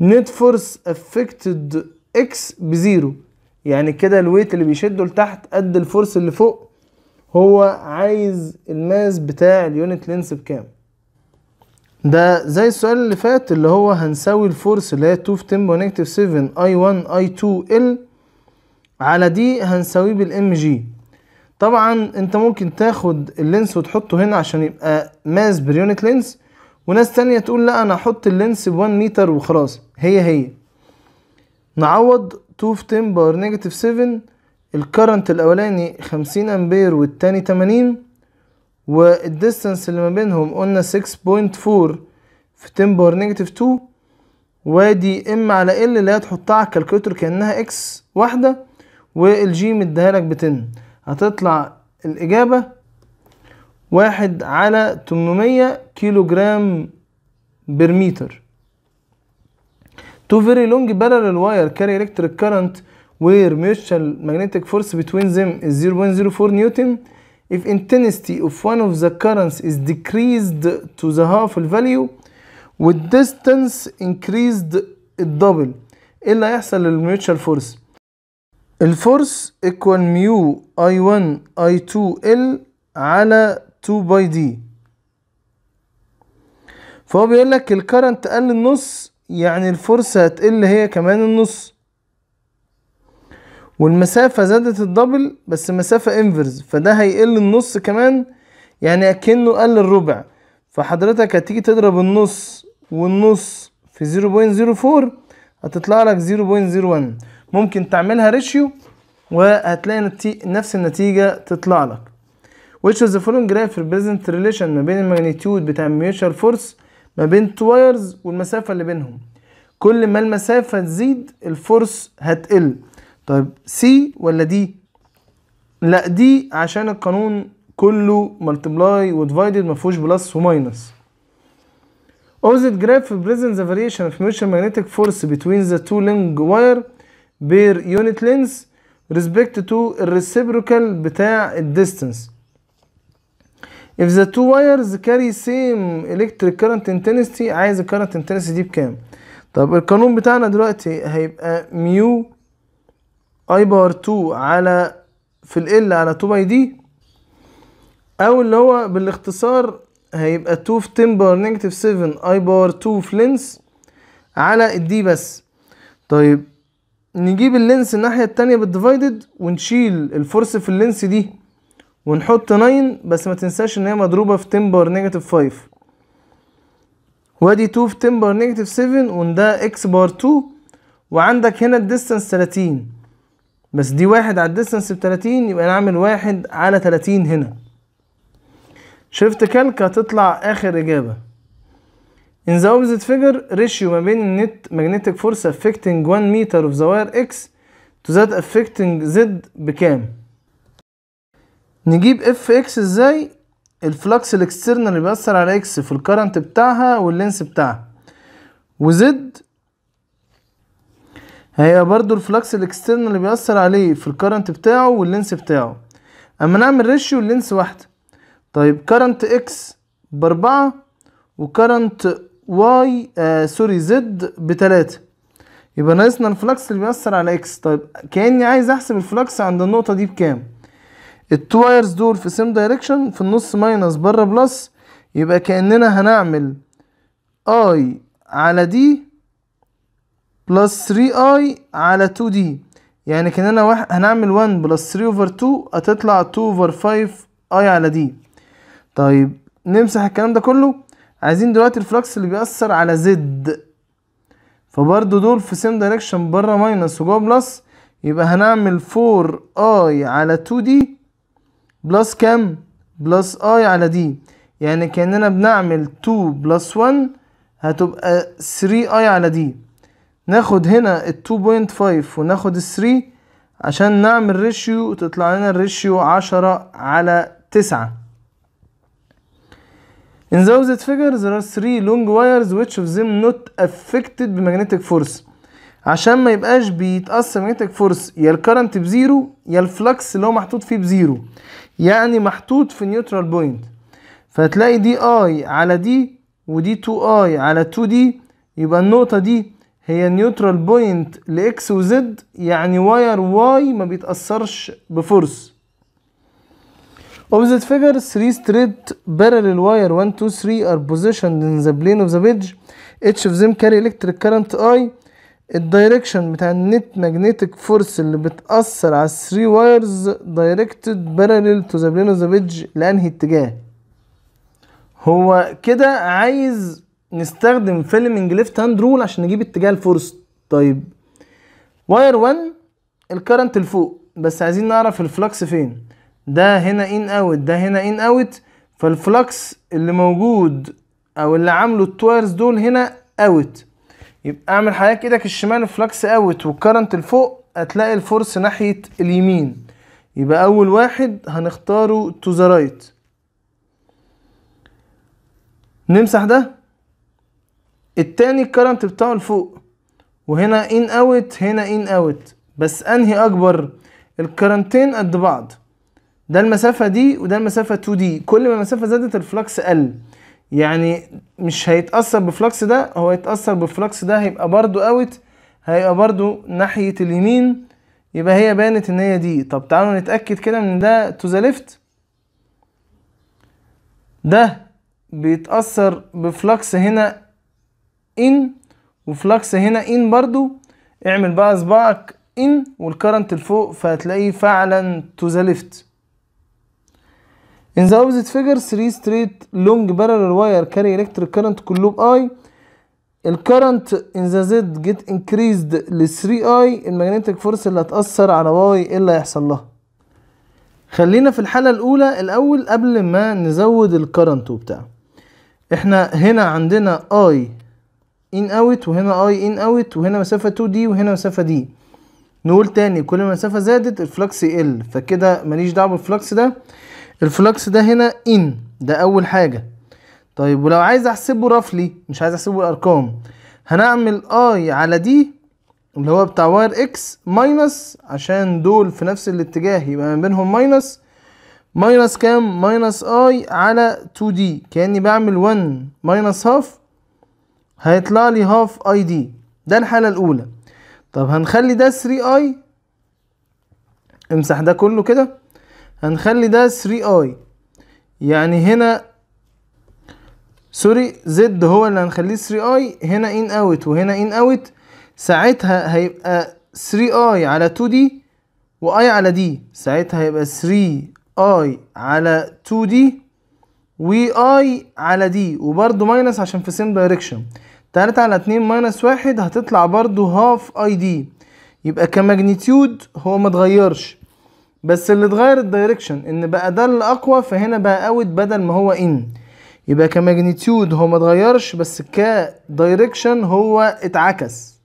نت فورس افكتد اكس بزيرو يعني كده الويت اللي بيشده لتحت قد الفورس اللي فوق هو عايز الماس بتاع اليونت لينس بكام ده زي السؤال اللي فات اللي هو هنساوي الفورس اللي هي 2 في تمبر نيجاتيف 7 اي 1 اي 2 ال على دي هنساويه بالام جي طبعا انت ممكن تاخد اللينس وتحطه هنا عشان يبقى ماس بير يونت لينس وناس تانية تقول لا انا احط اللينس ب 1 متر وخلاص هي هي نعوض 2 في 10 باور نيجاتيف 7 الكرنت الاولاني 50 امبير والتاني 80 والديستانس اللي ما بينهم قلنا 6.4 في 10 باور نيجاتيف 2 وادي ام على ال اللي هتحطها على الكالكوليتر كانها اكس واحده والجي مديها لك ب 10 هتطلع الإجابة واحد على 800 كيلو جرام برميتر تو فيري لونج بارل الواير كاري الكتريك كارنت وير ميوتشال ماجنتيك فورس بتوين ذيم 0.04 نيوتن if intensity of one of the currents is decreased to the half of value انكريزد الدبل ايه اللي هيحصل للميوتشال فورس؟ الفورس ايكوال ميو اي 1 اي 2 ال على 2 باي دي فهو بيقول لك الكرنت قل النص يعني الفرصة هتقل هي كمان النص والمسافة زادت الدبل بس مسافة انفرز فده هيقل النص كمان يعني اكنه قل الربع فحضرتك هتيجي تضرب النص والنص في 0.04 هتطلع لك 0.01 ممكن تعملها ريشيو وهتلاقي نفس النتيجة تطلع لك which is the following graph represent the relation ما بين الماجنتيود بتاع الميوتشال فورس ما بين وايرز والمسافة اللي بينهم كل ما المسافة تزيد الفورس هتقل طيب سي ولا دي لا دي عشان القانون كله ملتبلاي وديفايدد فيهوش بلس وماينس opposite graph بريزنت the variation of mutual magnetic force between the two لينج واير بير يونت لينس ريسبكت تو الريسيبروكال بتاع الديستنس if the two wires carry same electric current intensity عايز الكرنت intensity دي بكام طب القانون بتاعنا دلوقتي هيبقى ميو اي باور 2 على في ال على 2 باي دي او اللي هو بالاختصار هيبقى 2 في 10 باور نيجاتيف 7 اي باور 2 في لينس على الدي بس طيب نجيب اللينس الناحية التانية بالديفايدد ونشيل الفورس في اللينس دي ونحط 9 بس ما تنساش ان هي مضروبة في 10 تمبر نيجاتيف 5 وادي 2 في 10 تمبر نيجاتيف 7 وده اكس بار 2 وعندك هنا الديستنس 30 بس دي واحد على الديستنس ب 30 يبقى نعمل واحد على 30 هنا شفت كالك هتطلع اخر اجابه In the opposite figure, ratio ما بين net magnetic force affecting 1 meter of the wire x to that affecting z بكام؟ نجيب Fx ازاي؟ الفلكس الاكسترنال اللي بيأثر على X في الكرنت بتاعها واللينس بتاعها وزد هي برضو الفلكس الاكسترنال اللي بيأثر عليه في الكرنت بتاعه واللينس بتاعه اما نعمل ريشيو اللينس واحدة طيب كرنت X باربعة وكرنت واي آه سوري زد بتلاتة يبقى ناقصنا الفلكس اللي بيأثر على اكس طيب كأني عايز احسب الفلكس عند النقطة دي بكام التو وايرز دول في سيم دايركشن في النص ماينس بره بلس يبقى كأننا هنعمل اي على دي بلس 3 اي على 2 دي يعني كأننا هنعمل 1 بلس 3 اوفر 2 هتطلع 2 اوفر 5 اي على دي طيب نمسح الكلام ده كله عايزين دلوقتي الفلكس اللي بيأثر على زد فبرضو دول في سيم دايركشن بره ماينس وجوه بلس يبقى هنعمل 4 اي على 2 دي بلس كام بلس اي على دي يعني كأننا بنعمل 2 بلس 1 هتبقى 3 اي على دي ناخد هنا ال 2.5 وناخد ال 3 عشان نعمل ريشيو تطلع لنا الريشيو 10 على 9 In those figures there are three long wires which of them not affected magnetic force عشان ما يبقاش بيتأثر ماجنتيك فورس يا الكرنت بزيرو يا الفلكس اللي هو محطوط فيه بزيرو يعني محطوط في نيوترال بوينت فتلاقي دي اي على دي ودي 2 اي على 2 دي يبقى النقطة دي هي نيوترال بوينت لإكس وزد يعني واير واي ما بيتأثرش بفورس Opposite figure, three straight parallel wire one, two, three, are positioned in the plane of the page. Each of them carry electric current I. الدايركشن بتاع النت ماجنتيك فورس اللي بتأثر على الثري وايرز دايركتد باراليل تو ذا بلين اوف ذا بيدج لأنهي اتجاه هو كده عايز نستخدم فيلمنج ليفت هاند رول عشان نجيب اتجاه الفورس طيب واير 1 الكرنت لفوق بس عايزين نعرف الفلكس فين ده هنا ان اوت ده هنا ان اوت فالفلكس اللي موجود او اللي عامله التوايرز دول هنا اوت يبقى اعمل حضرتك ايدك الشمال الفلكس اوت والكرنت لفوق هتلاقي الفورس ناحيه اليمين يبقى اول واحد هنختاره تو ذا رايت نمسح ده التاني الكرنت بتاعه لفوق وهنا ان اوت هنا ان اوت بس انهي اكبر الكرنتين قد بعض ده المسافه دي وده المسافه 2 دي كل ما المسافه زادت الفلكس قل يعني مش هيتاثر بالفلكس ده هو هيتاثر بالفلكس ده هيبقى برضو اوت هيبقى برضو ناحيه اليمين يبقى هي بانت ان هي دي طب تعالوا نتاكد كده من ده تو ذا ليفت ده بيتاثر بفلكس هنا ان وفلكس هنا ان برضو اعمل بقى صباعك ان والكرنت لفوق فهتلاقيه فعلا تو ذا ليفت In the opposite figure 3 straight long parallel wire carry electric current loop I current in the Z get increased ل 3 I. The فورس اللي هتأثر على واي ايه اللي هيحصل happen? خلينا في الحالة الأولى الأول قبل ما نزود الكرنت وبتاع احنا هنا عندنا I in out وهنا I in out وهنا مسافة 2 2D وهنا مسافة D نقول تاني كل ما المسافة زادت الفلكس يقل فكده ماليش دعوة بالفلكس ده الفلكس ده هنا ان ده اول حاجه طيب ولو عايز احسبه رفلي مش عايز احسبه الارقام هنعمل اي على دي اللي هو بتاع واير اكس ماينس عشان دول في نفس الاتجاه يبقى ما بينهم ماينس ماينس كام ماينس اي على 2 دي كاني بعمل 1 ماينس هاف هيطلع لي هاف اي دي ده الحاله الاولى طب هنخلي ده 3 اي امسح ده كله كده هنخلي ده 3 اي يعني هنا سوري زد هو اللي هنخليه 3 اي هنا ان اوت وهنا ان اوت ساعتها هيبقى 3 اي على 2 دي واي على دي ساعتها هيبقى 3 اي على 2 دي واي على دي وبرده ماينس عشان في سيم دايركشن 3 على 2 ماينس 1 هتطلع برده هاف اي دي يبقى كماجنتيود هو ما اتغيرش بس اللي اتغير الدايركشن ان بقى ده اللي اقوى فهنا بقى اوت بدل ما هو ان يبقى كماجنتيود هو ما اتغيرش بس كدايركشن هو اتعكس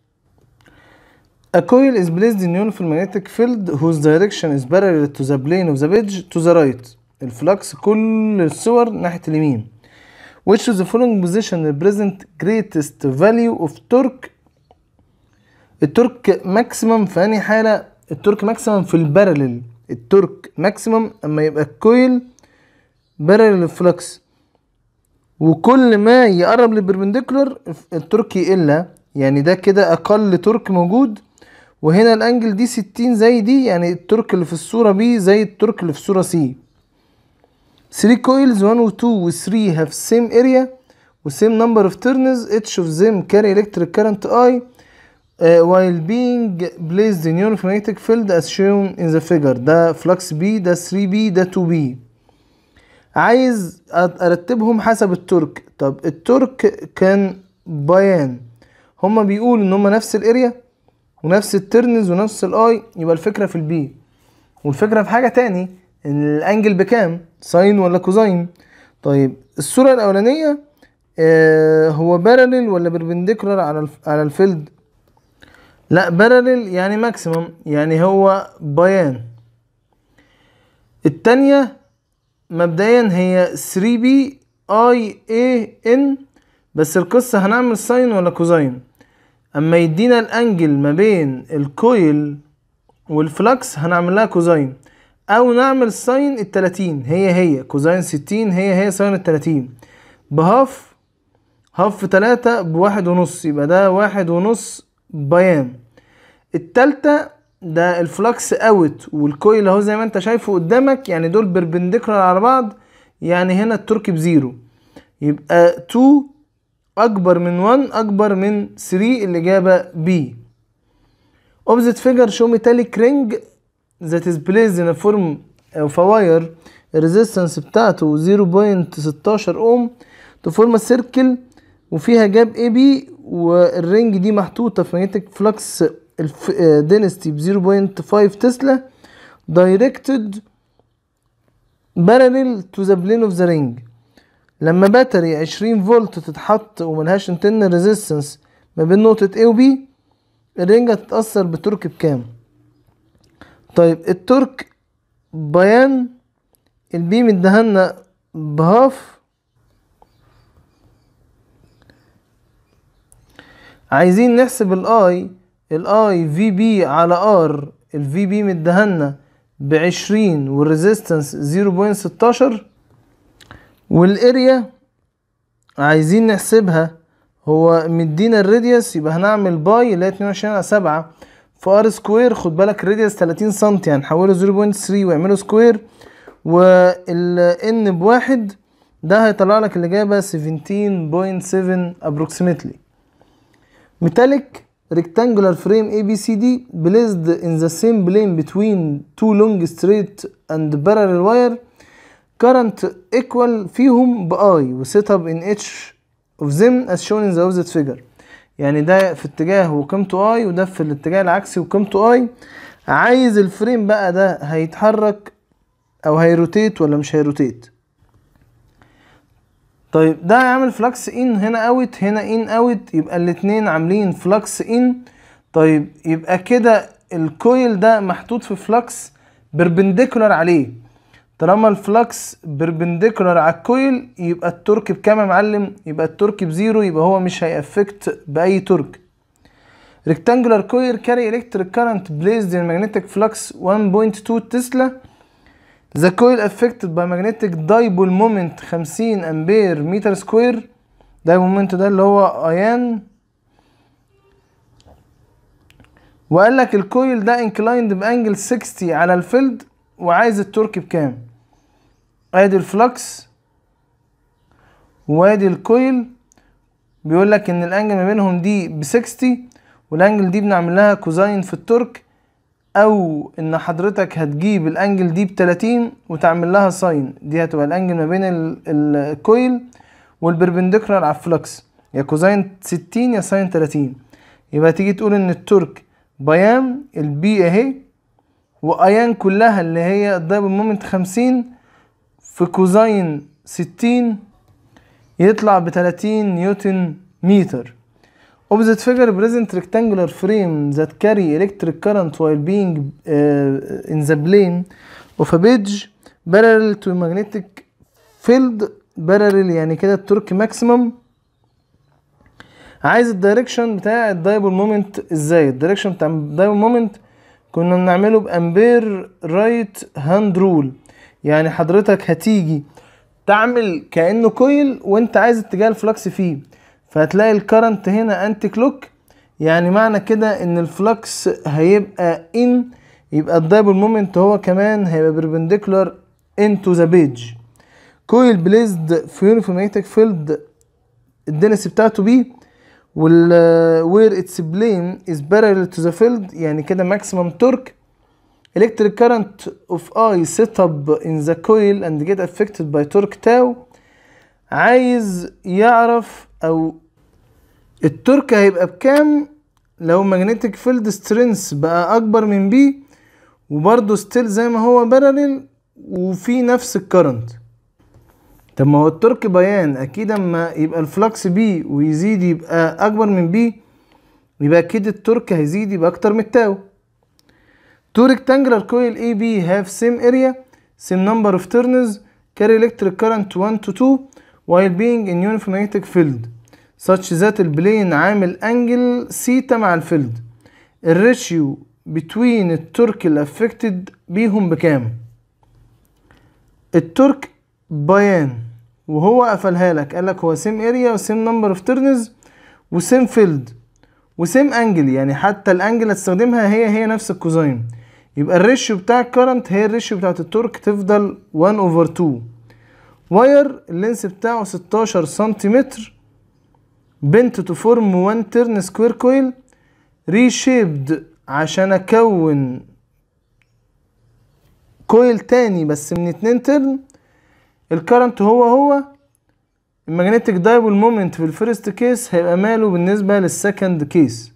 A coil is placed in uniform magnetic field whose direction is parallel to the plane of the page to the right. الفلكس كل الصور ناحية اليمين. Which is the following position represent greatest value of torque الترك ماكسيمم في أنهي حالة؟ الترك ماكسيمم في البارلل التورك ماكسيمم اما يبقى الكويل بارل للفلكس وكل ما يقرب للبربنديكولر التورك يقل يعني ده كده اقل تورك موجود وهنا الانجل دي ستين زي دي يعني التورك اللي في الصورة بي زي التورك اللي في الصورة سي 3 كويلز 1 و 2 و 3 هاف سيم اريا و same number اوف turns each of them carry electric current Uh, while being placed in your magnetic field as shown in the figure ده flux B ده 3B ده 2B عايز ارتبهم حسب التورك طب التورك كان بيان هما بيقولوا ان هما نفس الاريا ونفس الترنز ونفس الاي يبقى الفكره في البي والفكره في حاجه تاني ان الانجل بكام ساين ولا كوزين طيب الصوره الاولانيه آه هو بارلل ولا بربنديكولار على على الفيلد لا بارلل يعني ماكسيمم يعني هو بيان التانية مبدئيا هي 3 بي اي اي ان بس القصة هنعمل ساين ولا كوزاين اما يدينا الانجل ما بين الكويل والفلكس هنعملها لها كوزاين او نعمل ساين التلاتين هي هي كوزاين ستين هي هي ساين التلاتين بهاف هاف تلاتة بواحد ونص يبقى ده واحد ونص بيان التالتة ده الفلكس اوت والكويل اهو زي ما انت شايفه قدامك يعني دول بيربنديكولار على بعض يعني هنا التورك بزيرو يبقى 2 اكبر من 1 اكبر من 3 الاجابة B opposite figure show metallic ring that is placed in فورم form of a بتاعته 0.16 اوم to form a circle وفيها جاب اي بي والرينج دي محطوطة في ماجنتيك فلكس آه، دينستي ب 0.5 تسلا دايركتد باراليل تو ذا بلين اوف ذا رينج لما باتري 20 فولت تتحط وملهاش انتن ريزيستنس ما بين نقطة A و B الرنج هتتأثر بترك بكام طيب الترك بيان البيم ادهالنا بهاف عايزين نحسب الاي الاي في بي على ار الفي بي مديهالنا بعشرين والريزيستنس زيرو بوينت ستاشر والاريا عايزين نحسبها هو مدينا الراديوس يبقى هنعمل باي اللي هي اتنين وعشرين على سبعة في ار سكوير خد بالك الراديوس تلاتين سنتي يعني هنحوله زيرو بوينت ثري واعمله سكوير والان بواحد ده هيطلع لك الإجابة سفن ابروكسيمتلي metallic rectangular frame ABCD placed in the same plane between two long straight and parallel wire current equal فيهم ب I و set up in each of them as shown in the opposite figure يعني ده في اتجاه وقيمته I وده في الاتجاه العكسي وقيمته I عايز الفريم بقى ده هيتحرك او هيروتيت ولا مش هيروتيت طيب ده هيعمل فلكس ان هنا اوت هنا ان اوت يبقى الاتنين عاملين فلكس ان طيب يبقى كده الكويل ده محطوط في فلكس بيربنديكولار عليه طالما الفلكس بيربنديكولار على الكويل يبقى التورك بكام يا معلم يبقى التورك بزيرو يبقى هو مش هيأفكت بأي تورك ريكتانجولار كوير كاري الكتريك كارنت placed in ماجنتيك فلكس 1.2 تسلا The coil affected by magnetic dipole moment 50 امبير متر سكوير ده مومنت ده اللي هو ايان وقال لك الكويل ده انكلايند بانجل 60 على الفيلد وعايز التورك بكام ادي الفلكس وادي الكويل بيقول لك ان الانجل ما بينهم دي ب 60 والانجل دي بنعمل لها كوزاين في التورك او ان حضرتك هتجيب الانجل دي ب 30 وتعمل لها ساين دي هتبقى الانجل ما بين الكويل والبربنديكولار على الفلكس يا كوزين 60 يا ساين 30 يبقى تيجي تقول ان التورك بيام البي اهي إيه وايان كلها اللي هي الدايبل مومنت 50 في كوزين 60 يطلع ب 30 نيوتن متر opposite figure present rectangular frame that carry electric current while being uh, in the plane of a bridge parallel to magnetic field parallel يعني كده التورك ماكسيمم عايز الدايركشن بتاع الدايبول مومنت ازاي الدايركشن بتاع الدايبول مومنت كنا بنعمله بامبير رايت هاند رول يعني حضرتك هتيجي تعمل كانه كويل وانت عايز اتجاه الفلكس فيه فهتلاقي الكرنت هنا انتي كلوك يعني معنى كده ان الفلكس هيبقى ان يبقى الدايبول مومنت هو كمان هيبقى بربنديكولار انتو ذا بيج كويل بليزد في يونيفورم ماجنتيك فيلد الدنس بتاعته بي وال وير اتس بلين از بارل تو ذا فيلد يعني كده ماكسيمم تورك الكتريك current اوف اي سيت اب ان ذا كويل اند جيت افكتد باي تورك تاو عايز يعرف او التورك هيبقى بكام لو ماجنتيك فيلد سترينث بقى اكبر من بي وبرضه ستيل زي ما هو باراليل وفي نفس الكرنت طب ما هو التورك بيان اكيد اما يبقى الفلكس بي ويزيد يبقى اكبر من بي يبقى اكيد التورك هيزيد يبقى اكتر من التاو ريكتانجلر كويل coil AB have same area same number of turns كاري electric current 1 to 2 while being in uniformatic field such that plane عامل angle سيتا مع الفيلد الريشيو between التورك affected بيهم بكام التورك بيان وهو قفلها لك قال لك هو سيم اريا وسيم نمبر اوف ترنز وسيم فيلد وسيم انجل يعني حتى الانجل هتستخدمها هي هي نفس الكوزين يبقى الريشيو بتاع الكرنت هي الريشيو بتاعت التورك تفضل 1 اوفر 2 واير اللينس بتاعه 16 سنتيمتر بنت تو فورم 1 ترن سكوير كويل ريشيبد عشان اكون كويل تاني بس من 2 ترن الكرنت هو هو الماجنتيك دايبول مومنت في الفيرست كيس هيبقى ماله بالنسبة للسكند كيس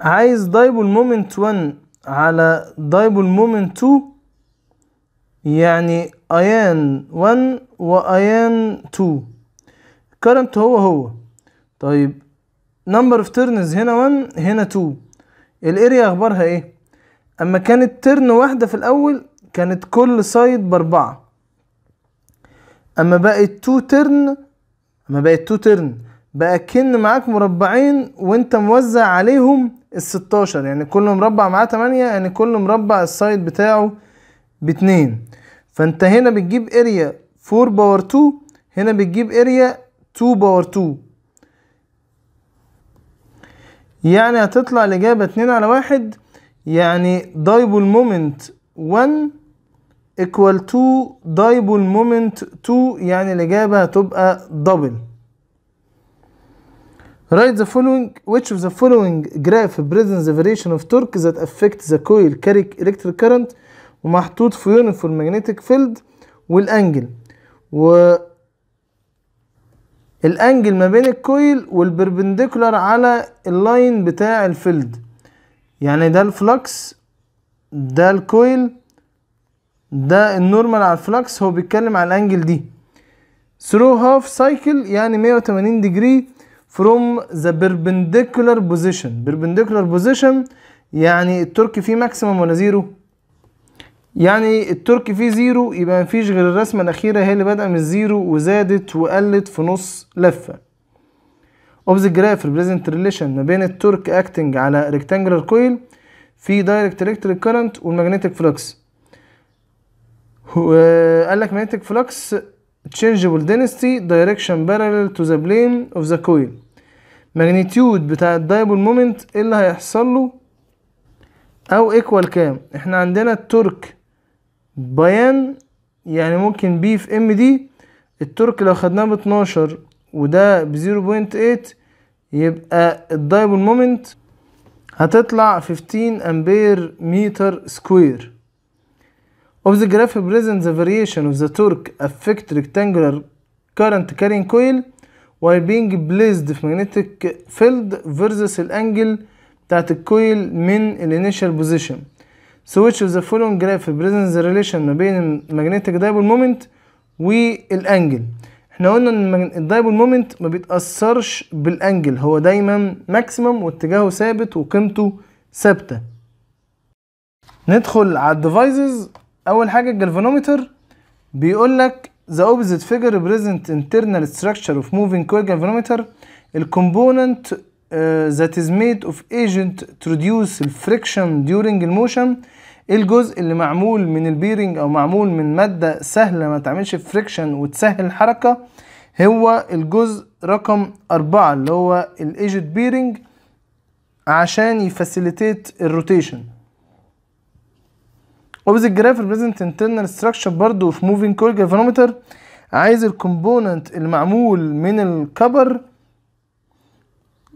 عايز دايبول مومنت 1 على دايبول مومنت 2 يعني ايان 1 وايان 2 current هو هو طيب نمبر اوف ترنز هنا 1 هنا 2 الاريا اخبارها ايه اما كانت ترن واحدة في الاول كانت كل سايد باربعة اما بقت 2 ترن اما بقت 2 ترن بقى كن معاك مربعين وانت موزع عليهم الستاشر يعني كل مربع معاه تمانية يعني كل مربع السايد بتاعه باتنين فانت هنا بتجيب اريا 4 باور 2 هنا بتجيب اريا 2 باور 2 يعني هتطلع الاجابة 2 على واحد يعني دايبول مومنت 1 equal to دايبول مومنت 2 يعني الإجابة هتبقى دبل Write the following which of the following graph presents the variation of torque that affects the coil carrying electric current ومحطوط في يونيفورم ماجنتيك فيلد والانجل و الانجل ما بين الكويل والبربنديكولار على اللاين بتاع الفيلد يعني ده الفلكس ده الكويل ده النورمال على الفلكس هو بيتكلم على الانجل دي ثرو هاف سايكل يعني 180 ديجري فروم ذا بيربنديكولار بوزيشن بيربنديكولار بوزيشن يعني الترك فيه ماكسيمم ولا زيرو يعني الترك فيه زيرو يبقى مفيش غير الرسمة الأخيرة هي اللي بادئة من الزيرو وزادت وقلت في نص لفة of the graph present relation ما بين الترك acting على rectangular coil في direct electric current والمagnetic فلوكس آه، قال لك magnetic flux changeable density direction parallel to the plane of the coil magnitude بتاع الدايبول مومنت اللي هيحصل له او ايكوال كام احنا عندنا الترك بيان يعني ممكن بي في ام دي التورك لو خدناه ب 12 وده ب 0.8 يبقى الدايبول مومنت هتطلع 15 امبير متر سكوير of the graph presents the variation of the torque affect rectangular current carrying coil while being placed في magnetic field versus الانجل بتاعت الكويل من الانيشال بوزيشن So which of the following graph represents the relation ما بين magnetic dipole moment والانجل احنا قلنا ان الدايبول مومنت ما بيتأثرش بالانجل هو دايما ماكسيمم واتجاهه ثابت وقيمته ثابتة ندخل على الديفايسز اول حاجة الجالفانومتر بيقول لك the opposite figure represents internal structure of moving coil galvanometer the component uh, that is made of agent to reduce friction during motion ايه الجزء اللي معمول من البيرنج او معمول من ماده سهله ما تعملش فريكشن وتسهل الحركه هو الجزء رقم أربعة اللي هو الايجت بيرنج عشان يفاسيليتيت الروتيشن وبز الجراف البريزنت انترنال ستراكشر برضه في موفينج كول جافانومتر عايز الكومبوننت المعمول من الكبر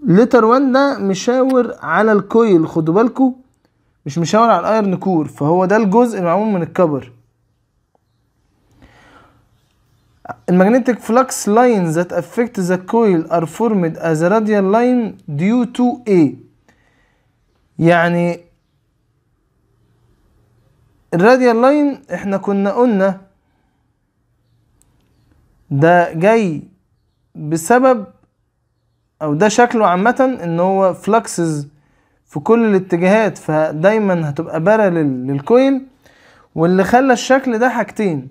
لتر 1 ده مشاور على الكويل خدوا بالكم مش مشاور على الايرن كور فهو ده الجزء المعمول من الكبر المagnetic flux lines that affect the coil are formed as راديال radial ديو due to A يعني الراديال لاين احنا كنا قلنا ده جاي بسبب او ده شكله عامة ان هو فلكسز في كل الاتجاهات فدايما هتبقى بارلل للكويل واللي خلى الشكل ده حاجتين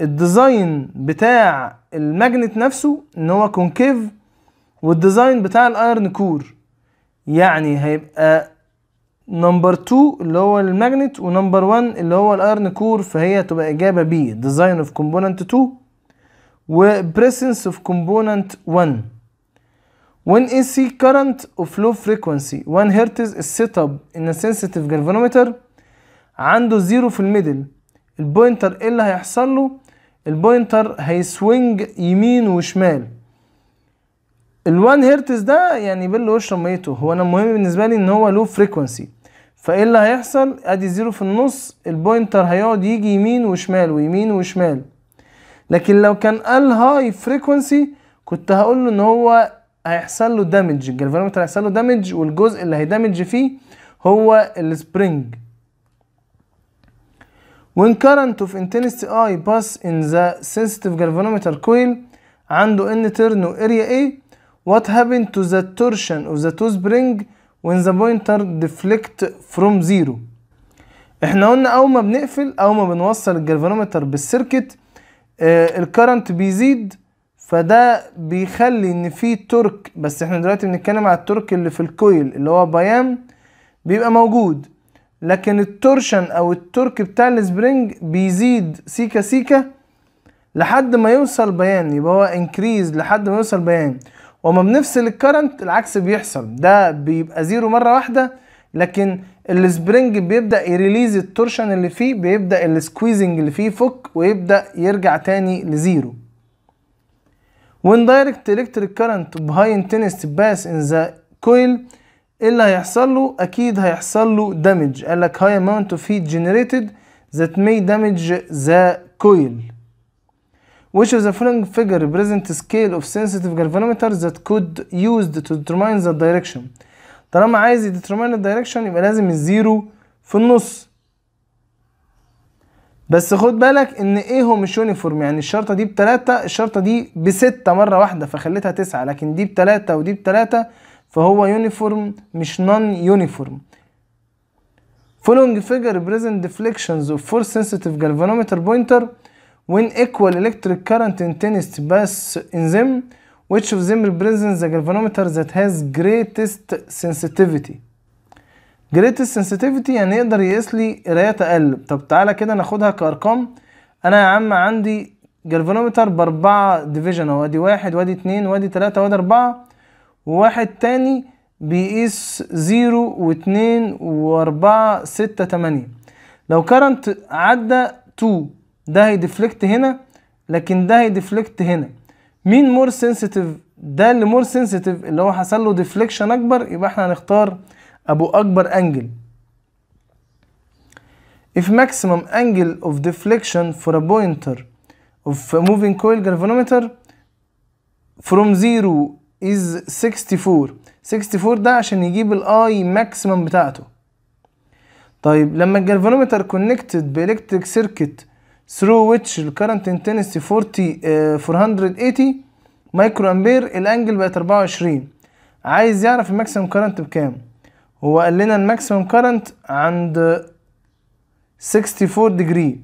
الديزاين بتاع الماجنت نفسه ان هو كونكيف والديزاين بتاع الايرن كور يعني هيبقى نمبر 2 اللي هو الماجنت ونمبر 1 اللي هو الايرن كور فهي تبقى اجابه بي ديزاين اوف كومبوننت 2 وبريسنس اوف كومبوننت 1 1 AC current of low frequency 1 هرتز is set up in a sensitive galvanometer عنده زيرو في الميدل البوينتر ايه اللي هيحصل له البوينتر هيسوينج يمين وشمال ال1 هرتز ده يعني له واشرب ميته هو انا المهم بالنسبه لي ان هو لو فريكونسي فايه اللي هيحصل ادي زيرو في النص البوينتر هيقعد يجي يمين وشمال ويمين وشمال لكن لو كان ال هاي فريكونسي كنت هقول له ان هو هيحصل له دامج الجلفانومتر هيحصل له دامج والجزء اللي هيدامج فيه هو السبرينج when current of intensity I pass in the sensitive galvanometer coil عنده N turn و area A what happened to the torsion of the two spring when the pointer deflect from zero احنا قلنا اول ما بنقفل اول ما بنوصل الجلفانومتر بالسيركت آه الكرنت بيزيد فده بيخلي ان في ترك بس احنا دلوقتي بنتكلم على الترك اللي في الكويل اللي هو بيام بيبقى موجود لكن التورشن او الترك بتاع السبرينج بيزيد سيكا سيكا لحد ما يوصل بيان يبقى هو انكريز لحد ما يوصل بيان وما بنفصل الكرنت العكس بيحصل ده بيبقى زيرو مره واحده لكن السبرينج بيبدا يريليز التورشن اللي فيه بيبدا السكويزنج اللي فيه فك ويبدا يرجع تاني لزيرو when direct electric current of high intensity pass in the coil ايه اللي هيحصل له اكيد هيحصل له دامج قال لك high amount of heat generated that may damage the coil which is the following figure represent scale of sensitive galvanometers that could used to determine the direction طالما عايز يديترماين الدايركشن يبقى لازم الزيرو في النص بس خد بالك ان هو مش يونيفورم يعني الشرطه دي بتلاتة الشرطه دي بستة مره واحده فخليتها تسعة لكن دي بتلاتة ودي بتلاتة فهو يونيفورم مش نون يونيفورم following figure present deflections of force sensitive galvanometer pointer when equal electric current intensity pass in them which of them represents the galvanometer that has greatest sensitivity greatest sensitivity يعني يقدر يقيس لي قرايه تقلب طب تعالى كده ناخدها كارقام انا يا عم عندي جرفانومتر باربعه ديفيجن اهو ادي واحد وادي اتنين وادي تلاته وادي اربعه وواحد تاني بيقيس زيرو واتنين واربعه سته تمانيه لو كرنت عدى تو ده هيدفلكت هنا لكن ده هيدفلكت هنا مين مور سنسيتيف ده اللي مور سنسيتيف اللي هو حصل له ديفليكشن اكبر يبقى احنا هنختار ابو اكبر انجل if maximum angle of deflection for a pointer of a moving coil galvanometer from zero is 64 64 ده عشان يجيب الاي ماكسيمم بتاعته طيب لما الجالفانومتر كونكتد بالكتريك سيركت through which the current intensity 40 uh, 480 مايكرو امبير الانجل بقت 24 عايز يعرف الماكسيمم كارنت بكام هو قال لنا الماكسيمم كارنت عند 64 ديجري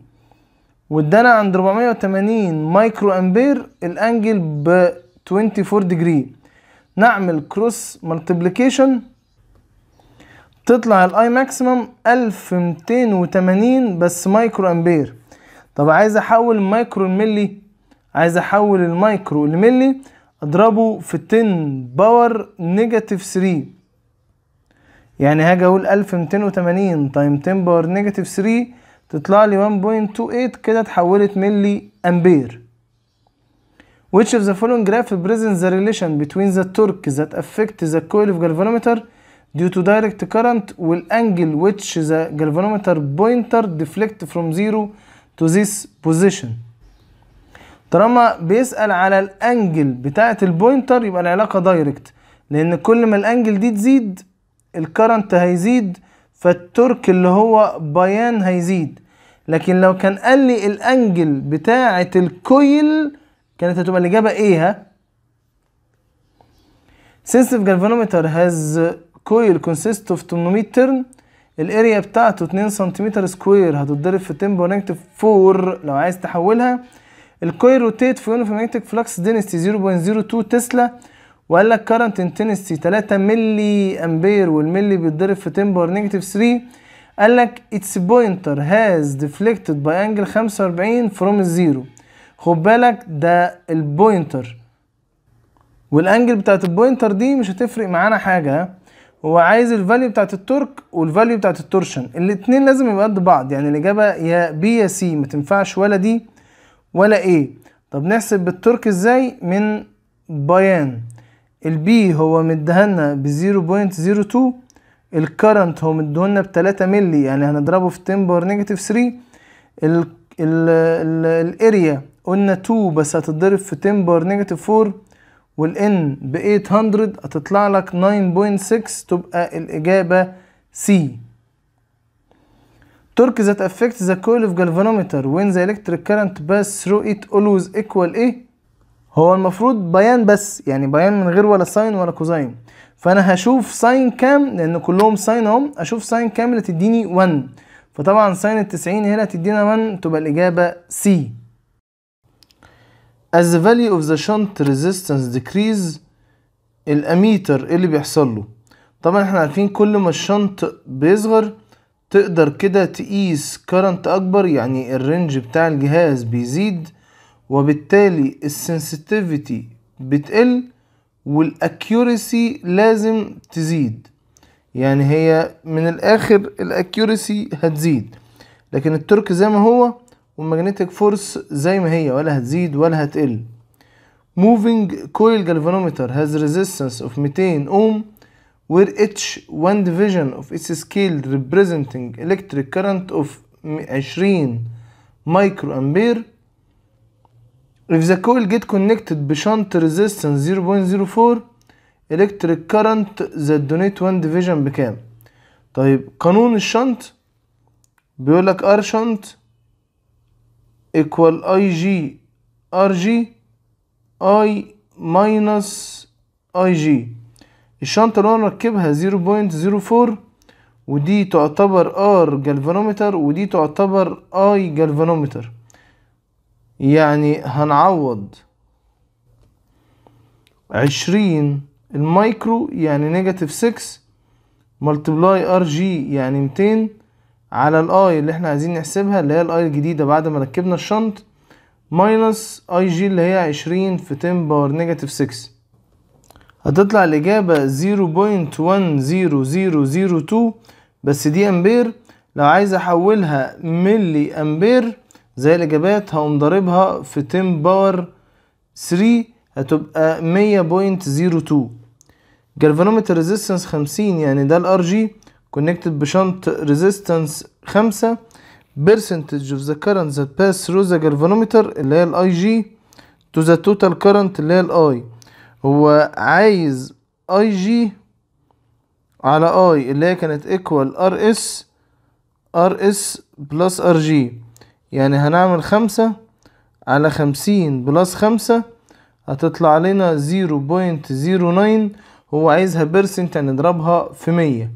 وادانا عند 480 مايكرو امبير الانجل ب 24 ديجري نعمل كروس ملتبليكيشن تطلع الاي ماكسيمم 1280 بس مايكرو امبير طب عايز احول المايكرو الملي عايز احول المايكرو الملي اضربه في 10 باور نيجاتيف 3 يعني هاجي اقول 1280 تايم 10 باور نيجاتيف 3 تطلع لي 1.28 كده اتحولت ملي امبير which of the following graph presents the relation between the torque that affect the coil of galvanometer due to direct current will angle which the galvanometer pointer deflect from zero to this position طالما بيسأل على الانجل بتاعة البوينتر يبقى العلاقة دايركت لان كل ما الانجل دي تزيد الكرنت هيزيد فالتورك اللي هو بيان هيزيد لكن لو كان قال لي الانجل بتاعة الكويل كانت هتبقى الاجابة ايه ها؟ سنسف galvanometer هاز كويل كونسيست اوف 800 ترن الاريا بتاعته 2 سنتيمتر سكوير هتتضرب في 10 نيجاتيف 4 لو عايز تحولها الكويل روتيت في يونيف ماجنتيك فلكس دينستي 0.02 تسلا وقال لك كارنت انتنستي 3 ملي امبير والملي بيتضرب في تمبر نيجاتيف 3 قال لك اتس بوينتر هاز ديفليكتد باي انجل 45 فروم الزيرو خد بالك ده البوينتر والانجل بتاعت البوينتر دي مش هتفرق معانا حاجه هو عايز الفاليو بتاعت التورك والفاليو بتاعت التورشن الاتنين لازم يبقى قد بعض يعني الاجابه يا بي يا سي ما تنفعش ولا دي ولا ايه طب نحسب بالتورك ازاي من بيان البي هو مدهنا ب 0.02 الكرنت هو مدهولنا ب 3 مللي يعني هنضربه في 10 باور نيجاتيف 3 الاريا قلنا 2 بس هتتضرب في 10 باور نيجاتيف 4 والان ب 800 هتطلع لك 9.6 تبقى الاجابه سي torque that affects the coil of galvanometer when the electric current pass through it always equal A هو المفروض بيان بس يعني بيان من غير ولا ساين ولا كوزاين فانا هشوف ساين كام لان كلهم ساين اهم اشوف ساين كام اللي تديني 1 فطبعا ساين التسعين هنا تدينا 1 تبقى الاجابه سي as the value of the shunt resistance decrease الاميتر إيه اللي بيحصل له طبعا احنا عارفين كل ما الشنط بيصغر تقدر كده تقيس كرنت اكبر يعني الرينج بتاع الجهاز بيزيد وبالتالي السنسيتيفيتي بتقل والاكيوريسي لازم تزيد يعني هي من الاخر الاكيوريسي هتزيد لكن الترك زي ما هو والماجنتيك فورس زي ما هي ولا هتزيد ولا هتقل moving coil galvanometer has resistance of 200 ohm where each one division of its scale representing electric current of 20 ampere if the coil get connected بشنط resistance 0.04 electric current that donate one division بكام طيب قانون الشنط بيقول لك R شنط equal IG RG I minus IG الشنطة اللي انا ركبها 0.04 ودي تعتبر R galvanometer ودي تعتبر I galvanometer يعني هنعوض عشرين المايكرو يعني نيجاتيف سكس ملتبلاي ار جي يعني ميتين على الاي اللي احنا عايزين نحسبها اللي هي الاي الجديدة بعد ما ركبنا الشنط ماينس اي جي اللي هي عشرين في تم باور نيجاتيف سكس هتطلع الإجابة زيرو بوينت وان زيرو زيرو زيرو تو بس دي أمبير لو عايز أحولها ملي أمبير زي الإجابات هقوم ضاربها في 10 باور 3 هتبقى 100.02 جالفانومتر ريزيستنس 50 يعني ده الار جي كونكتد بشنط ريزيستنس 5 برسنتج اوف ذا current ذات باس ثرو ذا galvanometer اللي هي الاي جي تو ذا توتال current اللي هي الاي هو عايز اي جي على اي اللي هي كانت ايكوال ار اس ار اس بلس ار جي يعني هنعمل خمسة على خمسين بلس خمسة هتطلع علينا زيرو بوينت زيرو ناين هو عايزها بيرسنت هنضربها في مية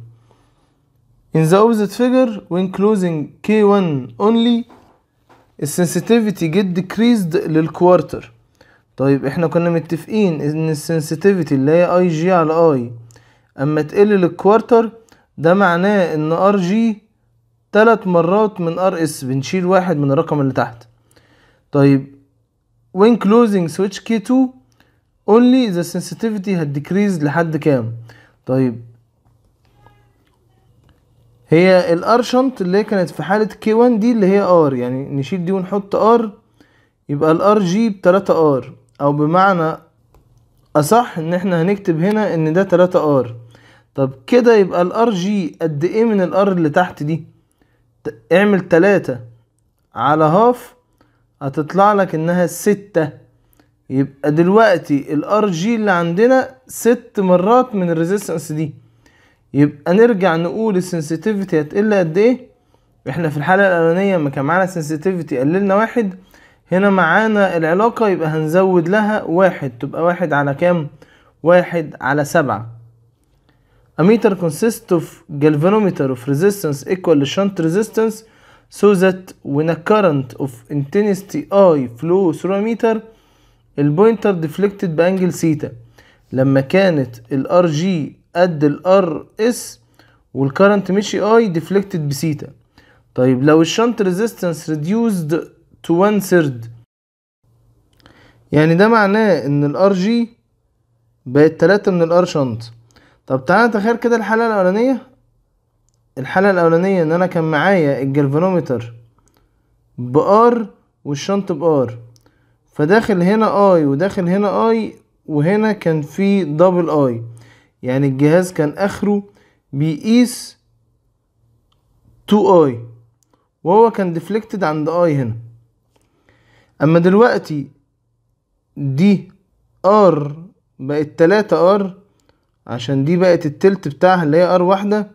in the opposite figure when closing K1 only السنسيتيفيتي get decreased للكوارتر طيب احنا كنا متفقين ان السنسيتيفيتي اللي هي اي جي على اي اما تقل للكوارتر ده معناه ان ار جي تلات مرات من ار اس بنشيل واحد من الرقم اللي تحت طيب when closing switch K2 only the sensitivity had decreased لحد كام طيب هي الار شنط اللي كانت في حالة K1 دي اللي هي ار يعني نشيل دي ونحط ار يبقى الار جي بتلاتة ار او بمعنى اصح ان احنا هنكتب هنا ان ده تلاتة ار طب كده يبقى الار جي قد ايه من الار اللي تحت دي اعمل تلاتة على هاف هتطلع لك انها ستة يبقى دلوقتي الار جي اللي عندنا ست مرات من الريزيستنس دي يبقى نرجع نقول السنسيتيفيتي هتقل قد ايه احنا في الحالة الاولانية ما كان معانا سنسيتيفيتي قللنا واحد هنا معانا العلاقة يبقى هنزود لها واحد تبقى واحد على كام واحد على سبعة ammeter consists of galvanometer of resistance equal to shunt resistance so that when a current of intensity I flow through a meter pointer deflected بانجل theta لما كانت الار جي قد الار اس والكرنت مشي deflected ديفلكتد بسيتا طيب لو الشنط resistance reduced to one third يعني ده معناه ان الار جي بقت 3 من R شنط طب تعالى نتخيل كده الحالة الأولانية الحالة الأولانية إن أنا كان معايا الجلفانومتر بآر والشنط بآر فداخل هنا آي وداخل هنا آي وهنا كان في دبل آي يعني الجهاز كان آخره بيقيس 2 آي وهو كان ديفليكتد عند آي هنا أما دلوقتي دي آر بقت تلاتة آر عشان دي بقت التلت بتاعها اللي هي ار واحدة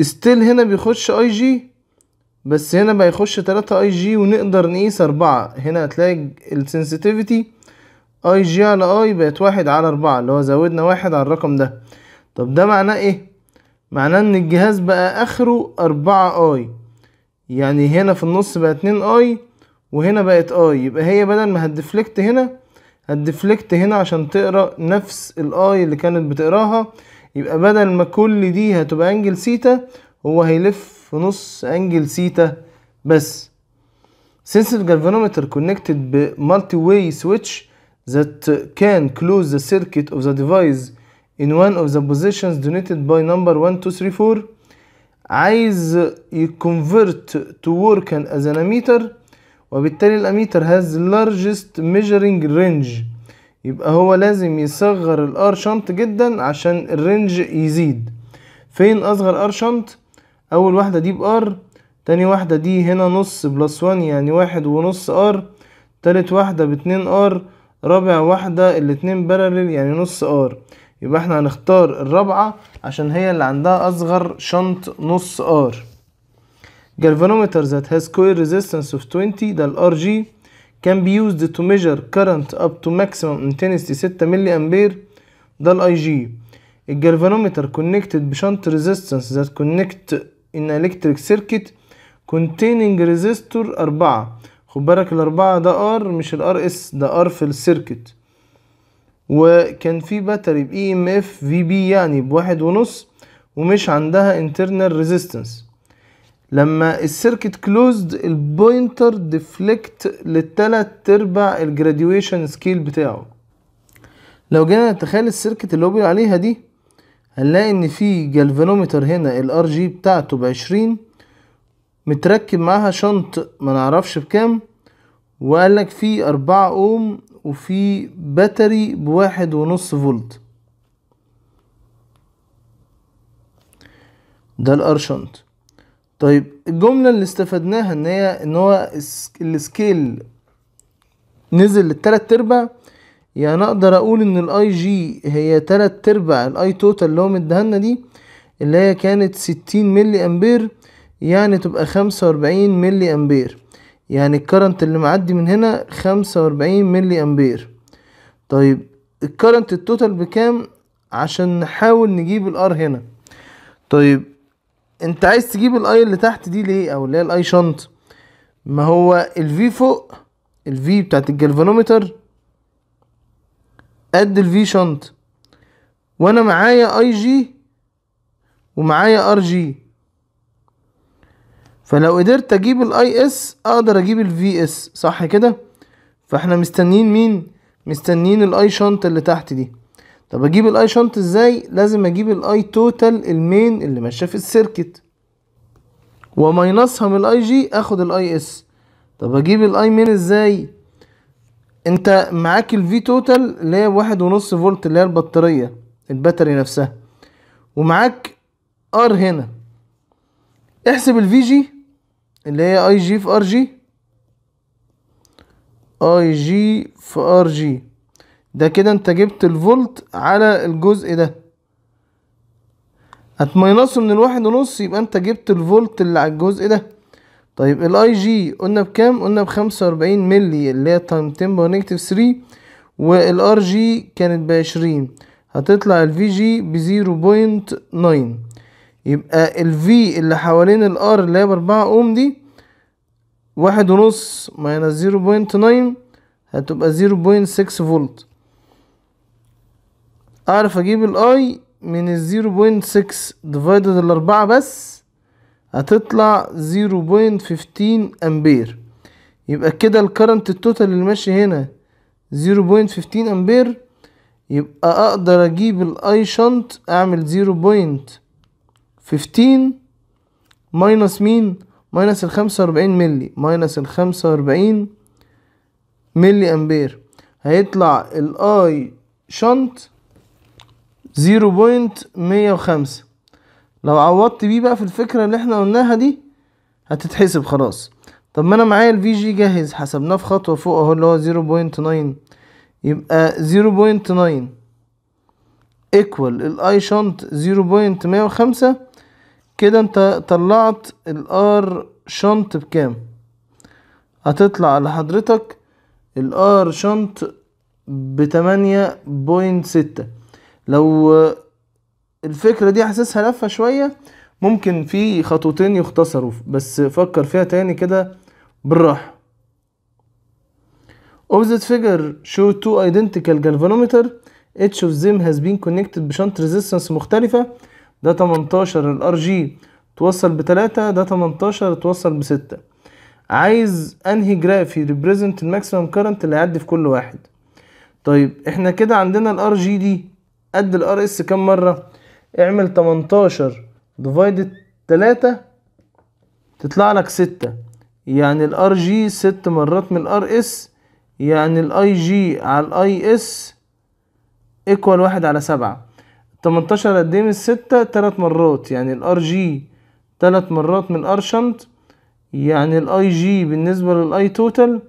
استيل هنا بيخش اي جي بس هنا بقى يخش تلاتة اي جي ونقدر نقيس اربعة هنا هتلاقي السنسيتيفيتي اي جي على اي بقت واحد على اربعة اللي هو زودنا واحد على الرقم ده طب ده معناه ايه معناه ان الجهاز بقى اخره اربعة اي يعني هنا في النص بقى اتنين اي وهنا بقت اي يبقى هي بدل ما هتدفلكت هنا هتدفلكت هنا عشان تقرا نفس الاي اللي كانت بتقراها يبقى بدل ما كل دي هتبقى انجل سيتا هو هيلف في نص انجل سيتا بس since the galvanometer connected ب multi-way switch that can close the circuit of the device in one of the positions donated by number 1234 عايز يconvert to work an ammeter وبالتالي الاميتر has largest measuring range يبقى هو لازم يصغر الار شنط جدا عشان الرينج يزيد فين اصغر ار شنط اول واحدة دي بار تاني واحدة دي هنا نص بلس وان يعني واحد ونص ار تالت واحدة باتنين ار رابع واحدة الاتنين بارلل يعني نص ار يبقى احنا هنختار الرابعة عشان هي اللي عندها اصغر شنط نص ار Galvanometer that has coil resistance of 20 ده ال RG can be used to measure current up to maximum intensity 6 ملي أمبير ده ال IG الجالفانومتر connected بشنط resistance that connect in electric circuit containing resistor 4 خد بالك الأربعة ده R مش ال RS ده R في السيركت وكان في باتري ب EMF VB يعني بواحد ونص ومش عندها internal resistance لما السيركت كلوزد البوينتر ديفليكت للتلات ارباع الجراديويشن سكيل بتاعه لو جينا نتخيل السيركت اللي هو بيقول عليها دي هنلاقي ان في جالفانومتر هنا الار جي بتاعته بعشرين متركب معاها شنط ما نعرفش بكام وقال لك في أربعة اوم وفي باتري بواحد ونص فولت ده الار شنط طيب الجملة اللي استفدناها ان هي ان هو السكيل نزل للتلات ارباع يعني اقدر اقول ان الاي جي هي تلات ارباع الاي توتال اللي هو مديهالنا دي اللي هي كانت ستين ملي امبير يعني تبقى خمسة واربعين ملي امبير يعني الكرنت اللي معدي من هنا خمسة واربعين ملي امبير طيب الكرنت التوتال بكام عشان نحاول نجيب الار هنا طيب انت عايز تجيب الاي اللي تحت دي ليه او اللي هي الاي شنط ما هو الفي فوق الفي بتاعت الجلفانومتر قد الفي شنط وانا معايا اي جي ومعايا ار جي فلو قدرت اجيب الاي اس اقدر اجيب الفي اس صح كده فاحنا مستنيين مين مستنيين الاي شنطه اللي تحت دي طب اجيب الاي شنط ازاي لازم اجيب الاي توتال المين اللي ماشيه في السيركت وماينصها من الاي جي اخد الاي اس طب اجيب الاي مين ازاي انت معاك الفي توتال اللي هي واحد ونص فولت اللي هي البطاريه الباتري نفسها ومعاك ار هنا احسب الفي جي اللي هي اي جي في ار جي اي جي في ار جي ده كده انت جبت الفولت على الجزء ده هتمينصه من الواحد ونص يبقى انت جبت الفولت اللي على الجزء ده طيب الاي جي قلنا بكام قلنا بخمسة واربعين ملي اللي هي تايم 10 باور نيجاتيف 3 والار جي كانت بعشرين هتطلع الفي جي بزيرو بوينت ناين يبقى الفي اللي حوالين الار اللي هي باربعة اوم دي واحد ونص ماينس زيرو بوينت ناين هتبقى زيرو بوينت سكس فولت اعرف اجيب الاي من الزيرو بوينت سكس ديفايدد الاربعة بس هتطلع زيرو بوينت فيفتين امبير يبقى كده الكرنت التوتال اللي ماشي هنا زيرو بوينت فيفتين امبير يبقى اقدر اجيب الاي شنط اعمل زيرو بوينت فيفتين ماينس مين ماينس الخمسة واربعين ملي ماينس الخمسة واربعين ملي امبير هيطلع الاي شنط 0.105 لو عوضت بيه بقى في الفكرة اللي احنا قلناها دي هتتحسب خلاص طب ما انا معايا الفي جي جاهز حسبناه في خطوة فوق اهو اللي هو 0.9 يبقى 0.9 ايكوال الاي شنط 0.105 كده انت طلعت الار شنط بكام هتطلع لحضرتك الار شنط بتمانية بوينت ستة لو الفكرة دي حاسسها لفة شوية ممكن في خطوتين يختصروا بس فكر فيها تاني كده بالراحة Of that figure show two identical galvanometer each of them has been connected بشنط ريزيستنس مختلفة ده 18 الار جي توصل بتلاتة ده 18 توصل بستة عايز انهي جراف يريبريزنت الماكسيمم كارنت اللي هيعدي في كل واحد طيب احنا كده عندنا الار جي دي قد الار اس كام مرة اعمل 18 ديفايدد 3 تطلع لك 6 يعني الار جي 6 مرات من الار اس يعني الاي جي على الاي اس ايكوال واحد على سبعة تمنتاشر قد ايه من الستة تلات مرات يعني الار جي تلات مرات من الار شنت يعني الاي جي بالنسبة للاي توتال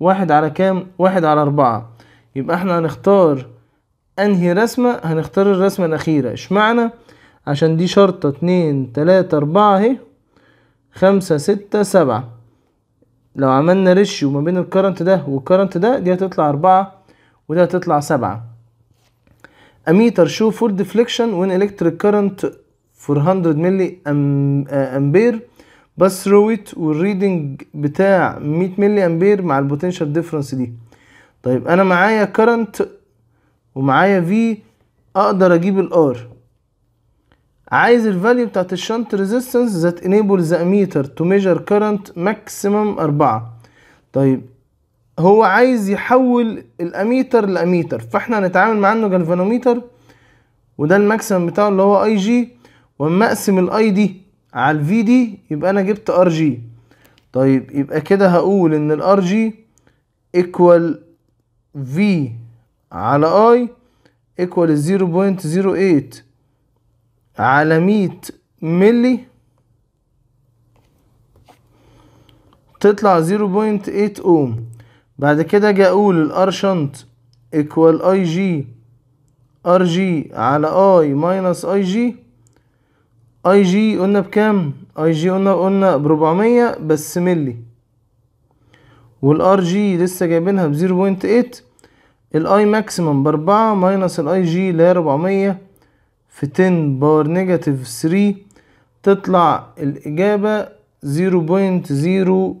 واحد على كام واحد على اربعة يبقى احنا هنختار انهي رسمة هنختار الرسمة الاخيرة اشمعنى عشان دي شرطة اتنين تلاتة اربعة اهي خمسة ستة سبعة لو عملنا ريشيو ما بين الكرنت ده والكرنت ده دي هتطلع اربعة وده هتطلع سبعة اميتر شو فور ديفليكشن وين الكتريك كرنت 400 ملي آه، امبير بس رويت والريدنج بتاع 100 ملي امبير مع البوتنشال ديفرنس دي طيب انا معايا كرنت ومعايا في اقدر اجيب الار عايز الفاليو بتاعت الشنت ريزيستنس ذات انيبل ذا اميتر تو ميجر كرنت ماكسيمم أربعة طيب هو عايز يحول الاميتر لاميتر فاحنا هنتعامل معاه انه جالفانوميتر وده الماكسيمم بتاعه اللي هو اي جي واما اقسم الاي دي على الفي دي يبقى انا جبت ار جي طيب يبقى كده هقول ان الار جي ايكوال في على اي ايكوال 0.08 على 100 ملي تطلع 0.8 اوم بعد كده اجي اقول الار شنت ايكوال اي جي ار جي على اي ماينس اي جي اي جي قلنا بكام اي جي قلنا قلنا ب 400 بس ملي والار جي لسه جايبينها ب 0.8 الاي ماكسيمم باربعة ماينس الاي جي اللي هي ربعمية في تن باور نيجاتيف ثري تطلع الإجابة زيرو بوينت زيرو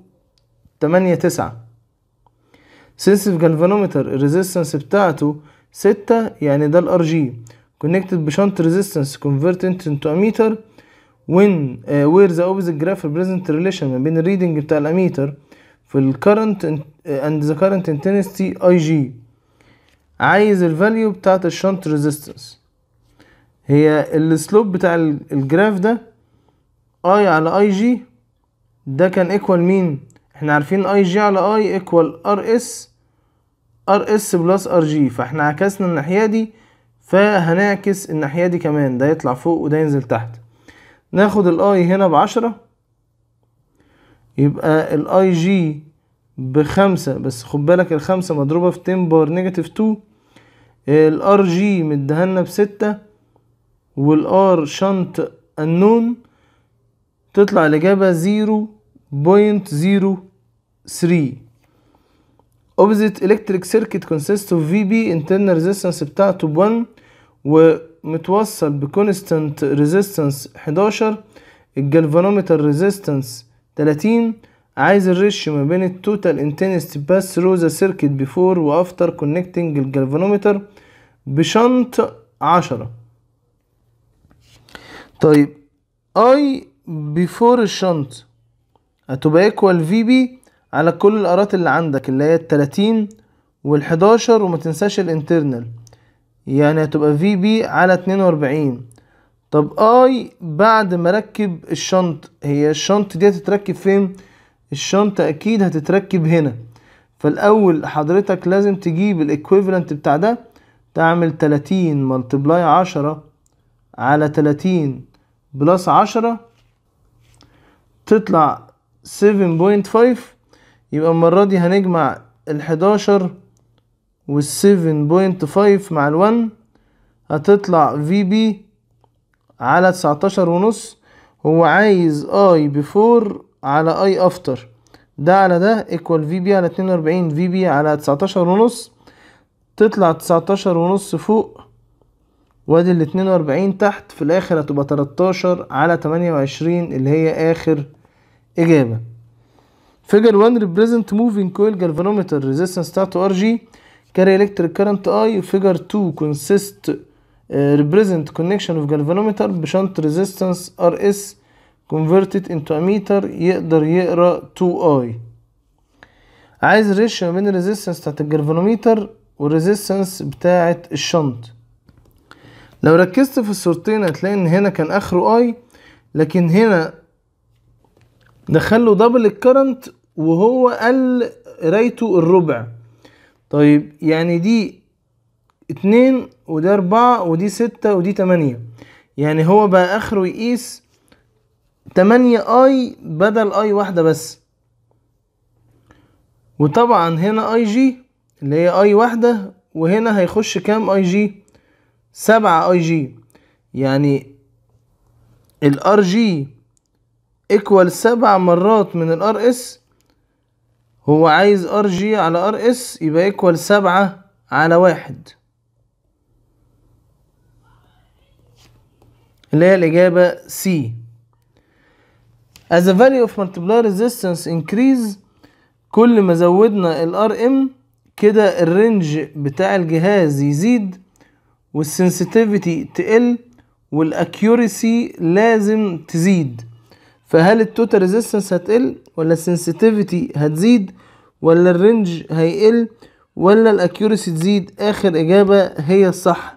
تمانية تسعة سنسيف جالفانومتر الريزيستنس بتاعته ستة يعني ده الار جي كونكتد بشنط ريزيستنس كونفرتنت انتو اميتر وين وير ذا اوبزيت جراف بريزنت ريليشن ما بين الريدنج بتاع الاميتر في الكرنت اند ذا كرنت انتنستي اي جي عايز الفاليو بتاعت الشنط ريزيستنس هي السلوب بتاع الجراف ده اي على اي جي ده كان ايكوال مين احنا عارفين اي جي على اي ايكوال ار اس ار اس بلس ار جي فاحنا عكسنا الناحيه دي فهنعكس الناحيه دي كمان ده يطلع فوق وده ينزل تحت ناخد الاي هنا بعشرة يبقى الاي جي بخمسة بس خد بالك الخمسة مضروبة في 10 بار نيجاتيف 2 الار جي مديهالنا بستة والار شنط النون تطلع الإجابة زيرو بوينت زيرو ثري opposite electric circuit consists of VB internal resistance بتاعته ب1 ومتوصل بكونستنت ريزيستنس 11 الجلفانومتر ريزيستنس 30 عايز الرش ما بين التوتال انتنست باس روزا سيركت بيفور وافتر كونكتنج الجالفانومتر بشنط عشرة طيب اي بيفور الشنط هتبقى ايكوال في بي على كل الارات اللي عندك اللي هي التلاتين والحداشر وما تنساش الانترنال يعني هتبقى في بي على اتنين واربعين طب اي بعد ما اركب الشنط هي الشنط دي هتتركب فين؟ الشنطة أكيد هتتركب هنا فالأول حضرتك لازم تجيب الإكويفلنت بتاع ده تعمل تلاتين ملتبلاي عشرة على تلاتين بلس عشرة تطلع سيفن بوينت فايف يبقى المرة دي هنجمع الحداشر والسيفن بوينت فايف مع الون هتطلع في بي على تسعتاشر ونص هو عايز اي بفور على اي افتر ده على ده ايكوال في بي على اتنين واربعين في بي على تسعتاشر ونص تطلع تسعتاشر ونص فوق وادي الاتنين واربعين تحت في الاخر هتبقى تلاتاشر على تمانية وعشرين اللي هي اخر اجابة فيجر 1 ريبريزنت موفينج كويل جالفانومتر ريزيستنس بتاعته ار جي كاري الكتريك كارنت اي وفيجر 2 كونسيست ريبريزنت كونكشن اوف جالفانومتر بشنط ريزيستنس ار اس converted into a meter يقدر يقرا 2i عايز ريشيو بين الريزيستنس بتاعت الجرفانوميتر والريزيستنس بتاعت الشنط لو ركزت في الصورتين هتلاقي ان هنا كان اخره اي لكن هنا دخله دبل الكرنت وهو قل قرايته الربع طيب يعني دي اتنين وده اربعة ودي ستة ودي تمانية يعني هو بقى اخره يقيس 8 اي بدل اي واحدة بس وطبعا هنا اي جي اللي هي اي واحدة وهنا هيخش كام اي جي سبعة اي جي يعني الار جي ايكوال سبع مرات من الار اس هو عايز ار جي على ار اس يبقى ايكوال سبعة على واحد اللي هي الإجابة سي as the value of multiplier resistance increase كل ما زودنا ال RM كده الرينج بتاع الجهاز يزيد والسنسيتيفيتي تقل والاكيوريسي لازم تزيد فهل التوتال ريزيستنس هتقل ولا السنسيتيفيتي هتزيد ولا الرينج هيقل ولا الاكيوريسي تزيد اخر اجابه هي الصح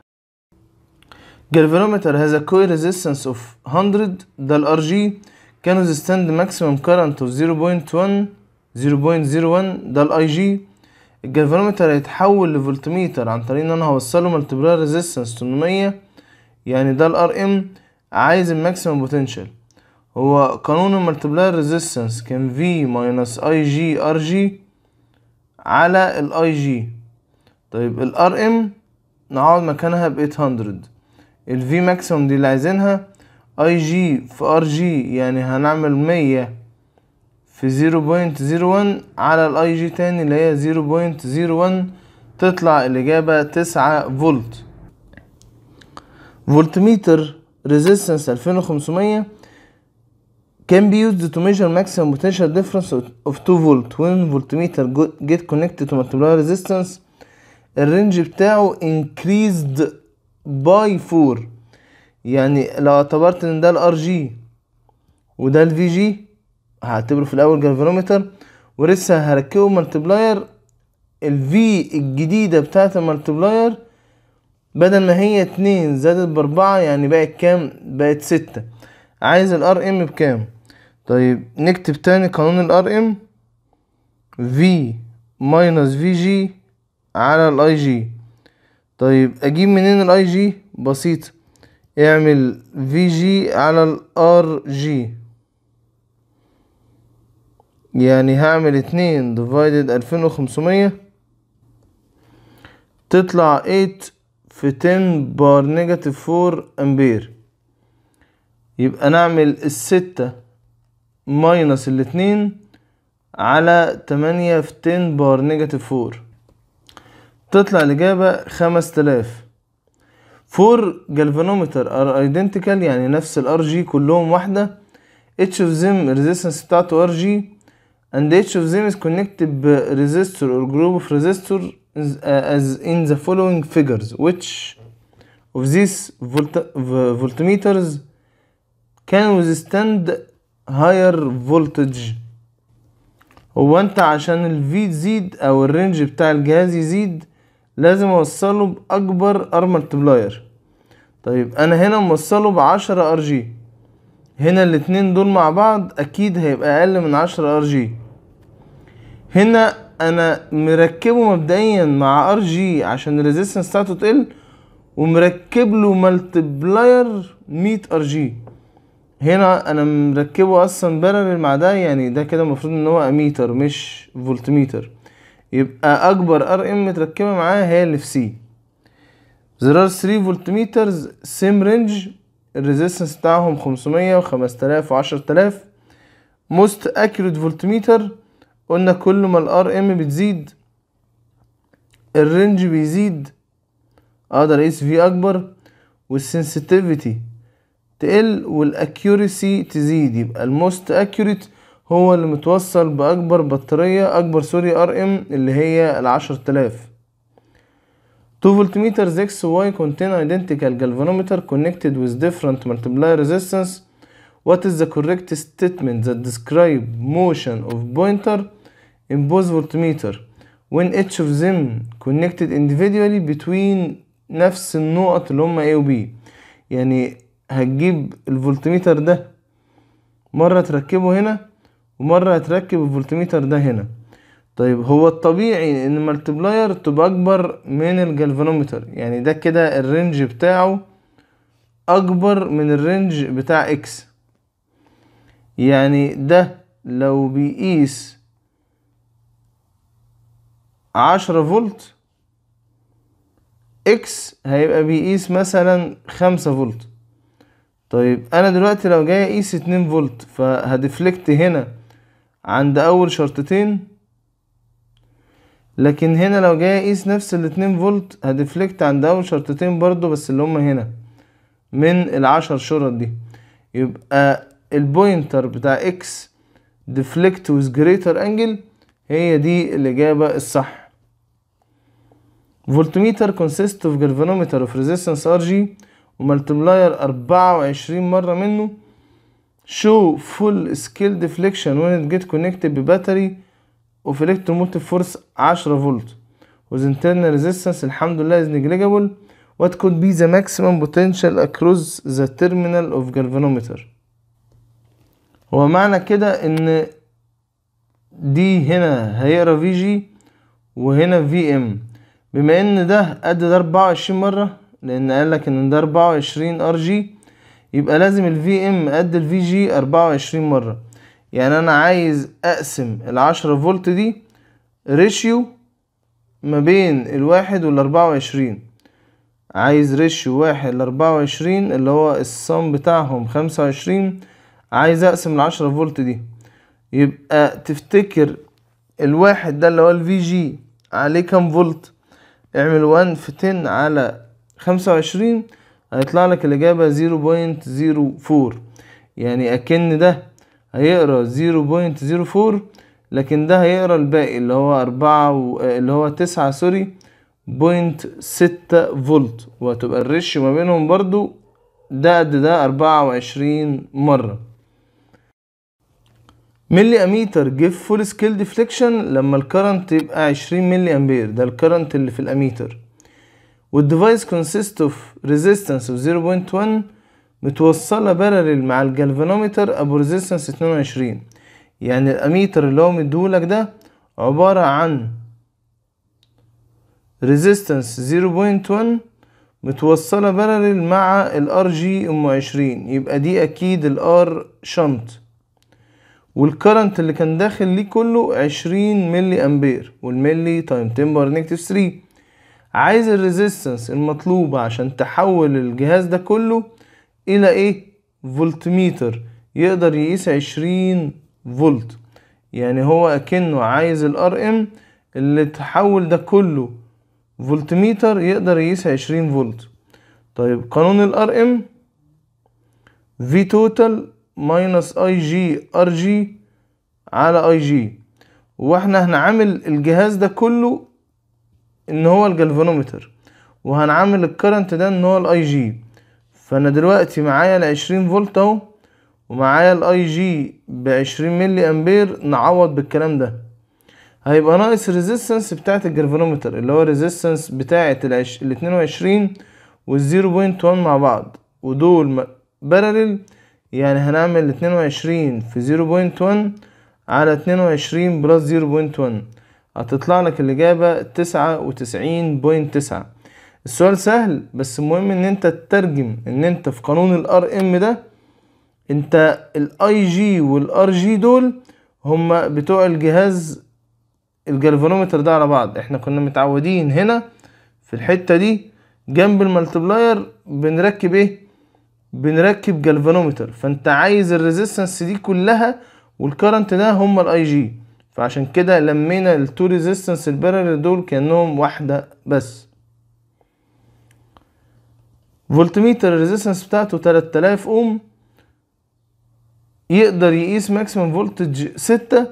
جالفانومتر has a coil resistance of 100 ده الار جي كانوا ستاند ماكسيمم كارنت اوف 0.1 0.01 ده الاي جي الجالفانومتر هيتحول لفولتميتر عن طريق ان انا هوصله مالتيبلار ريزيستنس 800 يعني ده الار ام عايز الماكسيمم بوتنشال هو قانون المالتيبلار ريزيستنس كان في ماينس اي جي ار جي على الاي جي طيب الار ام نقعد مكانها ب 800 الفي ماكسيمم دي اللي عايزينها اي جي في ار جي يعني هنعمل مية في زيرو بوينت زيرو ون على الاي جي تاني اللي هي زيرو بوينت زيرو ون تطلع الاجابة تسعة فولت فولتميتر resistance 2500 can be used to measure maximum potential difference of 2 volt when voltmeter get connected to multiplier resistance الرينج بتاعه increased by 4 يعني لو اعتبرت ان ده الار جي وده الفي جي هعتبره في الاول جرافيرومتر ولسه هركبه ملتبلاير الفي الجديدة بتاعة الملتبلاير بدل ما هي اتنين زادت باربعة يعني بقت كام بقت ستة عايز الار ام بكام طيب نكتب تاني قانون الار ام في ماينس في جي على الاي جي طيب اجيب منين الاي جي بسيط يعمل في جي على الار جي يعني هعمل اتنين ديفايدد الفين وخمسمية تطلع ايت في تن بار نيجاتيف فور امبير يبقى نعمل الستة ماينس الاتنين على تمانية في تن بار نيجاتيف فور تطلع الإجابة خمس تلاف فور جلفانومتر ار ايدنتيكال يعني نفس الار جي كلهم واحدة اتش اوف زيم ريزيستنس بتاعته ار جي اند اتش اوف زيم از كونكتد بريزيستور اور جروب اوف ريزيستور از ان ذا فولوينج فيجرز ويتش اوف ذيس فولتميترز كان ويزستاند هاير فولتج هو انت عشان الفي تزيد او الرينج بتاع الجهاز يزيد لازم اوصله باكبر ار ملتبلاير طيب انا هنا موصله بعشرة ار جي هنا الاتنين دول مع بعض اكيد هيبقى اقل من عشرة ار جي هنا انا مركبه مبدئيا مع ار جي عشان الريزيستنس بتاعته تقل ومركب له ملتبلاير 100 ار جي هنا انا مركبه اصلا بارلل مع ده يعني ده كده المفروض ان هو اميتر مش فولتميتر يبقى اكبر ار ام متركبه معاها هي اللي في سي زرار 3 فولتميترز سيم رينج الريزيستنس بتاعهم 500 و5000 و10000 موست اكيوريت فولتميتر قلنا كل ما الار ام بتزيد الرينج بيزيد اقدر اقيس في اكبر والسنسيتيفيتي تقل والاكيوريسي تزيد يبقى الموست اكيوريت هو اللي متوصل بأكبر بطارية أكبر سوري ار ام اللي هي العشر تلاف 2 voltmeters XY contain identical galvanometer connected with different multiplier resistance. What is the correct statement that describe motion of pointer in both voltmeter when each of them connected individually between نفس النقط اللي هما A و B يعني هتجيب الفولتميتر ده مرة تركبه هنا ومرة هتركب الفولتميتر ده هنا طيب هو الطبيعي ان الملتبلاير تبقى اكبر من الجلفانومتر يعني ده كده الرينج بتاعه اكبر من الرينج بتاع اكس يعني ده لو بيقيس عشرة فولت اكس هيبقى بيقيس مثلا خمسة فولت طيب انا دلوقتي لو جاي اقيس اتنين فولت فهديفلكت هنا عند اول شرطتين لكن هنا لو جاي اقيس نفس الاتنين فولت هديفليكت عند اول شرطتين برضو بس اللي هما هنا من العشر شرط دي يبقى البوينتر بتاع اكس ديفليكت ويز جريتر انجل هي دي الاجابه الصح فولتميتر كونسيست اوف جالفانومتر اوف ريزيستنس ار جي اربعة 24 مره منه show full scale deflection when it get connected battery of electromotive force 10 فولت with internal resistance الحمد لله is negligible what could be the maximum potential across the terminal of galvanometer هو معنى كده ان دي هنا هيقرا في جي وهنا في ام بما ان ده قد ده 24 مره لان قالك ان ده 24 ار جي يبقى لازم الفي ام قد الفي جي أربعة وعشرين مرة يعني أنا عايز أقسم العشرة فولت دي ريشيو ما بين الواحد والأربعة وعشرين عايز ريشيو واحد لأربعة وعشرين اللي هو الصم بتاعهم خمسة وعشرين عايز أقسم العشرة فولت دي يبقى تفتكر الواحد ده اللي هو الفي جي عليه كام فولت اعمل 1 في 10 على 25 هيطلع لك الإجابة 0.04 يعني أكن ده هيقرا 0.04 لكن ده هيقرا الباقي اللي هو أربعة و... آه، اللي هو تسعة سوري بوينت ستة فولت وهتبقى الريش ما بينهم برضو ده قد ده أربعة وعشرين مرة ملي اميتر جيف فول سكيل ديفليكشن لما الكرنت يبقى عشرين ملي امبير ده الكرنت اللي في الاميتر والديفايس كونسيست اوف ريزيستنس اوف 0.1 متوصلة بارلل مع الجالفانومتر ابو ريزيستنس 22 يعني الاميتر اللي هو مديهولك ده عبارة عن ريزيستنس 0.1 متوصلة بارلل مع الار جي ام 20 يبقى دي اكيد الار شنط والكرنت اللي كان داخل ليه كله 20 ملي امبير والملي تايم تمبر نيجاتيف 3 عايز الريزيستنس المطلوبة عشان تحول الجهاز ده كله الى ايه فولتميتر يقدر يقيس عشرين فولت يعني هو اكنه عايز الار ام اللي تحول ده كله فولتميتر يقدر يقيس عشرين فولت طيب قانون الار ام في توتال ماينس اي جي ار جي على اي جي واحنا هنعامل الجهاز ده كله ان هو الجلفانومتر وهنعمل الكرنت ده ان هو الاي جي فانا دلوقتي معايا العشرين فولت اهو ومعايا الاي جي بعشرين ملي امبير نعوض بالكلام ده هيبقى ناقص الريزيستنس بتاعة الجرفانومتر اللي هو الريزيستنس بتاعة العش... الاتنين وعشرين والزيرو بوينت وان مع بعض ودول م... بارلل يعني هنعمل اتنين وعشرين في زيرو بوينت وان على اتنين وعشرين بلس زيرو بوينت وان هتطلع لك الإجابة تسعة وتسعين بوينت تسعة السؤال سهل بس المهم ان انت تترجم ان انت في قانون الار ام ده انت الاي جي والار جي دول هما بتوع الجهاز الجالفانومتر ده على بعض احنا كنا متعودين هنا في الحتة دي جنب الملتبلاير بنركب ايه بنركب جالفانومتر فانت عايز الريزيستنس دي كلها والكرنت ده هما الاي جي فعشان كده لمينا التو ريزيستنس البارلل دول كانهم واحده بس فولتميتر الريزيستنس بتاعته 3000 اوم يقدر يقيس ماكسيمم فولتج 6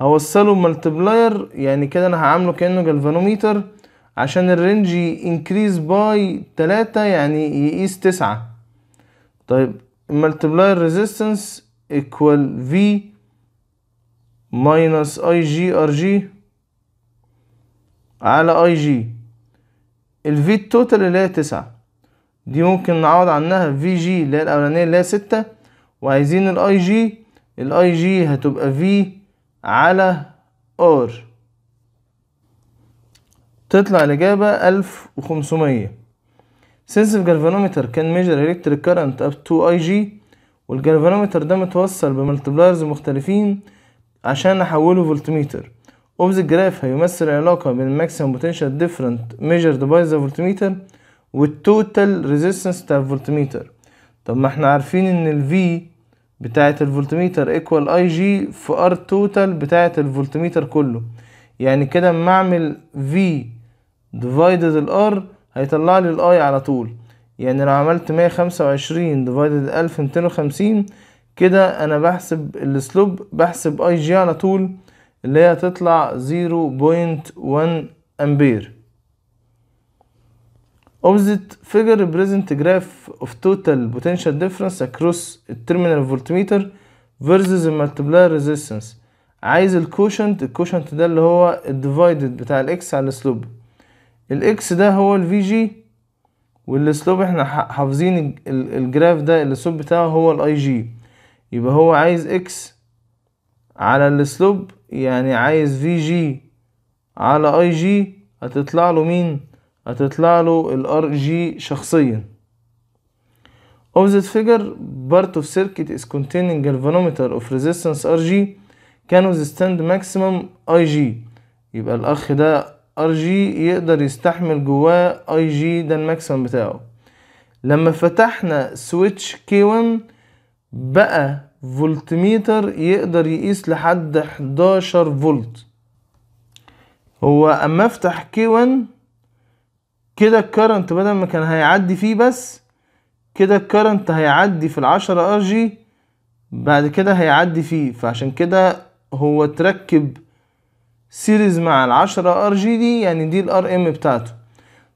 هوصله ملتبلاير يعني كده انا هعمله كانه جلفانوميتر عشان الرينج انكريز باي 3 يعني يقيس 9 طيب الملتبلاير ريزيستنس ايكوال في ماينس اي جي ار جي على اي جي الفي التوتال اللي هي تسعة دي ممكن نعوض عنها في جي اللي هي الاولانية اللي هي ستة وعايزين الاي جي الاي جي هتبقى في على ار تطلع الإجابة ألف وخمسمية سنس الجالفانومتر كان ميجر إلكتريك كارنت أب تو أي جي والجالفانومتر ده متوصل بملتبلايرز مختلفين عشان نحوله فولتميتر ذا جراف هيمثل العلاقة بين الماكسيمم بوتنشال ديفرنت ميجرد باي ذا فولتميتر والتوتال ريزيستنس بتاع الفولتميتر طب ما احنا عارفين ان V بتاعة الفولتميتر ايكوال اي جي في ار توتال بتاعة الفولتميتر كله يعني كده اما اعمل في ال R هيطلع لي I على طول يعني لو عملت مية خمسة وعشرين ميتين وخمسين كده انا بحسب السلوب بحسب اي جي على طول اللي هي تطلع 0.1 امبير opposite figure represent graph of total potential difference across terminal voltmeter versus multiplier resistance عايز الكوشنت الكوشنت ده اللي هو الديفايدد بتاع الاكس على السلوب الاكس ده هو الفي جي والسلوب احنا حافظين الجراف ده السلوب بتاعه هو الاي جي يبقى هو عايز اكس على السلوب يعني عايز في جي على اي جي هتطلع له مين هتطلع له الار جي شخصيا فيجر opposite figure از of الفانوميتر اوف containing ار جي كان RG ستاند ماكسيمم اي جي يبقى الأخ ده ار جي يقدر يستحمل جواه اي جي ده الماكسيمم بتاعه لما فتحنا سويتش كي 1 بقى فولتميتر يقدر يقيس لحد 11 فولت هو اما افتح كي 1 كده الكرنت بدل ما كان هيعدي فيه بس كده الكرنت هيعدي في العشرة ار جي بعد كده هيعدي فيه فعشان كده هو تركب سيريز مع العشرة ار جي دي يعني دي الار ام بتاعته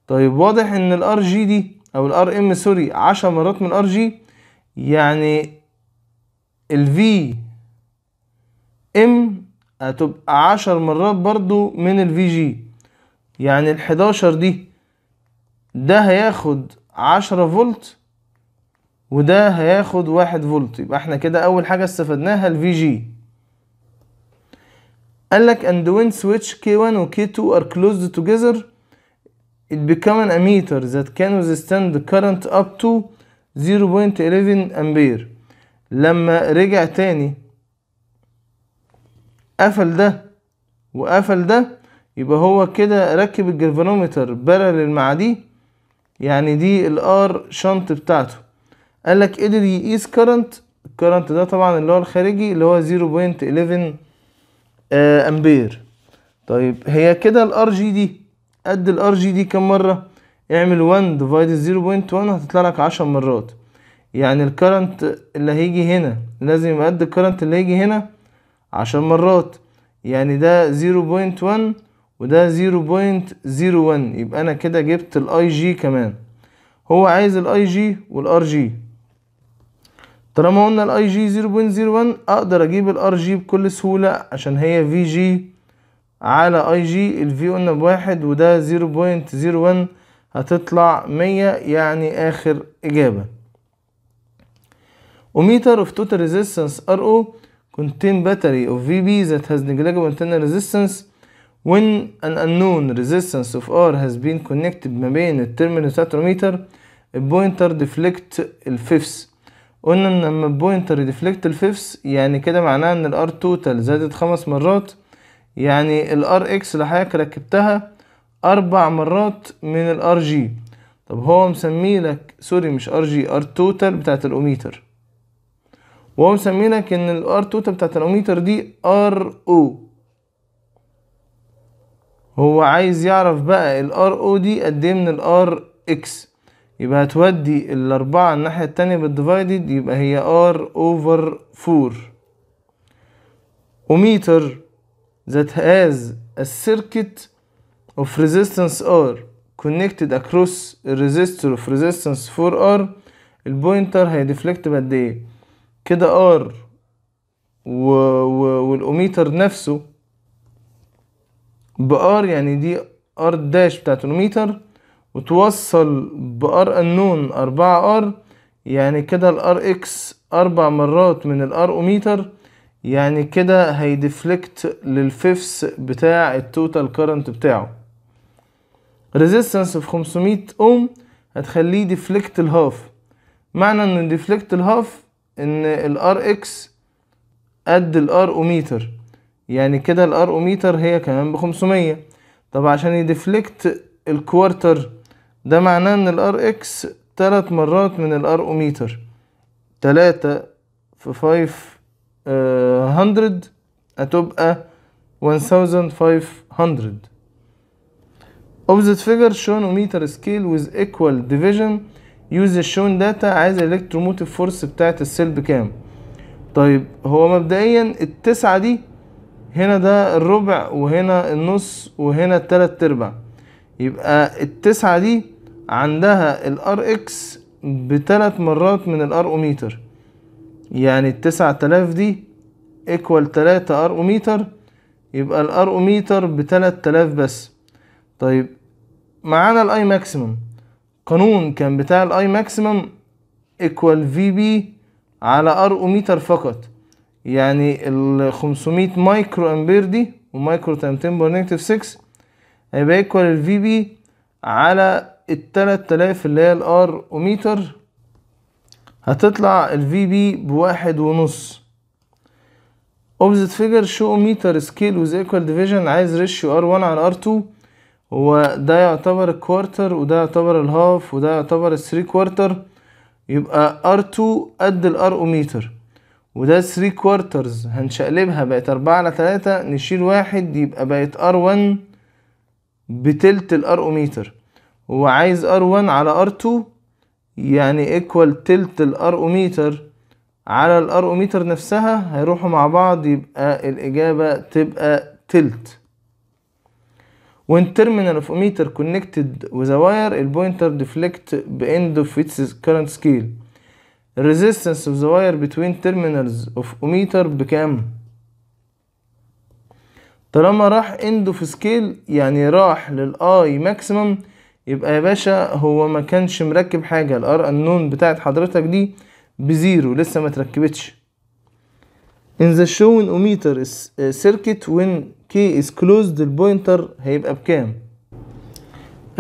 طيب واضح ان الار جي دي او الار ام سوري عشر مرات من الار جي يعني ال V ام هتبقى عشر مرات برضو من الفي جي يعني ال 11 دي ده هياخد عشرة فولت وده هياخد واحد فولت يبقى احنا كده اول حاجة استفدناها الفي جي قالك and when switch K1 و K2 are closed together it become an ammeter that can withstand the current up to 0.11 ampere لما رجع تاني قفل ده وقفل ده يبقى هو كده ركب الجرفانومتر بارل مع دي يعني دي الار شنط بتاعته قالك قدر يقيس كرنت الكرنت ده طبعا اللي هو الخارجي اللي هو 0.11 آه امبير طيب هي كده الار جي دي قد الار جي دي كام مره اعمل 1 ديفايد 0.1 هتطلع لك 10 مرات يعني الكرنت اللي هيجي هنا لازم يبقى قد الكرنت اللي هيجي هنا عشان مرات يعني ده 0.1 وده 0.01 يبقى انا كده جبت الاي جي كمان هو عايز الاي جي والار جي طالما قلنا الاي جي 0.01 اقدر اجيب الار جي بكل سهوله عشان هي في جي على اي جي الفي قلنا بواحد وده 0.01 هتطلع 100 يعني اخر اجابه Ohmmeter of total resistance RO contain battery of VB ذات هاز negligible internal resistance when an unknown ريزيستنس اوف R has been connected ما بين الترمينال ساتروميتر البوينتر ديفليكت الفيفس قلنا ان لما البوينتر ديفليكت الفيفس يعني كده معناه ان الار توتال زادت خمس مرات يعني الار اكس اللي حضرتك ركبتها اربع مرات من الار جي طب هو مسميه لك سوري مش ار جي ار توتال بتاعت الاوميتر وهو مسمينك ان r توتال بتاعت الاميتر دي R O هو عايز يعرف بقى R O دي قد ايه من R X يبقى هتودي الاربعة الناحية التانية بالديفايدد يبقى هي R over 4 وميتر that has a circuit of resistance R connected across a resistor of resistance 4R البوينتر هيدفلكت بقد ايه كده ار و... و... والاوميتر نفسه بار يعني دي ار داش بتاعت الاوميتر وتوصل بار انون اربعة ار يعني كده الار اكس اربع مرات من الار اوميتر يعني كده هيدفلكت للفيفس بتاع التوتال كارنت بتاعه ريزيستنس في 500 اوم هتخليه ديفليكت الهاف معنى ان ديفليكت الهاف ان الار اكس قد الار اوميتر يعني كده الار اوميتر هي كمان بخمسمية طب عشان يدفلكت الكوارتر ده معناه ان الار اكس تلات مرات من الار اوميتر تلاتة في فايف آه، هندرد هتبقى 1500 opposite figure shown on meter scale with equal division يوز الشون داتا عايز الالكتروموتيف فورس بتاعت السيل بكام طيب هو مبدئيا التسعة دي هنا ده الربع وهنا النص وهنا التلات ارباع يبقى التسعة دي عندها الار اكس بتلات مرات من الار اوميتر يعني التسعة تلاف دي ايكوال تلاتة ار اوميتر يبقى الار اوميتر بتلات تلاف بس طيب معانا الاي ماكسيمم قانون كان بتاع الاي ماكسيمم ايكوال في بي على ار اوميتر فقط يعني ال 500 مايكرو امبير دي ومايكرو تايم 10 باور نيجاتيف 6 هيبقى ايكوال الفي بي على ال 3000 اللي هي الار اوميتر هتطلع الفي بي بواحد ونص opposite figure show meter scale with equal division عايز ratio R1 على R2 وده يعتبر الكوارتر وده يعتبر الهاف وده يعتبر الثري كوارتر يبقى ار2 قد الار اوميتر وده 3 كوارترز هنشقلبها بقت 4 على 3 نشيل واحد يبقى بقت ار1 بتلت الار اوميتر وعايز ار1 على ار2 يعني ايكوال تلت الار اوميتر على الار اوميتر نفسها هيروحوا مع بعض يبقى الاجابه تبقى تلت when terminal of emitter connected with a wire el pointer deflect end of its current scale resistance of the wire between terminals of emitter بكام طالما راح end of scale يعني راح لل i maximum يبقى يا باشا هو ما كانش مركب حاجه الار النون بتاعت حضرتك دي بزيرو لسه ما تركبتش in the shown ohmmeter uh, circuit when k is closed البوينتر هيبقى بكام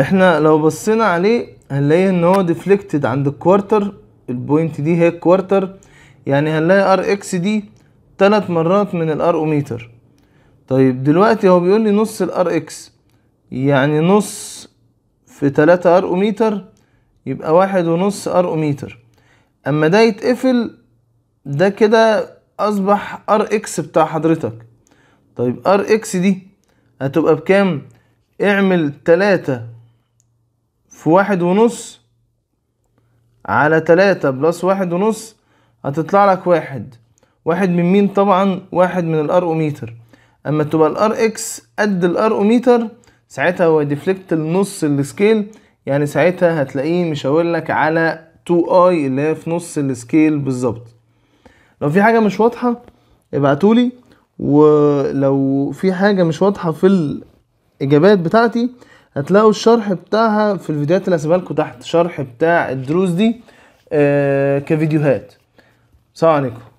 احنا لو بصينا عليه هنلاقيه ان هو ديفليكتد عند الكوارتر البوينت دي هي الكوارتر يعني هنلاقي ار اكس دي تلات مرات من الار اوميتر طيب دلوقتي هو بيقول لي نص الار اكس يعني نص في تلاتة ار اوميتر يبقى واحد ونص ار اوميتر اما ده يتقفل ده كده اصبح ار اكس بتاع حضرتك طيب ار اكس دي هتبقى بكام اعمل تلاتة في واحد ونص على تلاتة بلس واحد ونص هتطلع لك واحد واحد من مين طبعا واحد من الارقوميتر اما تبقى الار اكس قد الارقوميتر ساعتها هو ديفليكت النص السكيل يعني ساعتها هتلاقيه مشاور لك على 2 اي اللي هي في نص السكيل بالظبط لو في حاجه مش واضحه ابعتولي ولو في حاجه مش واضحه في الاجابات بتاعتي هتلاقوا الشرح بتاعها في الفيديوهات اللي هسيبها لكم تحت شرح بتاع الدروس دي آه، كفيديوهات سلام عليكم